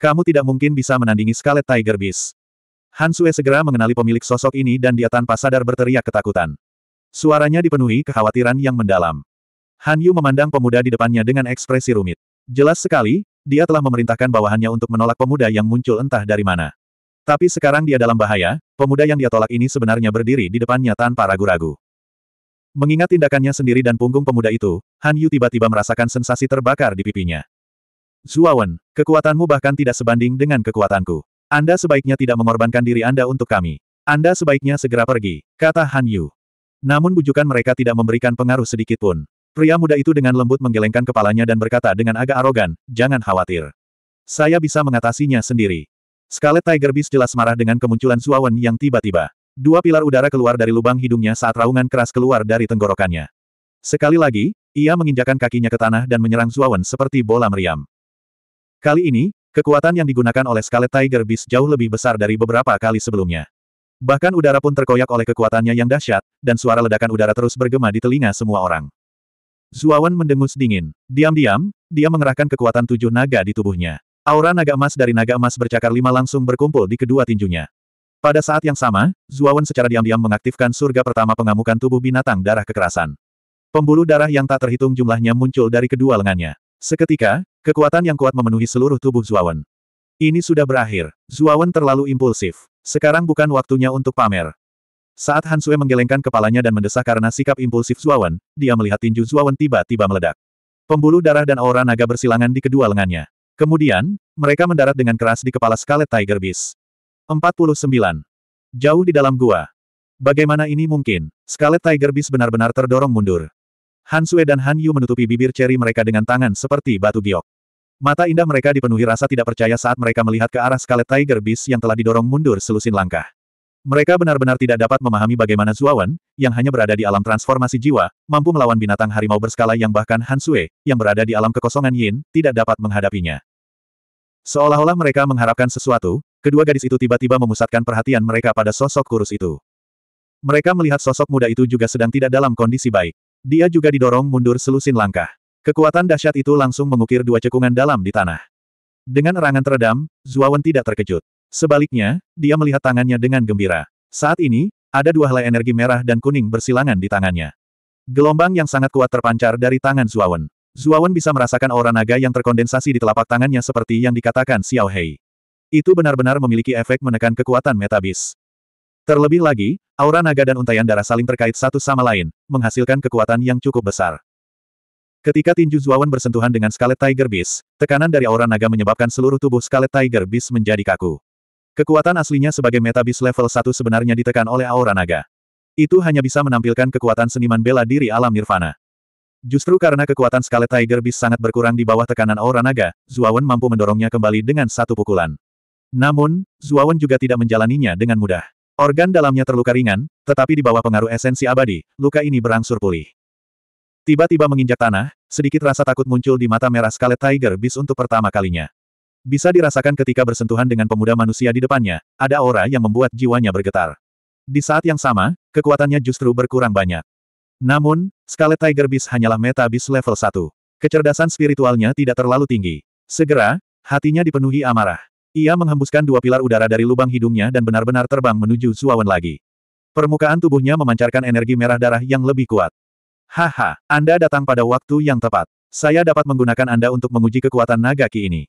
Kamu tidak mungkin bisa menandingi Scarlet Tiger Beast. Han Sue segera mengenali pemilik sosok ini dan dia tanpa sadar berteriak ketakutan. Suaranya dipenuhi kekhawatiran yang mendalam. Han Yu memandang pemuda di depannya dengan ekspresi rumit. Jelas sekali, dia telah memerintahkan bawahannya untuk menolak pemuda yang muncul entah dari mana. Tapi sekarang dia dalam bahaya, pemuda yang dia tolak ini sebenarnya berdiri di depannya tanpa ragu-ragu. Mengingat tindakannya sendiri dan punggung pemuda itu, Han Yu tiba-tiba merasakan sensasi terbakar di pipinya. Zuawan, kekuatanmu bahkan tidak sebanding dengan kekuatanku. Anda sebaiknya tidak mengorbankan diri Anda untuk kami. Anda sebaiknya segera pergi, kata Han Yu. Namun bujukan mereka tidak memberikan pengaruh sedikitpun. Pria muda itu dengan lembut menggelengkan kepalanya dan berkata dengan agak arogan, jangan khawatir. Saya bisa mengatasinya sendiri. Scarlet Tiger Beast jelas marah dengan kemunculan Suawen yang tiba-tiba. Dua pilar udara keluar dari lubang hidungnya saat raungan keras keluar dari tenggorokannya. Sekali lagi, ia menginjakan kakinya ke tanah dan menyerang Suawen seperti bola meriam. Kali ini, kekuatan yang digunakan oleh Scarlet Tiger Beast jauh lebih besar dari beberapa kali sebelumnya. Bahkan udara pun terkoyak oleh kekuatannya yang dahsyat, dan suara ledakan udara terus bergema di telinga semua orang. Zuawan mendengus dingin. Diam-diam, dia mengerahkan kekuatan tujuh naga di tubuhnya. Aura naga emas dari naga emas bercakar lima langsung berkumpul di kedua tinjunya. Pada saat yang sama, Zuawan secara diam-diam mengaktifkan surga pertama pengamukan tubuh binatang darah kekerasan. Pembuluh darah yang tak terhitung jumlahnya muncul dari kedua lengannya. Seketika, kekuatan yang kuat memenuhi seluruh tubuh Zuawan. Ini sudah berakhir. Zuawan terlalu impulsif. Sekarang bukan waktunya untuk pamer. Saat Han Sui menggelengkan kepalanya dan mendesak karena sikap impulsif Zuawan, dia melihat tinju Zuawan tiba-tiba meledak. Pembuluh darah dan aura naga bersilangan di kedua lengannya. Kemudian, mereka mendarat dengan keras di kepala Scarlet Tiger Beast. 49. Jauh di dalam gua. Bagaimana ini mungkin? Scarlet Tiger Beast benar-benar terdorong mundur. Han Sui dan Han Yu menutupi bibir ceri mereka dengan tangan seperti batu giok. Mata indah mereka dipenuhi rasa tidak percaya saat mereka melihat ke arah Scarlet Tiger Beast yang telah didorong mundur selusin langkah. Mereka benar-benar tidak dapat memahami bagaimana Zuawan, yang hanya berada di alam transformasi jiwa, mampu melawan binatang harimau berskala yang bahkan Han Sui, yang berada di alam kekosongan Yin, tidak dapat menghadapinya. Seolah-olah mereka mengharapkan sesuatu, kedua gadis itu tiba-tiba memusatkan perhatian mereka pada sosok kurus itu. Mereka melihat sosok muda itu juga sedang tidak dalam kondisi baik. Dia juga didorong mundur selusin langkah. Kekuatan dahsyat itu langsung mengukir dua cekungan dalam di tanah. Dengan erangan teredam, Zuawan tidak terkejut. Sebaliknya, dia melihat tangannya dengan gembira. Saat ini, ada dua helai energi merah dan kuning bersilangan di tangannya. Gelombang yang sangat kuat terpancar dari tangan Zuawan. Zuawan bisa merasakan aura naga yang terkondensasi di telapak tangannya seperti yang dikatakan Xiao Hei. Itu benar-benar memiliki efek menekan kekuatan metabis. Terlebih lagi, aura naga dan untayan darah saling terkait satu sama lain, menghasilkan kekuatan yang cukup besar. Ketika tinju Zuawan bersentuhan dengan Scarlet Tiger Beast, tekanan dari aura naga menyebabkan seluruh tubuh Scarlet Tiger Beast menjadi kaku. Kekuatan aslinya sebagai metabis level 1 sebenarnya ditekan oleh aura naga. Itu hanya bisa menampilkan kekuatan seniman bela diri alam nirvana. Justru karena kekuatan Scarlet Tiger Beast sangat berkurang di bawah tekanan aura naga, Zuawan mampu mendorongnya kembali dengan satu pukulan. Namun, Zuawan juga tidak menjalaninya dengan mudah. Organ dalamnya terluka ringan, tetapi di bawah pengaruh esensi abadi, luka ini berangsur pulih. Tiba-tiba menginjak tanah, sedikit rasa takut muncul di mata merah Scarlet Tiger Beast untuk pertama kalinya. Bisa dirasakan ketika bersentuhan dengan pemuda manusia di depannya, ada aura yang membuat jiwanya bergetar. Di saat yang sama, kekuatannya justru berkurang banyak. Namun, Scarlet Tiger Beast hanyalah meta beast level 1. Kecerdasan spiritualnya tidak terlalu tinggi. Segera, hatinya dipenuhi amarah. Ia menghembuskan dua pilar udara dari lubang hidungnya dan benar-benar terbang menuju Zuawan lagi. Permukaan tubuhnya memancarkan energi merah darah yang lebih kuat. Haha, Anda datang pada waktu yang tepat. Saya dapat menggunakan Anda untuk menguji kekuatan naga ki ini.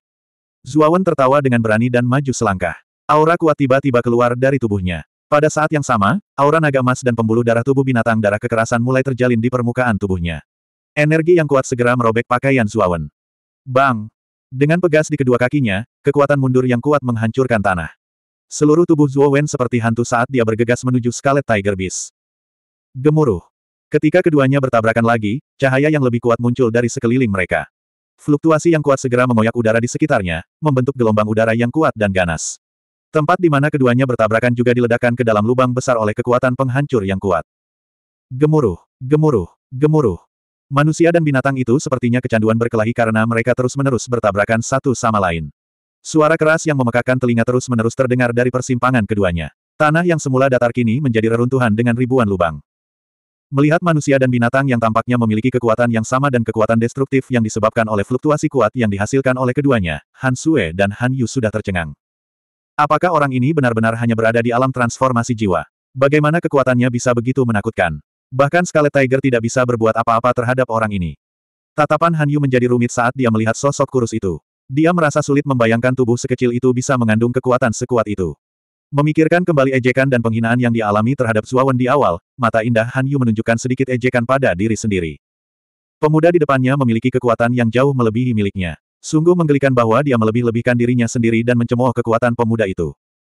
Zuawan tertawa dengan berani dan maju selangkah. Aura kuat tiba-tiba keluar dari tubuhnya. Pada saat yang sama, aura naga emas dan pembuluh darah tubuh binatang darah kekerasan mulai terjalin di permukaan tubuhnya. Energi yang kuat segera merobek pakaian Zuawan. Bang! Dengan pegas di kedua kakinya, kekuatan mundur yang kuat menghancurkan tanah. Seluruh tubuh Zuawan seperti hantu saat dia bergegas menuju Scarlet Tiger Beast. Gemuruh. Ketika keduanya bertabrakan lagi, cahaya yang lebih kuat muncul dari sekeliling mereka. Fluktuasi yang kuat segera mengoyak udara di sekitarnya, membentuk gelombang udara yang kuat dan ganas. Tempat di mana keduanya bertabrakan juga diledakkan ke dalam lubang besar oleh kekuatan penghancur yang kuat. Gemuruh, gemuruh, gemuruh. Manusia dan binatang itu sepertinya kecanduan berkelahi karena mereka terus-menerus bertabrakan satu sama lain. Suara keras yang memekakan telinga terus-menerus terdengar dari persimpangan keduanya. Tanah yang semula datar kini menjadi reruntuhan dengan ribuan lubang. Melihat manusia dan binatang yang tampaknya memiliki kekuatan yang sama dan kekuatan destruktif yang disebabkan oleh fluktuasi kuat yang dihasilkan oleh keduanya, Han Sue dan Han Yu sudah tercengang. Apakah orang ini benar-benar hanya berada di alam transformasi jiwa? Bagaimana kekuatannya bisa begitu menakutkan? Bahkan Scarlet Tiger tidak bisa berbuat apa-apa terhadap orang ini. Tatapan Han Yu menjadi rumit saat dia melihat sosok kurus itu. Dia merasa sulit membayangkan tubuh sekecil itu bisa mengandung kekuatan sekuat itu. Memikirkan kembali ejekan dan penghinaan yang dialami terhadap Suawan di awal, mata indah Han Yu menunjukkan sedikit ejekan pada diri sendiri. Pemuda di depannya memiliki kekuatan yang jauh melebihi miliknya. Sungguh menggelikan bahwa dia melebih-lebihkan dirinya sendiri dan mencemooh kekuatan pemuda itu.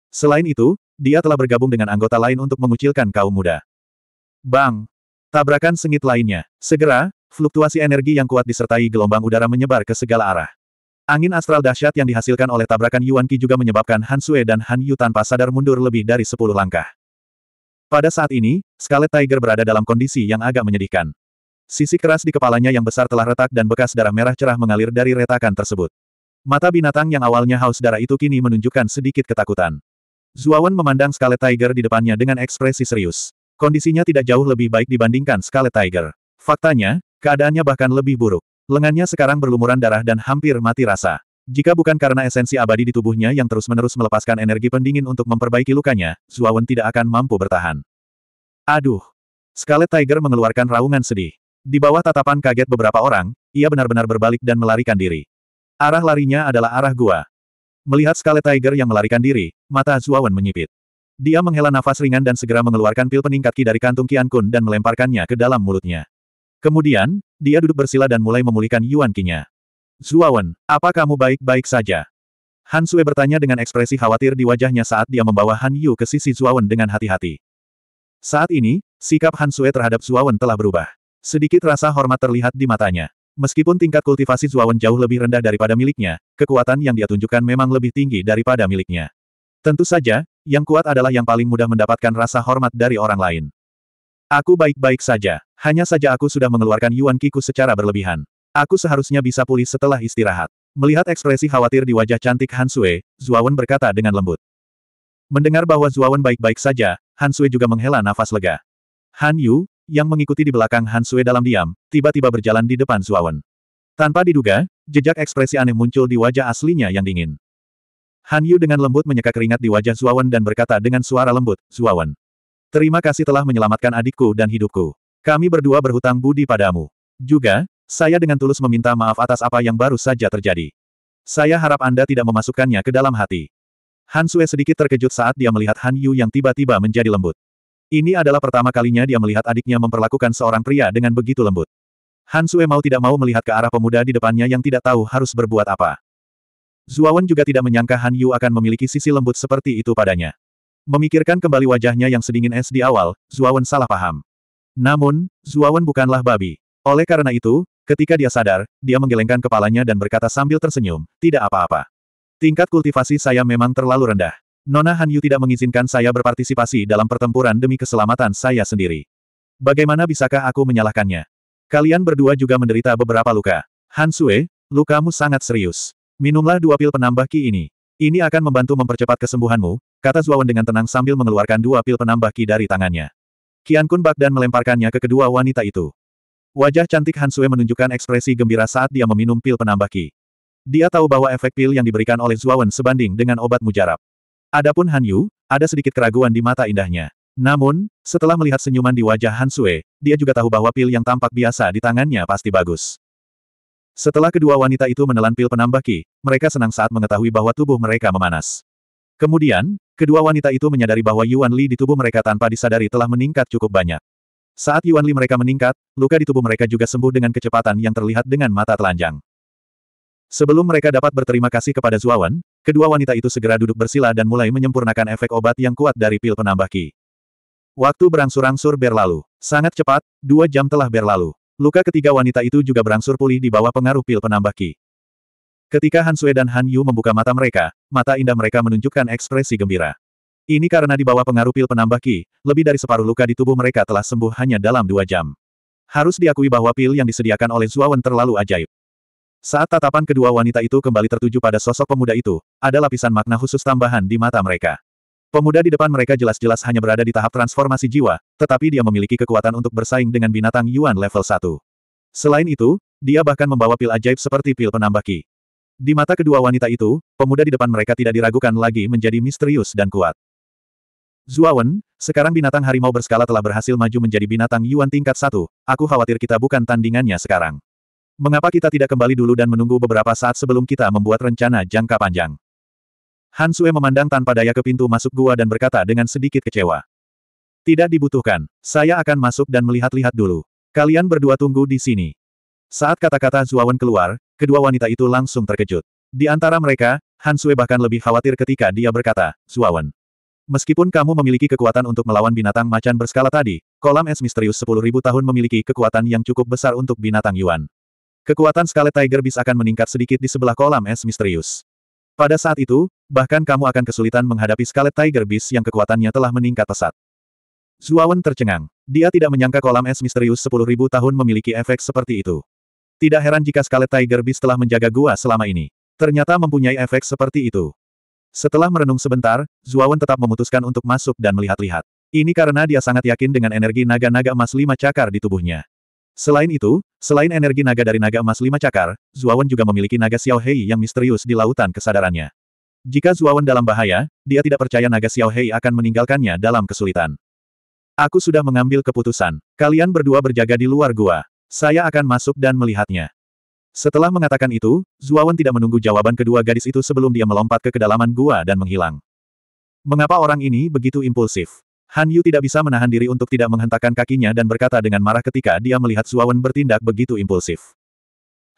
Selain itu, dia telah bergabung dengan anggota lain untuk mengucilkan kaum muda. Bang! Tabrakan sengit lainnya. Segera, fluktuasi energi yang kuat disertai gelombang udara menyebar ke segala arah. Angin astral dahsyat yang dihasilkan oleh tabrakan Yuan Qi juga menyebabkan Han Sue dan Han Yu tanpa sadar mundur lebih dari sepuluh langkah. Pada saat ini, Scarlet Tiger berada dalam kondisi yang agak menyedihkan. Sisi keras di kepalanya yang besar telah retak dan bekas darah merah cerah mengalir dari retakan tersebut. Mata binatang yang awalnya haus darah itu kini menunjukkan sedikit ketakutan. Zuawan memandang Scarlet Tiger di depannya dengan ekspresi serius. Kondisinya tidak jauh lebih baik dibandingkan Scarlet Tiger. Faktanya, keadaannya bahkan lebih buruk. Lengannya sekarang berlumuran darah dan hampir mati rasa. Jika bukan karena esensi abadi di tubuhnya yang terus-menerus melepaskan energi pendingin untuk memperbaiki lukanya, Zuawan tidak akan mampu bertahan. Aduh! Scarlet Tiger mengeluarkan raungan sedih. Di bawah tatapan kaget beberapa orang, ia benar-benar berbalik dan melarikan diri. Arah larinya adalah arah gua. Melihat Scarlet Tiger yang melarikan diri, mata Zuawan menyipit. Dia menghela nafas ringan dan segera mengeluarkan pil peningkat ki dari kantung Qian Kun dan melemparkannya ke dalam mulutnya. Kemudian, dia duduk bersila dan mulai memulihkan Yuan Qinya. Zuawan, apa kamu baik-baik saja? Han Sui bertanya dengan ekspresi khawatir di wajahnya saat dia membawa Han Yu ke sisi Zuawan dengan hati-hati. Saat ini, sikap Han Sui terhadap Zuawan telah berubah. Sedikit rasa hormat terlihat di matanya. Meskipun tingkat kultivasi Zuawan jauh lebih rendah daripada miliknya, kekuatan yang dia tunjukkan memang lebih tinggi daripada miliknya. Tentu saja, yang kuat adalah yang paling mudah mendapatkan rasa hormat dari orang lain. Aku baik-baik saja. Hanya saja aku sudah mengeluarkan Yuan Kiku secara berlebihan. Aku seharusnya bisa pulih setelah istirahat. Melihat ekspresi khawatir di wajah cantik Han Sui, Zuawan berkata dengan lembut. Mendengar bahwa Zuawan baik-baik saja, Han Sui juga menghela nafas lega. Han Yu, yang mengikuti di belakang Han Sui dalam diam, tiba-tiba berjalan di depan Zuawan. Tanpa diduga, jejak ekspresi aneh muncul di wajah aslinya yang dingin. Han Yu dengan lembut menyeka keringat di wajah Zuawan dan berkata dengan suara lembut, Zuawan. Terima kasih telah menyelamatkan adikku dan hidupku. Kami berdua berhutang budi padamu. Juga, saya dengan tulus meminta maaf atas apa yang baru saja terjadi. Saya harap Anda tidak memasukkannya ke dalam hati. Han Sue sedikit terkejut saat dia melihat Han Yu yang tiba-tiba menjadi lembut. Ini adalah pertama kalinya dia melihat adiknya memperlakukan seorang pria dengan begitu lembut. Han Sue mau tidak mau melihat ke arah pemuda di depannya yang tidak tahu harus berbuat apa. Zuawan juga tidak menyangka Han Yu akan memiliki sisi lembut seperti itu padanya. Memikirkan kembali wajahnya yang sedingin es di awal, Zuawan salah paham. Namun, Zuawan bukanlah babi. Oleh karena itu, ketika dia sadar, dia menggelengkan kepalanya dan berkata sambil tersenyum, tidak apa-apa. Tingkat kultivasi saya memang terlalu rendah. Nona Hanyu tidak mengizinkan saya berpartisipasi dalam pertempuran demi keselamatan saya sendiri. Bagaimana bisakah aku menyalahkannya? Kalian berdua juga menderita beberapa luka. Han Sue, lukamu sangat serius. Minumlah dua pil penambah ki ini. Ini akan membantu mempercepat kesembuhanmu, Kata Zuawan dengan tenang sambil mengeluarkan dua pil penambah ki dari tangannya. Kian Kun bak dan melemparkannya ke kedua wanita itu. Wajah cantik Han Sui menunjukkan ekspresi gembira saat dia meminum pil penambah ki. Dia tahu bahwa efek pil yang diberikan oleh Zuawan sebanding dengan obat mujarab. Adapun Han Yu, ada sedikit keraguan di mata indahnya. Namun, setelah melihat senyuman di wajah Han Sui, dia juga tahu bahwa pil yang tampak biasa di tangannya pasti bagus. Setelah kedua wanita itu menelan pil penambah ki, mereka senang saat mengetahui bahwa tubuh mereka memanas. Kemudian, Kedua wanita itu menyadari bahwa Yuan Li di tubuh mereka tanpa disadari telah meningkat cukup banyak. Saat Yuan Li mereka meningkat, luka di tubuh mereka juga sembuh dengan kecepatan yang terlihat dengan mata telanjang. Sebelum mereka dapat berterima kasih kepada Zuawan, kedua wanita itu segera duduk bersila dan mulai menyempurnakan efek obat yang kuat dari pil penambah ki. Waktu berangsur-angsur berlalu. Sangat cepat, dua jam telah berlalu. Luka ketiga wanita itu juga berangsur pulih di bawah pengaruh pil penambah ki. Ketika Han Sui dan Han Yu membuka mata mereka, mata indah mereka menunjukkan ekspresi gembira. Ini karena di bawah pengaruh pil penambah ki, lebih dari separuh luka di tubuh mereka telah sembuh hanya dalam dua jam. Harus diakui bahwa pil yang disediakan oleh Zuawan terlalu ajaib. Saat tatapan kedua wanita itu kembali tertuju pada sosok pemuda itu, ada lapisan makna khusus tambahan di mata mereka. Pemuda di depan mereka jelas-jelas hanya berada di tahap transformasi jiwa, tetapi dia memiliki kekuatan untuk bersaing dengan binatang Yuan level 1. Selain itu, dia bahkan membawa pil ajaib seperti pil penambah ki. Di mata kedua wanita itu, pemuda di depan mereka tidak diragukan lagi menjadi misterius dan kuat. Zuawan, sekarang binatang harimau berskala telah berhasil maju menjadi binatang Yuan tingkat satu. aku khawatir kita bukan tandingannya sekarang. Mengapa kita tidak kembali dulu dan menunggu beberapa saat sebelum kita membuat rencana jangka panjang? Han Sue memandang tanpa daya ke pintu masuk gua dan berkata dengan sedikit kecewa. Tidak dibutuhkan, saya akan masuk dan melihat-lihat dulu. Kalian berdua tunggu di sini. Saat kata-kata Zuawan keluar, kedua wanita itu langsung terkejut. Di antara mereka, Han Sui bahkan lebih khawatir ketika dia berkata, Zuawan. Meskipun kamu memiliki kekuatan untuk melawan binatang macan berskala tadi, kolam es misterius 10.000 tahun memiliki kekuatan yang cukup besar untuk binatang Yuan. Kekuatan skala Tiger Beast akan meningkat sedikit di sebelah kolam es misterius. Pada saat itu, bahkan kamu akan kesulitan menghadapi skala Tiger Beast yang kekuatannya telah meningkat pesat. Zuawan tercengang. Dia tidak menyangka kolam es misterius 10.000 tahun memiliki efek seperti itu. Tidak heran jika Scarlet Tiger Beast telah menjaga gua selama ini. Ternyata mempunyai efek seperti itu. Setelah merenung sebentar, Zuawan tetap memutuskan untuk masuk dan melihat-lihat. Ini karena dia sangat yakin dengan energi naga-naga emas lima cakar di tubuhnya. Selain itu, selain energi naga dari naga emas lima cakar, Zuawan juga memiliki naga Xiaohei yang misterius di lautan kesadarannya. Jika Zuawan dalam bahaya, dia tidak percaya naga Xiaohei akan meninggalkannya dalam kesulitan. Aku sudah mengambil keputusan. Kalian berdua berjaga di luar gua. Saya akan masuk dan melihatnya. Setelah mengatakan itu, Zuawan tidak menunggu jawaban kedua gadis itu sebelum dia melompat ke kedalaman gua dan menghilang. Mengapa orang ini begitu impulsif? Han Yu tidak bisa menahan diri untuk tidak menghentakkan kakinya dan berkata dengan marah ketika dia melihat Zuawan bertindak begitu impulsif.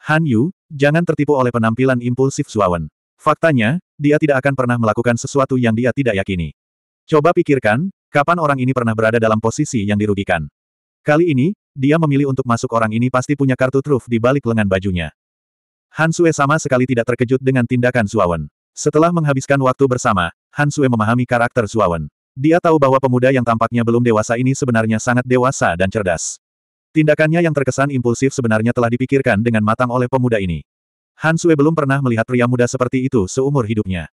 Han Yu, jangan tertipu oleh penampilan impulsif Zuawan. Faktanya, dia tidak akan pernah melakukan sesuatu yang dia tidak yakini. Coba pikirkan, kapan orang ini pernah berada dalam posisi yang dirugikan. Kali ini, dia memilih untuk masuk orang ini pasti punya kartu truf di balik lengan bajunya. Han Sue sama sekali tidak terkejut dengan tindakan Suawen. Setelah menghabiskan waktu bersama, Han Sue memahami karakter Suawen. Dia tahu bahwa pemuda yang tampaknya belum dewasa ini sebenarnya sangat dewasa dan cerdas. Tindakannya yang terkesan impulsif sebenarnya telah dipikirkan dengan matang oleh pemuda ini. Han Sue belum pernah melihat pria muda seperti itu seumur hidupnya.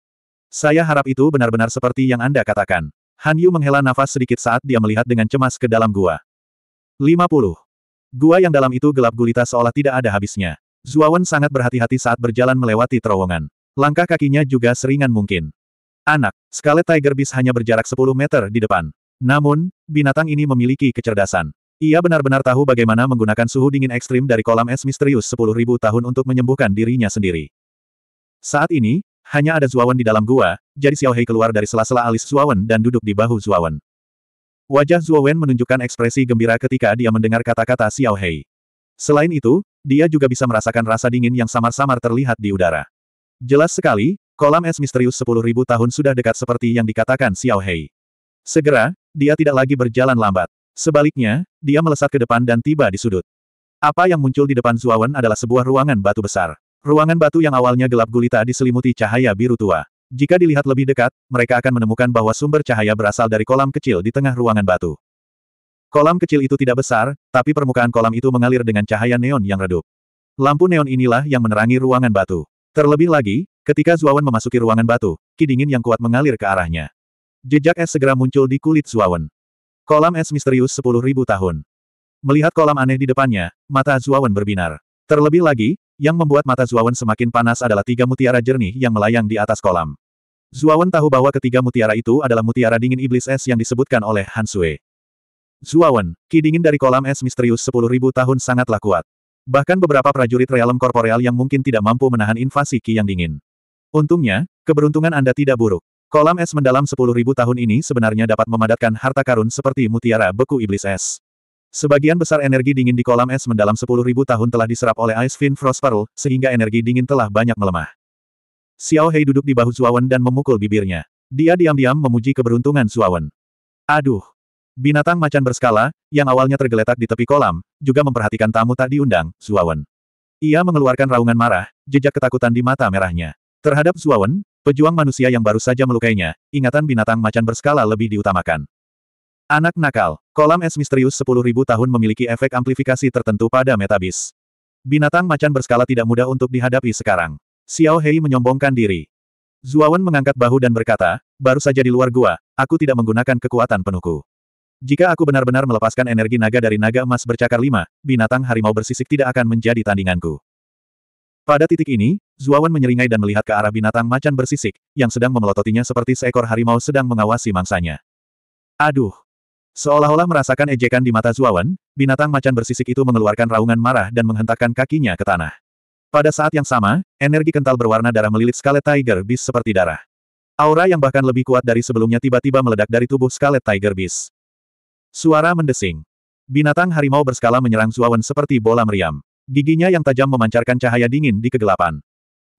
Saya harap itu benar-benar seperti yang Anda katakan. Han Yu menghela nafas sedikit saat dia melihat dengan cemas ke dalam gua. 50. Gua yang dalam itu gelap gulita seolah tidak ada habisnya. Zuawan sangat berhati-hati saat berjalan melewati terowongan. Langkah kakinya juga seringan mungkin. Anak, Scarlet Tiger Beast hanya berjarak 10 meter di depan. Namun, binatang ini memiliki kecerdasan. Ia benar-benar tahu bagaimana menggunakan suhu dingin ekstrim dari kolam es misterius 10.000 tahun untuk menyembuhkan dirinya sendiri. Saat ini, hanya ada Zuawan di dalam gua, jadi Xiaohei keluar dari sela-sela alis Zuawan dan duduk di bahu Zuawan. Wajah Zuo Wen menunjukkan ekspresi gembira ketika dia mendengar kata-kata Xiao Hei. Selain itu, dia juga bisa merasakan rasa dingin yang samar-samar terlihat di udara. Jelas sekali, kolam es misterius 10.000 tahun sudah dekat seperti yang dikatakan Xiao Hei. Segera, dia tidak lagi berjalan lambat. Sebaliknya, dia melesat ke depan dan tiba di sudut. Apa yang muncul di depan Wen adalah sebuah ruangan batu besar. Ruangan batu yang awalnya gelap gulita diselimuti cahaya biru tua. Jika dilihat lebih dekat, mereka akan menemukan bahwa sumber cahaya berasal dari kolam kecil di tengah ruangan batu. Kolam kecil itu tidak besar, tapi permukaan kolam itu mengalir dengan cahaya neon yang redup. Lampu neon inilah yang menerangi ruangan batu. Terlebih lagi, ketika Zuawan memasuki ruangan batu, ki dingin yang kuat mengalir ke arahnya. Jejak es segera muncul di kulit Zuawan. Kolam es misterius 10.000 tahun. Melihat kolam aneh di depannya, mata Zuawan berbinar. Terlebih lagi, yang membuat mata Zuawan semakin panas adalah tiga mutiara jernih yang melayang di atas kolam. Zuawan tahu bahwa ketiga mutiara itu adalah mutiara dingin iblis es yang disebutkan oleh Han Sui. Zuawan, ki dingin dari kolam es misterius 10.000 tahun sangatlah kuat. Bahkan beberapa prajurit realem korporeal yang mungkin tidak mampu menahan invasi ki yang dingin. Untungnya, keberuntungan Anda tidak buruk. Kolam es mendalam 10.000 tahun ini sebenarnya dapat memadatkan harta karun seperti mutiara beku iblis es. Sebagian besar energi dingin di kolam es mendalam 10.000 tahun telah diserap oleh Ice Fin Frost Pearl, sehingga energi dingin telah banyak melemah. Xiao Hei duduk di bahu Zuawan dan memukul bibirnya. Dia diam-diam memuji keberuntungan Zuawan. Aduh! Binatang macan berskala, yang awalnya tergeletak di tepi kolam, juga memperhatikan tamu tak diundang, Zuawan. Ia mengeluarkan raungan marah, jejak ketakutan di mata merahnya. Terhadap Zuawan, pejuang manusia yang baru saja melukainya, ingatan binatang macan berskala lebih diutamakan. Anak nakal, kolam es misterius 10.000 tahun memiliki efek amplifikasi tertentu pada metabis. Binatang macan berskala tidak mudah untuk dihadapi sekarang. Xiao Hei menyombongkan diri. Zuawan mengangkat bahu dan berkata, baru saja di luar gua, aku tidak menggunakan kekuatan penuku. Jika aku benar-benar melepaskan energi naga dari naga emas bercakar lima, binatang harimau bersisik tidak akan menjadi tandinganku. Pada titik ini, Zuawan menyeringai dan melihat ke arah binatang macan bersisik, yang sedang memelototinya seperti seekor harimau sedang mengawasi mangsanya. Aduh! Seolah-olah merasakan ejekan di mata Zuawan, binatang macan bersisik itu mengeluarkan raungan marah dan menghentakkan kakinya ke tanah. Pada saat yang sama, energi kental berwarna darah melilit Scarlet Tiger Beast seperti darah. Aura yang bahkan lebih kuat dari sebelumnya tiba-tiba meledak dari tubuh Scarlet Tiger Beast. Suara mendesing. Binatang harimau berskala menyerang Zuawan seperti bola meriam. Giginya yang tajam memancarkan cahaya dingin di kegelapan.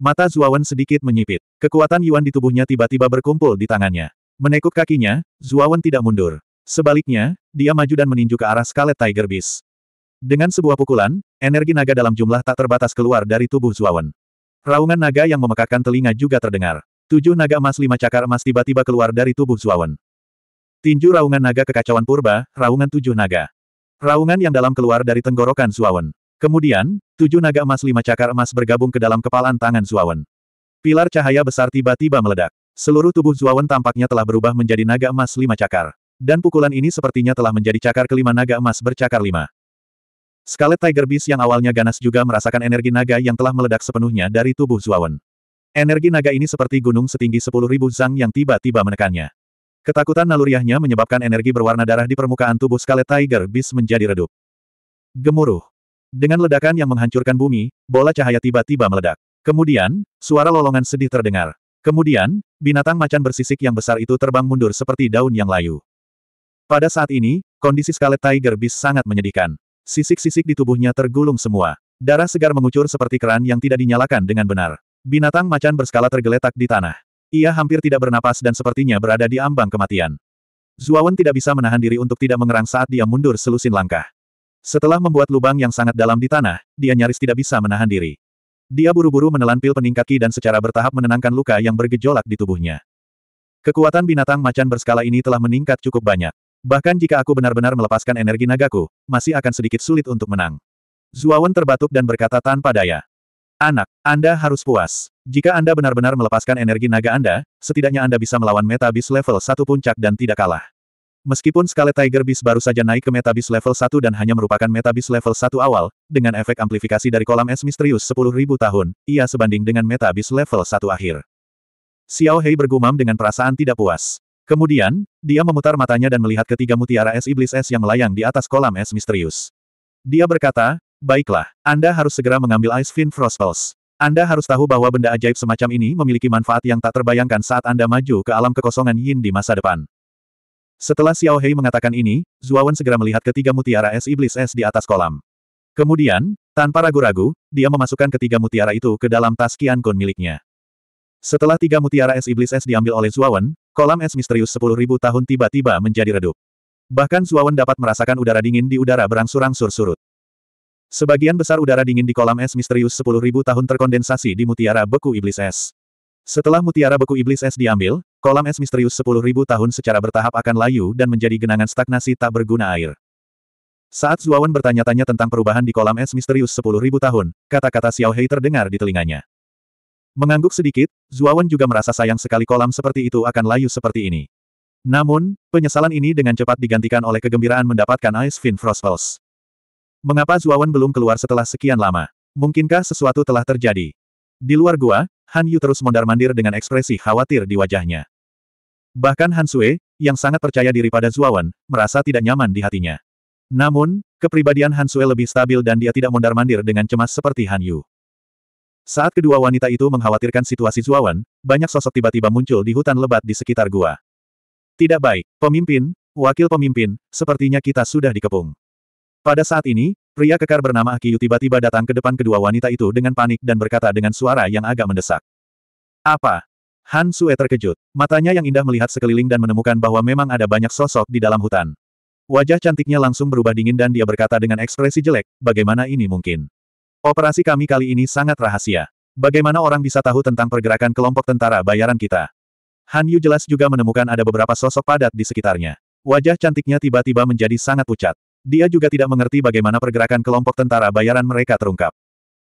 Mata Zuawan sedikit menyipit. Kekuatan Yuan di tubuhnya tiba-tiba berkumpul di tangannya. Menekuk kakinya, Zuawan tidak mundur. Sebaliknya, dia maju dan meninju ke arah Scarlet Tiger Beast. Dengan sebuah pukulan, energi naga dalam jumlah tak terbatas keluar dari tubuh Zuawan. Raungan naga yang memekakkan telinga juga terdengar. Tujuh naga emas lima cakar emas tiba-tiba keluar dari tubuh Zuawan. Tinju raungan naga kekacauan purba, raungan tujuh naga. Raungan yang dalam keluar dari tenggorokan Zuawan. Kemudian, tujuh naga emas lima cakar emas bergabung ke dalam kepalan tangan Zuawan. Pilar cahaya besar tiba-tiba meledak. Seluruh tubuh Zuawan tampaknya telah berubah menjadi naga emas lima cakar. Dan pukulan ini sepertinya telah menjadi cakar kelima naga emas bercakar lima. Scarlet Tiger Beast yang awalnya ganas juga merasakan energi naga yang telah meledak sepenuhnya dari tubuh Zuawan. Energi naga ini seperti gunung setinggi 10.000 zang yang tiba-tiba menekannya. Ketakutan naluriahnya menyebabkan energi berwarna darah di permukaan tubuh Scarlet Tiger Beast menjadi redup. Gemuruh. Dengan ledakan yang menghancurkan bumi, bola cahaya tiba-tiba meledak. Kemudian, suara lolongan sedih terdengar. Kemudian, binatang macan bersisik yang besar itu terbang mundur seperti daun yang layu. Pada saat ini, kondisi Scarlet Tiger Beast sangat menyedihkan. Sisik-sisik di tubuhnya tergulung semua. Darah segar mengucur seperti keran yang tidak dinyalakan dengan benar. Binatang macan berskala tergeletak di tanah. Ia hampir tidak bernapas dan sepertinya berada di ambang kematian. Zuawan tidak bisa menahan diri untuk tidak mengerang saat dia mundur selusin langkah. Setelah membuat lubang yang sangat dalam di tanah, dia nyaris tidak bisa menahan diri. Dia buru-buru menelan pil peningkat ki dan secara bertahap menenangkan luka yang bergejolak di tubuhnya. Kekuatan binatang macan berskala ini telah meningkat cukup banyak. Bahkan jika aku benar-benar melepaskan energi nagaku, masih akan sedikit sulit untuk menang. Zuawan terbatuk dan berkata tanpa daya. Anak, Anda harus puas. Jika Anda benar-benar melepaskan energi naga Anda, setidaknya Anda bisa melawan Meta Beast level 1 puncak dan tidak kalah. Meskipun Scarlet Tiger Beast baru saja naik ke Meta Beast level 1 dan hanya merupakan Meta Beast level 1 awal, dengan efek amplifikasi dari kolam es misterius 10.000 tahun, ia sebanding dengan Meta Beast level 1 akhir. Xiao Hei bergumam dengan perasaan tidak puas. Kemudian, dia memutar matanya dan melihat ketiga mutiara es iblis es yang melayang di atas kolam es misterius. Dia berkata, Baiklah, Anda harus segera mengambil Ice Fin Pulse. Anda harus tahu bahwa benda ajaib semacam ini memiliki manfaat yang tak terbayangkan saat Anda maju ke alam kekosongan Yin di masa depan. Setelah Xiao Hei mengatakan ini, Zuawan segera melihat ketiga mutiara es iblis es di atas kolam. Kemudian, tanpa ragu-ragu, dia memasukkan ketiga mutiara itu ke dalam tas Qian Kun miliknya. Setelah tiga mutiara es iblis es diambil oleh Zuawan, Kolam es misterius 10.000 tahun tiba-tiba menjadi redup. Bahkan Suawan dapat merasakan udara dingin di udara berangsur-angsur surut. Sebagian besar udara dingin di kolam es misterius 10.000 tahun terkondensasi di mutiara beku iblis es. Setelah mutiara beku iblis es diambil, kolam es misterius 10.000 tahun secara bertahap akan layu dan menjadi genangan stagnasi tak berguna air. Saat Zuawan bertanya-tanya tentang perubahan di kolam es misterius 10.000 tahun, kata-kata Xiao Hei terdengar di telinganya. Mengangguk sedikit, Zuawan juga merasa sayang sekali kolam seperti itu akan layu seperti ini. Namun, penyesalan ini dengan cepat digantikan oleh kegembiraan mendapatkan Ice Fin Frostpulse. Mengapa Zuawan belum keluar setelah sekian lama? Mungkinkah sesuatu telah terjadi? Di luar gua, Han Yu terus mondar-mandir dengan ekspresi khawatir di wajahnya. Bahkan Han Sui, yang sangat percaya diri pada Zuawan, merasa tidak nyaman di hatinya. Namun, kepribadian Han Sui lebih stabil dan dia tidak mondar-mandir dengan cemas seperti Han Yu. Saat kedua wanita itu mengkhawatirkan situasi Zuawan, banyak sosok tiba-tiba muncul di hutan lebat di sekitar gua. Tidak baik, pemimpin, wakil pemimpin, sepertinya kita sudah dikepung. Pada saat ini, pria kekar bernama Akiyu tiba-tiba datang ke depan kedua wanita itu dengan panik dan berkata dengan suara yang agak mendesak. Apa? Han Sue terkejut. Matanya yang indah melihat sekeliling dan menemukan bahwa memang ada banyak sosok di dalam hutan. Wajah cantiknya langsung berubah dingin dan dia berkata dengan ekspresi jelek, bagaimana ini mungkin? Operasi kami kali ini sangat rahasia. Bagaimana orang bisa tahu tentang pergerakan kelompok tentara bayaran kita? Han Yu jelas juga menemukan ada beberapa sosok padat di sekitarnya. Wajah cantiknya tiba-tiba menjadi sangat pucat. Dia juga tidak mengerti bagaimana pergerakan kelompok tentara bayaran mereka terungkap.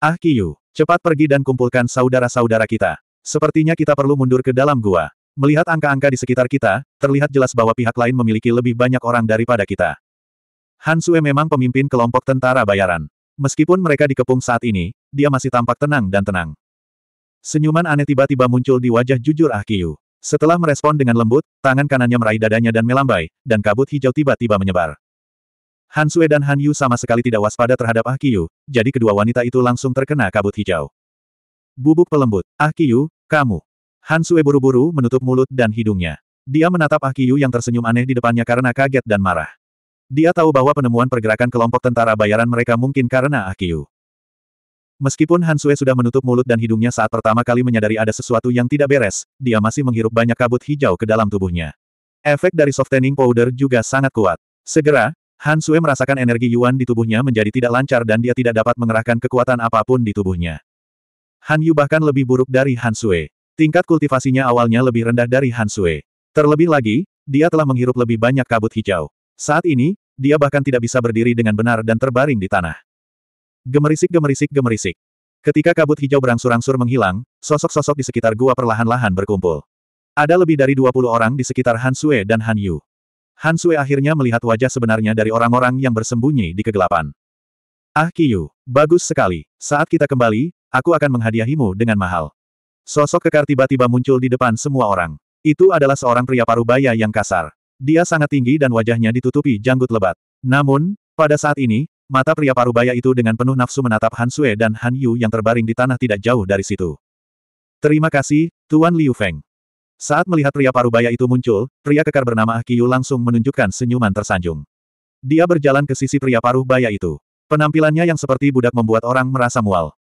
Ah Kiyu, cepat pergi dan kumpulkan saudara-saudara kita. Sepertinya kita perlu mundur ke dalam gua. Melihat angka-angka di sekitar kita, terlihat jelas bahwa pihak lain memiliki lebih banyak orang daripada kita. Han Sue memang pemimpin kelompok tentara bayaran. Meskipun mereka dikepung saat ini, dia masih tampak tenang dan tenang. Senyuman aneh tiba-tiba muncul di wajah jujur Ah Kiyu. Setelah merespon dengan lembut, tangan kanannya meraih dadanya dan melambai, dan kabut hijau tiba-tiba menyebar. Han Sue dan Han Yu sama sekali tidak waspada terhadap Ah Kiyu, jadi kedua wanita itu langsung terkena kabut hijau. Bubuk pelembut, Ah Kiyu, kamu. Han Sue buru-buru menutup mulut dan hidungnya. Dia menatap Ah Kiyu yang tersenyum aneh di depannya karena kaget dan marah. Dia tahu bahwa penemuan pergerakan kelompok tentara bayaran mereka mungkin karena Akiu. Meskipun Han Sue sudah menutup mulut dan hidungnya saat pertama kali menyadari ada sesuatu yang tidak beres, dia masih menghirup banyak kabut hijau ke dalam tubuhnya. Efek dari softening powder juga sangat kuat. Segera, Han Sue merasakan energi Yuan di tubuhnya menjadi tidak lancar dan dia tidak dapat mengerahkan kekuatan apapun di tubuhnya. Han Yu bahkan lebih buruk dari Han Sue. Tingkat kultivasinya awalnya lebih rendah dari Han Sue. Terlebih lagi, dia telah menghirup lebih banyak kabut hijau. Saat ini, dia bahkan tidak bisa berdiri dengan benar dan terbaring di tanah. Gemerisik gemerisik gemerisik. Ketika kabut hijau berangsur-angsur menghilang, sosok-sosok di sekitar gua perlahan-lahan berkumpul. Ada lebih dari 20 orang di sekitar Han Sue dan Han Yu. Han Sue akhirnya melihat wajah sebenarnya dari orang-orang yang bersembunyi di kegelapan. Ah Kiyu, bagus sekali. Saat kita kembali, aku akan menghadiahimu dengan mahal. Sosok kekar tiba-tiba muncul di depan semua orang. Itu adalah seorang pria parubaya yang kasar. Dia sangat tinggi dan wajahnya ditutupi janggut lebat. Namun, pada saat ini, mata pria parubaya itu dengan penuh nafsu menatap Han Sue dan Han Yu yang terbaring di tanah tidak jauh dari situ. Terima kasih, Tuan Liu Feng. Saat melihat pria parubaya itu muncul, pria kekar bernama Akiyu Yu langsung menunjukkan senyuman tersanjung. Dia berjalan ke sisi pria parubaya itu. Penampilannya yang seperti budak membuat orang merasa mual.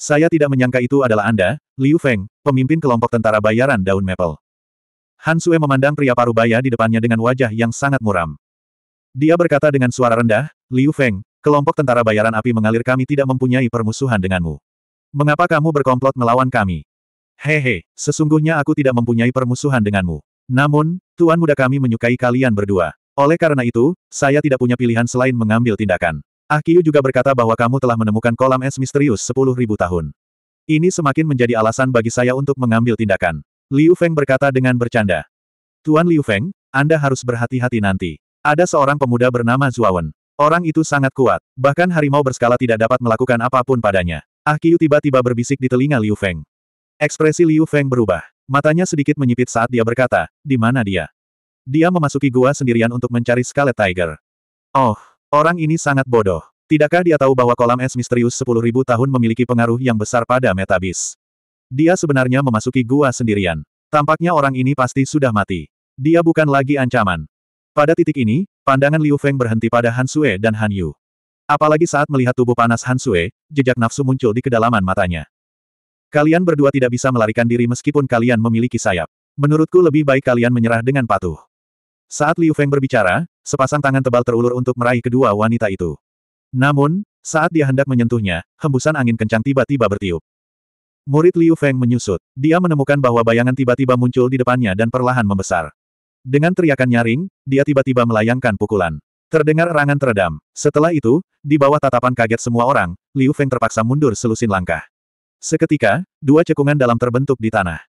Saya tidak menyangka itu adalah Anda, Liu Feng, pemimpin kelompok tentara bayaran daun maple. Han Sue memandang pria parubaya di depannya dengan wajah yang sangat muram. Dia berkata dengan suara rendah, Liu Feng, kelompok tentara bayaran api mengalir kami tidak mempunyai permusuhan denganmu. Mengapa kamu berkomplot melawan kami? Hehe, sesungguhnya aku tidak mempunyai permusuhan denganmu. Namun, Tuan Muda kami menyukai kalian berdua. Oleh karena itu, saya tidak punya pilihan selain mengambil tindakan. Akiu ah juga berkata bahwa kamu telah menemukan kolam es misterius 10.000 tahun. Ini semakin menjadi alasan bagi saya untuk mengambil tindakan. Liu Feng berkata dengan bercanda. Tuan Liu Feng, Anda harus berhati-hati nanti. Ada seorang pemuda bernama Zuawan. Orang itu sangat kuat, bahkan harimau berskala tidak dapat melakukan apapun padanya. Ah Qiu tiba-tiba berbisik di telinga Liu Feng. Ekspresi Liu Feng berubah. Matanya sedikit menyipit saat dia berkata, di mana dia? Dia memasuki gua sendirian untuk mencari Scarlet Tiger. Oh, orang ini sangat bodoh. Tidakkah dia tahu bahwa kolam es misterius 10.000 tahun memiliki pengaruh yang besar pada metabis? Dia sebenarnya memasuki gua sendirian. Tampaknya orang ini pasti sudah mati. Dia bukan lagi ancaman. Pada titik ini, pandangan Liu Feng berhenti pada Han Sue dan Han Yu. Apalagi saat melihat tubuh panas Han Sue, jejak nafsu muncul di kedalaman matanya. Kalian berdua tidak bisa melarikan diri meskipun kalian memiliki sayap. Menurutku lebih baik kalian menyerah dengan patuh. Saat Liu Feng berbicara, sepasang tangan tebal terulur untuk meraih kedua wanita itu. Namun, saat dia hendak menyentuhnya, hembusan angin kencang tiba-tiba bertiup. Murid Liu Feng menyusut. Dia menemukan bahwa bayangan tiba-tiba muncul di depannya dan perlahan membesar. Dengan teriakan nyaring, dia tiba-tiba melayangkan pukulan. Terdengar erangan teredam. Setelah itu, di bawah tatapan kaget semua orang, Liu Feng terpaksa mundur selusin langkah. Seketika, dua cekungan dalam terbentuk di tanah.